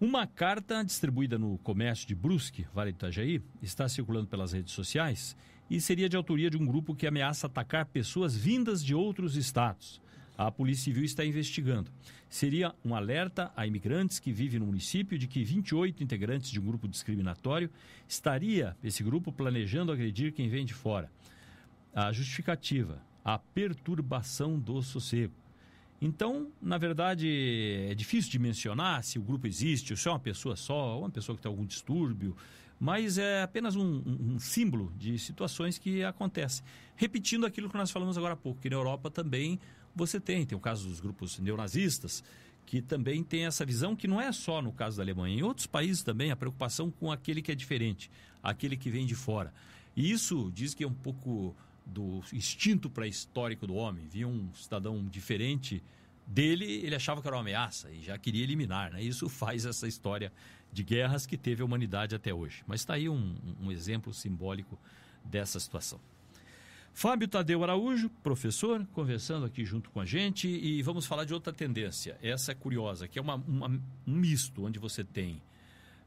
Uma carta distribuída no comércio de Brusque, Vale do Itajaí, está circulando pelas redes sociais e seria de autoria de um grupo que ameaça atacar pessoas vindas de outros estados. A Polícia Civil está investigando. Seria um alerta a imigrantes que vivem no município de que 28 integrantes de um grupo discriminatório estaria esse grupo planejando agredir quem vem de fora. A justificativa, a perturbação do sossego. Então, na verdade, é difícil de mencionar se o grupo existe, se é uma pessoa só, ou uma pessoa que tem algum distúrbio, mas é apenas um, um, um símbolo de situações que acontecem. Repetindo aquilo que nós falamos agora há pouco, que na Europa também você tem, tem o caso dos grupos neonazistas, que também tem essa visão que não é só no caso da Alemanha, em outros países também a preocupação com aquele que é diferente, aquele que vem de fora. E isso diz que é um pouco do instinto pré-histórico do homem, via um cidadão diferente dele, ele achava que era uma ameaça e já queria eliminar. Né? Isso faz essa história de guerras que teve a humanidade até hoje. Mas está aí um, um exemplo simbólico dessa situação. Fábio Tadeu Araújo, professor, conversando aqui junto com a gente e vamos falar de outra tendência. Essa é curiosa, que é uma, uma, um misto onde você tem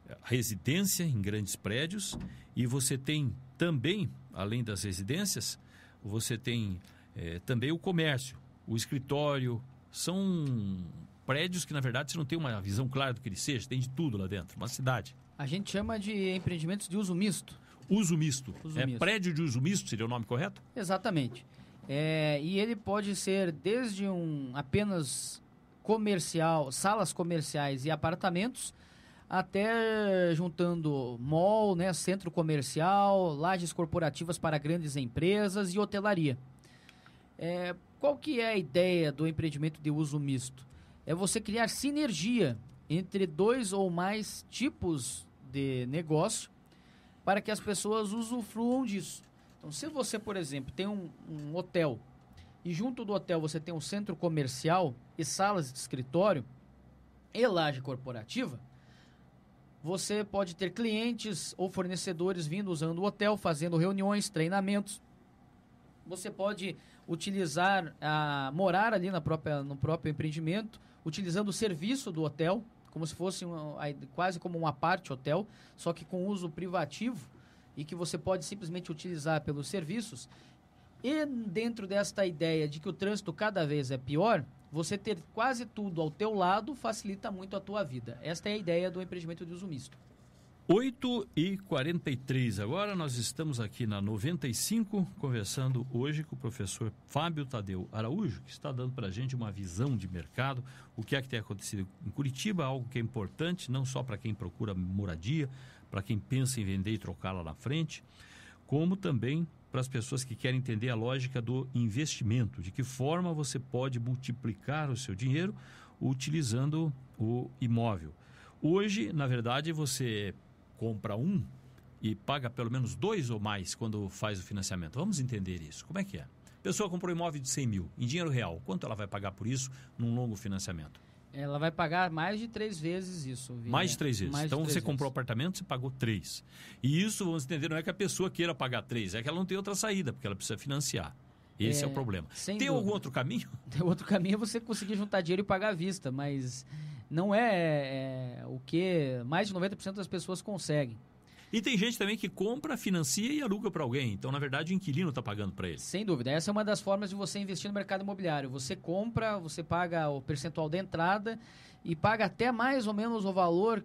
eh, residência em grandes prédios e você tem também, além das residências, você tem é, também o comércio, o escritório. São prédios que, na verdade, você não tem uma visão clara do que ele seja, tem de tudo lá dentro, uma cidade. A gente chama de empreendimentos de uso misto. Uso misto. Uso é misto. prédio de uso misto, seria o nome correto? Exatamente. É, e ele pode ser desde um apenas comercial, salas comerciais e apartamentos, até juntando mall, né, centro comercial, lajes corporativas para grandes empresas e hotelaria. É, qual que é a ideia do empreendimento de uso misto? É você criar sinergia entre dois ou mais tipos de negócio para que as pessoas usufruam disso. Então, se você, por exemplo, tem um, um hotel e junto do hotel você tem um centro comercial e salas de escritório e laje corporativa, você pode ter clientes ou fornecedores vindo usando o hotel, fazendo reuniões, treinamentos. Você pode utilizar, a, ah, morar ali na própria, no próprio empreendimento, utilizando o serviço do hotel, como se fosse quase como uma parte hotel, só que com uso privativo e que você pode simplesmente utilizar pelos serviços. E dentro desta ideia de que o trânsito cada vez é pior, você ter quase tudo ao teu lado facilita muito a tua vida. Esta é a ideia do empreendimento de uso misto. 8 e 43 agora nós estamos aqui na 95 conversando hoje com o professor Fábio Tadeu Araújo, que está dando para a gente uma visão de mercado, o que é que tem acontecido em Curitiba, algo que é importante, não só para quem procura moradia, para quem pensa em vender e trocar lá na frente, como também para as pessoas que querem entender a lógica do investimento, de que forma você pode multiplicar o seu dinheiro utilizando o imóvel. Hoje, na verdade, você compra um e paga pelo menos dois ou mais quando faz o financiamento. Vamos entender isso. Como é que é? A pessoa comprou um imóvel de 100 mil em dinheiro real. Quanto ela vai pagar por isso num longo financiamento? Ela vai pagar mais de três vezes isso. Mais de três vezes. Mais então três você comprou um apartamento, você pagou três. E isso, vamos entender, não é que a pessoa queira pagar três, é que ela não tem outra saída, porque ela precisa financiar. Esse é, é o problema. Tem dúvida. algum outro caminho? Tem outro caminho é você conseguir juntar dinheiro e pagar à vista, mas não é, é o que mais de 90% das pessoas conseguem. E tem gente também que compra, financia e aluga para alguém. Então, na verdade, o inquilino está pagando para ele. Sem dúvida. Essa é uma das formas de você investir no mercado imobiliário. Você compra, você paga o percentual da entrada e paga até mais ou menos o valor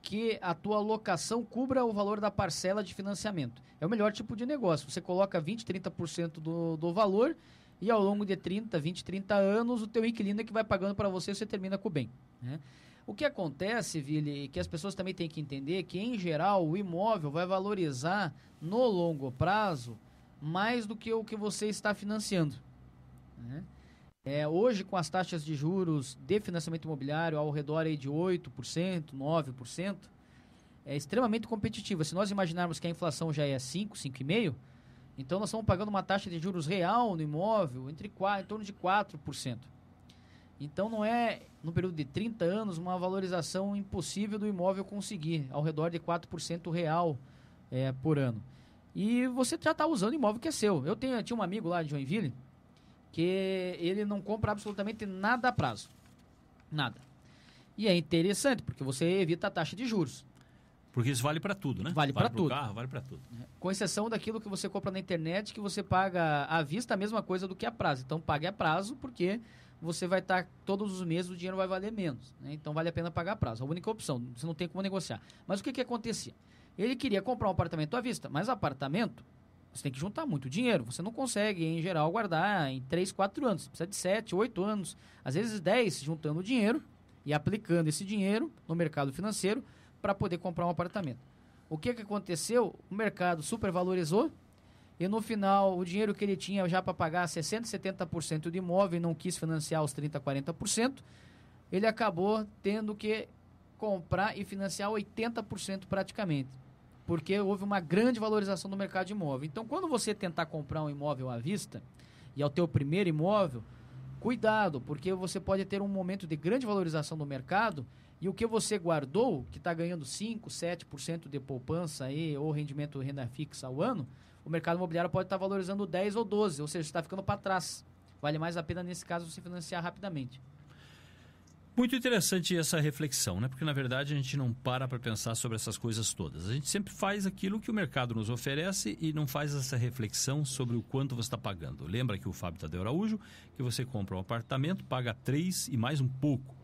que a tua locação cubra o valor da parcela de financiamento. É o melhor tipo de negócio. Você coloca 20, 30% do, do valor e ao longo de 30, 20, 30 anos o teu inquilino é que vai pagando para você, você termina com o bem. Né? O que acontece, Vili, que as pessoas também têm que entender que, em geral, o imóvel vai valorizar no longo prazo mais do que o que você está financiando. Né? É, hoje, com as taxas de juros de financiamento imobiliário ao redor aí de 8%, 9%, é extremamente competitiva. Se nós imaginarmos que a inflação já é 5, 5,5%, então nós estamos pagando uma taxa de juros real no imóvel entre 4, em torno de 4%. Então não é, no período de 30 anos, uma valorização impossível do imóvel conseguir, ao redor de 4% real é, por ano. E você já está usando o imóvel que é seu. Eu, tenho, eu tinha um amigo lá de Joinville que ele não compra absolutamente nada a prazo. Nada. E é interessante, porque você evita a taxa de juros. Porque isso vale para tudo, né? Vale, vale para tudo. carro, vale para tudo. É. Com exceção daquilo que você compra na internet, que você paga à vista a mesma coisa do que a prazo. Então pague a prazo, porque você vai estar tá, todos os meses, o dinheiro vai valer menos. Né? Então vale a pena pagar prazo. A única opção, você não tem como negociar. Mas o que, que acontecia? Ele queria comprar um apartamento à vista, mas apartamento, você tem que juntar muito dinheiro. Você não consegue, em geral, guardar em 3, 4 anos. Você precisa de 7, 8 anos, às vezes 10, juntando dinheiro e aplicando esse dinheiro no mercado financeiro para poder comprar um apartamento. O que, que aconteceu? O mercado supervalorizou e no final, o dinheiro que ele tinha já para pagar 60%, 70% de imóvel e não quis financiar os 30%, 40%, ele acabou tendo que comprar e financiar 80% praticamente. Porque houve uma grande valorização do mercado de imóvel. Então, quando você tentar comprar um imóvel à vista, e é o teu primeiro imóvel, cuidado, porque você pode ter um momento de grande valorização do mercado e o que você guardou, que está ganhando 5, 7% de poupança aí, ou rendimento renda fixa ao ano, o mercado imobiliário pode estar tá valorizando 10 ou 12, ou seja, está ficando para trás. Vale mais a pena, nesse caso, se financiar rapidamente. Muito interessante essa reflexão, né? Porque na verdade a gente não para para pensar sobre essas coisas todas. A gente sempre faz aquilo que o mercado nos oferece e não faz essa reflexão sobre o quanto você está pagando. Lembra que o Fábio Tadeu Araújo, que você compra um apartamento, paga três e mais um pouco.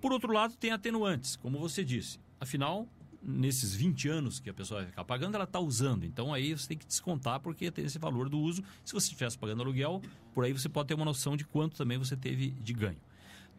Por outro lado, tem atenuantes, como você disse. Afinal, nesses 20 anos que a pessoa vai ficar pagando, ela está usando. Então aí você tem que descontar porque tem esse valor do uso. Se você estivesse pagando aluguel, por aí você pode ter uma noção de quanto também você teve de ganho.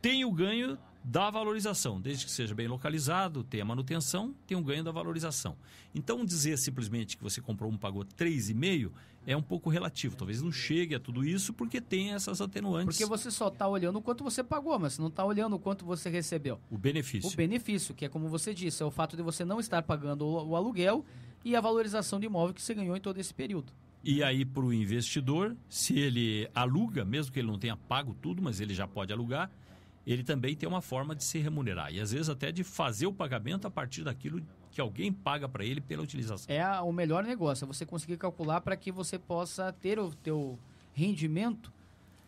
Tem o ganho da valorização, desde que seja bem localizado, tenha manutenção, tenha um ganho da valorização. Então, dizer simplesmente que você comprou um pagou 3,5 é um pouco relativo. Talvez não chegue a tudo isso porque tem essas atenuantes. Porque você só está olhando o quanto você pagou, mas você não está olhando o quanto você recebeu. O benefício. O benefício, que é como você disse, é o fato de você não estar pagando o aluguel e a valorização de imóvel que você ganhou em todo esse período. E aí, para o investidor, se ele aluga, mesmo que ele não tenha pago tudo, mas ele já pode alugar, ele também tem uma forma de se remunerar e às vezes até de fazer o pagamento a partir daquilo que alguém paga para ele pela utilização. É o melhor negócio, é você conseguir calcular para que você possa ter o teu rendimento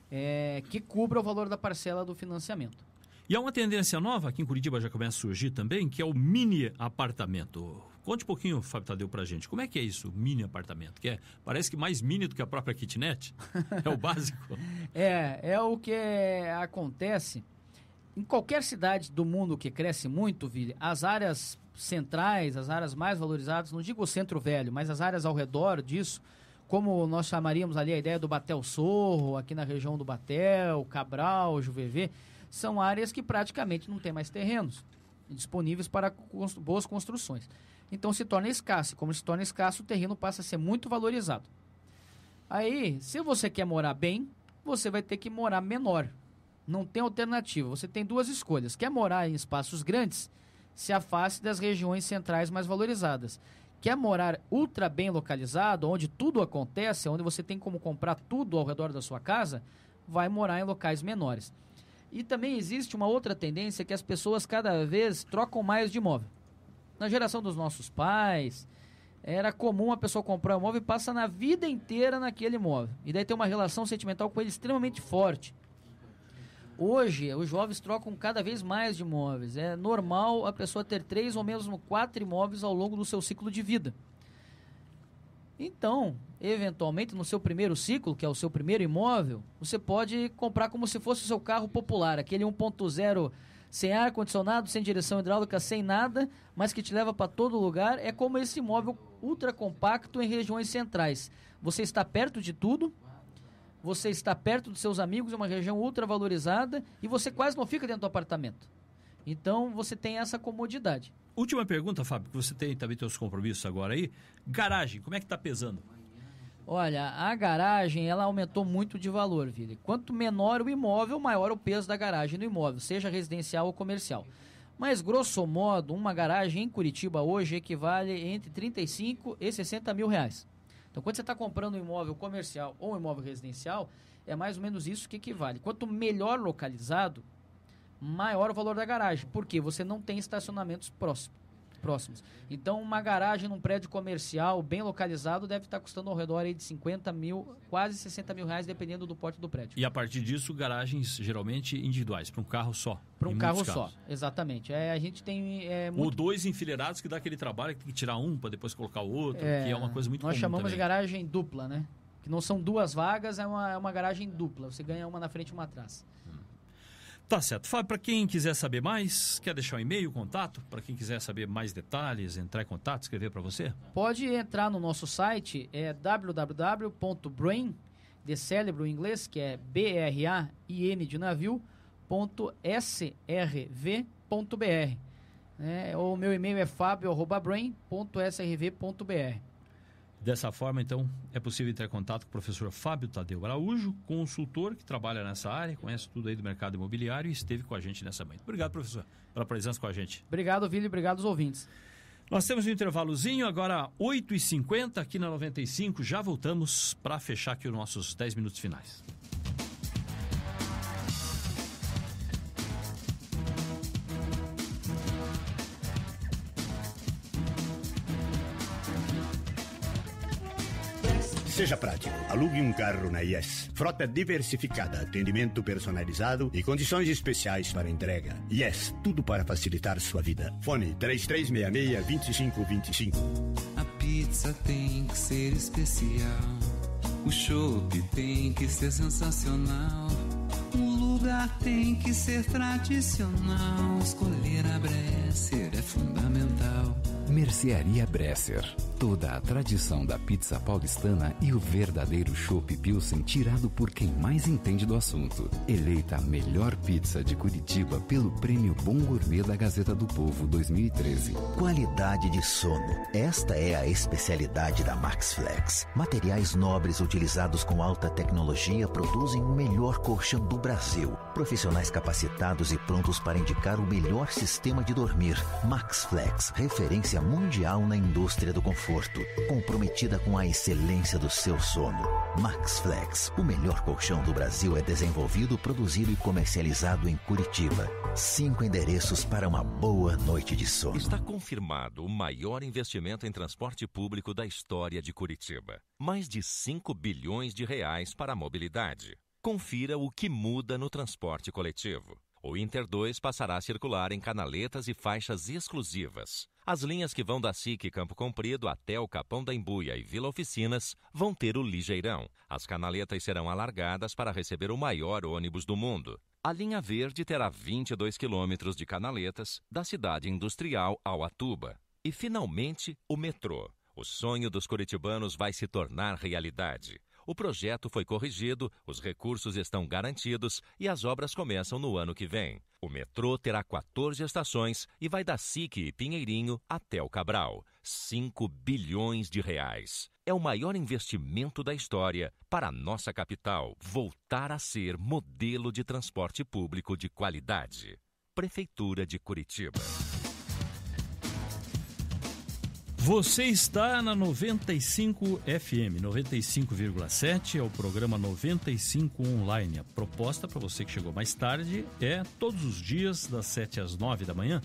é, que cubra o valor da parcela do financiamento. E há uma tendência nova aqui em Curitiba já começa a surgir também, que é o mini apartamento. Conte um pouquinho, Fábio Tadeu, para gente. Como é que é isso, mini apartamento? Que é, parece que mais mini do que a própria kitnet. É o básico. é, é o que acontece em qualquer cidade do mundo que cresce muito, Vili, as áreas centrais, as áreas mais valorizadas, não digo o centro velho, mas as áreas ao redor disso, como nós chamaríamos ali a ideia do Batel Sorro, aqui na região do Batel, Cabral, Juvevê, são áreas que praticamente não tem mais terrenos disponíveis para constru boas construções. Então se torna escasso, e como se torna escasso, o terreno passa a ser muito valorizado. Aí, se você quer morar bem, você vai ter que morar menor. Não tem alternativa. Você tem duas escolhas. Quer morar em espaços grandes? Se afaste das regiões centrais mais valorizadas. Quer morar ultra bem localizado, onde tudo acontece, onde você tem como comprar tudo ao redor da sua casa? Vai morar em locais menores. E também existe uma outra tendência que as pessoas cada vez trocam mais de imóvel. Na geração dos nossos pais, era comum a pessoa comprar um imóvel e passa na vida inteira naquele imóvel. E daí tem uma relação sentimental com ele extremamente forte. Hoje, os jovens trocam cada vez mais de imóveis. É normal a pessoa ter três ou mesmo quatro imóveis ao longo do seu ciclo de vida. Então, eventualmente, no seu primeiro ciclo, que é o seu primeiro imóvel, você pode comprar como se fosse o seu carro popular, aquele 1.0 sem ar-condicionado, sem direção hidráulica, sem nada, mas que te leva para todo lugar. É como esse imóvel ultra compacto em regiões centrais. Você está perto de tudo, você está perto dos seus amigos, é uma região ultravalorizada e você quase não fica dentro do apartamento. Então você tem essa comodidade. Última pergunta, Fábio, que você tem também seus compromissos agora aí. Garagem, como é que está pesando? Olha, a garagem ela aumentou muito de valor, Vili. Quanto menor o imóvel, maior o peso da garagem no imóvel, seja residencial ou comercial. Mas, grosso modo, uma garagem em Curitiba hoje equivale entre 35 e 60 mil reais. Então, quando você está comprando um imóvel comercial ou um imóvel residencial, é mais ou menos isso que equivale. Quanto melhor localizado, maior o valor da garagem, porque você não tem estacionamentos próximos próximos. Então, uma garagem num prédio comercial bem localizado deve estar custando ao redor aí de 50 mil, quase 60 mil reais, dependendo do porte do prédio. E a partir disso, garagens geralmente individuais, para um carro só. Para um carro só, exatamente. É, a gente tem. É, muito... Ou dois enfileirados que dá aquele trabalho que tem que tirar um para depois colocar o outro, é, que é uma coisa muito Nós chamamos também. de garagem dupla, né? Que não são duas vagas, é uma, é uma garagem dupla. Você ganha uma na frente e uma atrás. Hum. Tá certo. Fábio, para quem quiser saber mais, quer deixar um e-mail, contato? Para quem quiser saber mais detalhes, entrar em contato, escrever para você? Pode entrar no nosso site, é www.brain, de cérebro em inglês, que é B-R-A-I-N de navio, ponto s r v ponto br É, o meu e-mail é fabio.brain.srv.br. Dessa forma, então, é possível entrar em contato com o professor Fábio Tadeu Araújo, consultor que trabalha nessa área, conhece tudo aí do mercado imobiliário e esteve com a gente nessa manhã. Obrigado, professor, pela presença com a gente. Obrigado, Vili, obrigado aos ouvintes. Nós temos um intervalozinho, agora 8h50 aqui na 95, já voltamos para fechar aqui os nossos 10 minutos finais. Seja prático. Alugue um carro na Yes. Frota diversificada, atendimento personalizado e condições especiais para entrega. Yes, tudo para facilitar sua vida. Fone 3366-2525. A pizza tem que ser especial. O shopping tem que ser sensacional lugar tem que ser tradicional. Escolher a Bresser é fundamental. Mercearia Bresser. Toda a tradição da pizza paulistana e o verdadeiro chopp Pilsen tirado por quem mais entende do assunto. Eleita a melhor pizza de Curitiba pelo Prêmio Bom Gourmet da Gazeta do Povo 2013. Qualidade de sono. Esta é a especialidade da Maxflex. Materiais nobres utilizados com alta tecnologia produzem o melhor colchão do Brasil Brasil. Profissionais capacitados e prontos para indicar o melhor sistema de dormir. MaxFlex, referência mundial na indústria do conforto. Comprometida com a excelência do seu sono. MaxFlex, o melhor colchão do Brasil é desenvolvido, produzido e comercializado em Curitiba. Cinco endereços para uma boa noite de sono. Está confirmado o maior investimento em transporte público da história de Curitiba. Mais de 5 bilhões de reais para a mobilidade. Confira o que muda no transporte coletivo. O Inter 2 passará a circular em canaletas e faixas exclusivas. As linhas que vão da SIC Campo Comprido até o Capão da Embuia e Vila Oficinas vão ter o ligeirão. As canaletas serão alargadas para receber o maior ônibus do mundo. A linha verde terá 22 quilômetros de canaletas, da cidade industrial ao Atuba. E, finalmente, o metrô. O sonho dos curitibanos vai se tornar realidade. O projeto foi corrigido, os recursos estão garantidos e as obras começam no ano que vem. O metrô terá 14 estações e vai da Sique e Pinheirinho até o Cabral. 5 bilhões de reais. É o maior investimento da história para a nossa capital voltar a ser modelo de transporte público de qualidade. Prefeitura de Curitiba. Você está na 95 FM, 95,7 é o programa 95 Online. A proposta para você que chegou mais tarde é todos os dias das 7 às 9 da manhã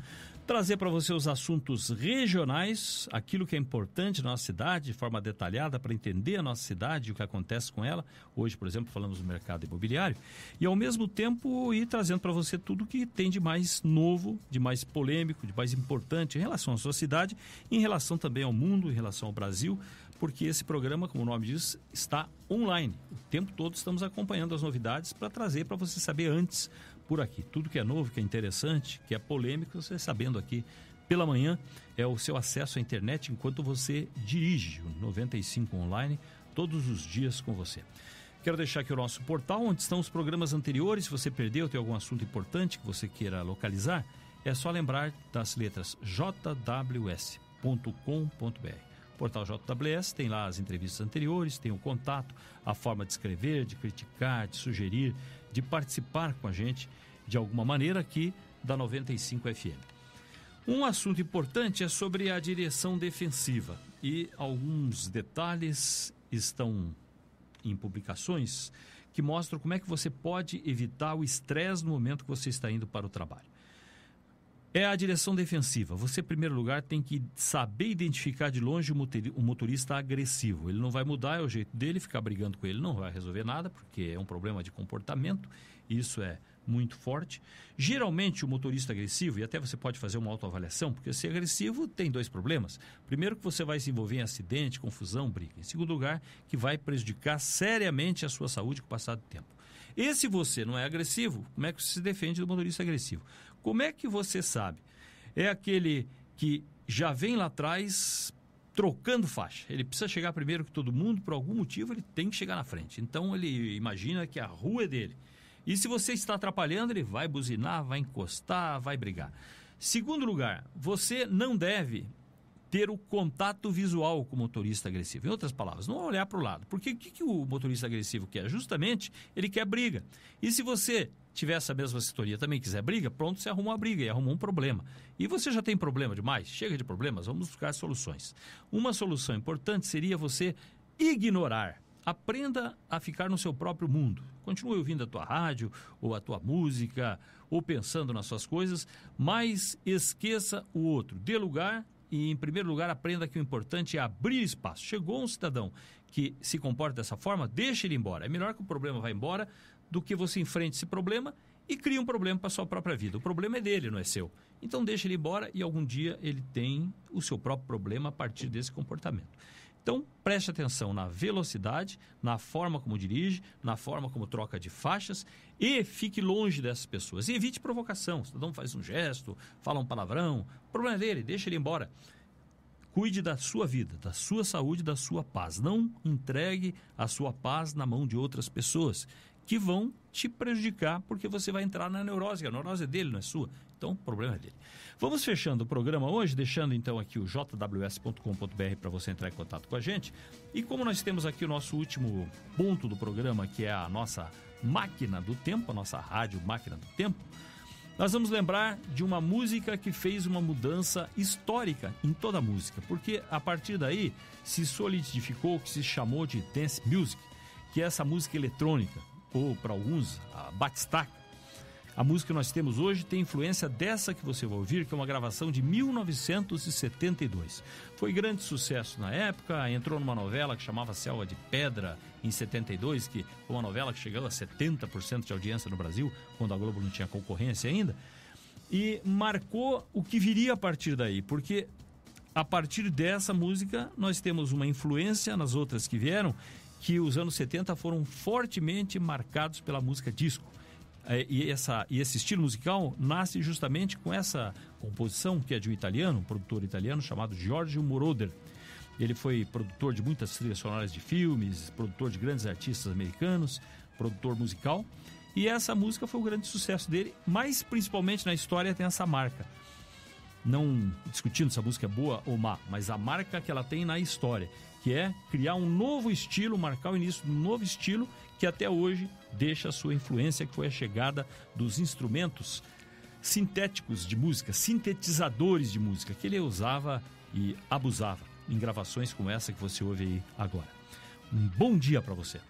trazer para você os assuntos regionais, aquilo que é importante na nossa cidade, de forma detalhada, para entender a nossa cidade e o que acontece com ela. Hoje, por exemplo, falamos do mercado imobiliário. E, ao mesmo tempo, ir trazendo para você tudo que tem de mais novo, de mais polêmico, de mais importante em relação à sua cidade, em relação também ao mundo, em relação ao Brasil, porque esse programa, como o nome diz, está online. O tempo todo estamos acompanhando as novidades para trazer para você saber antes por aqui. Tudo que é novo, que é interessante, que é polêmico, você sabendo aqui pela manhã é o seu acesso à internet enquanto você dirige o 95 online todos os dias com você. Quero deixar aqui o nosso portal onde estão os programas anteriores. Se você perdeu, tem algum assunto importante que você queira localizar, é só lembrar das letras jws.com.br. Portal JWS tem lá as entrevistas anteriores, tem o contato, a forma de escrever, de criticar, de sugerir, de participar com a gente de alguma maneira aqui da 95 FM. Um assunto importante é sobre a direção defensiva e alguns detalhes estão em publicações que mostram como é que você pode evitar o estresse no momento que você está indo para o trabalho é a direção defensiva. Você, em primeiro lugar, tem que saber identificar de longe o motorista agressivo. Ele não vai mudar, é o jeito dele, ficar brigando com ele não vai resolver nada, porque é um problema de comportamento, isso é muito forte. Geralmente, o motorista agressivo, e até você pode fazer uma autoavaliação, porque ser agressivo tem dois problemas. Primeiro, que você vai se envolver em acidente, confusão, briga. Em segundo lugar, que vai prejudicar seriamente a sua saúde com o passar do tempo. E se você não é agressivo, como é que você se defende do motorista agressivo? Como é que você sabe? É aquele que já vem lá atrás trocando faixa. Ele precisa chegar primeiro que todo mundo, por algum motivo ele tem que chegar na frente. Então ele imagina que a rua é dele. E se você está atrapalhando, ele vai buzinar, vai encostar, vai brigar. Segundo lugar, você não deve ter o contato visual com o motorista agressivo. Em outras palavras, não olhar para o lado. Porque o que, que o motorista agressivo quer? Justamente, ele quer briga. E se você tiver essa mesma setoria também quiser briga, pronto, você arruma uma briga e arruma um problema. E você já tem problema demais? Chega de problemas, vamos buscar soluções. Uma solução importante seria você ignorar. Aprenda a ficar no seu próprio mundo. Continue ouvindo a tua rádio, ou a tua música, ou pensando nas suas coisas, mas esqueça o outro. Dê lugar e, em primeiro lugar, aprenda que o importante é abrir espaço. Chegou um cidadão que se comporta dessa forma, deixe ele embora. É melhor que o problema vá embora do que você enfrente esse problema e cria um problema para a sua própria vida. O problema é dele, não é seu. Então deixe ele embora e algum dia ele tem o seu próprio problema a partir desse comportamento. Então, preste atenção na velocidade, na forma como dirige, na forma como troca de faixas e fique longe dessas pessoas. E evite provocação. O cidadão faz um gesto, fala um palavrão, o problema é dele, deixa ele embora. Cuide da sua vida, da sua saúde, da sua paz. Não entregue a sua paz na mão de outras pessoas que vão te prejudicar porque você vai entrar na neurose. A neurose é dele, não é sua. Então, o problema é dele. Vamos fechando o programa hoje, deixando então aqui o jws.com.br para você entrar em contato com a gente. E como nós temos aqui o nosso último ponto do programa, que é a nossa máquina do tempo, a nossa rádio máquina do tempo, nós vamos lembrar de uma música que fez uma mudança histórica em toda a música, porque a partir daí se solidificou o que se chamou de dance music, que é essa música eletrônica, ou para alguns, a batistaca a música que nós temos hoje tem influência dessa que você vai ouvir, que é uma gravação de 1972. Foi grande sucesso na época, entrou numa novela que chamava Selva de Pedra, em 72, que foi uma novela que chegou a 70% de audiência no Brasil, quando a Globo não tinha concorrência ainda, e marcou o que viria a partir daí, porque a partir dessa música nós temos uma influência nas outras que vieram, que os anos 70 foram fortemente marcados pela música disco. É, e, essa, e esse estilo musical nasce justamente com essa composição que é de um italiano, um produtor italiano chamado Giorgio Moroder. Ele foi produtor de muitas trilhas sonoras de filmes, produtor de grandes artistas americanos, produtor musical. E essa música foi o um grande sucesso dele, mas principalmente na história tem essa marca. Não discutindo se a música é boa ou má, mas a marca que ela tem na história, que é criar um novo estilo, marcar o início de um novo estilo que até hoje deixa sua influência, que foi a chegada dos instrumentos sintéticos de música, sintetizadores de música, que ele usava e abusava em gravações como essa que você ouve aí agora. Um bom dia para você.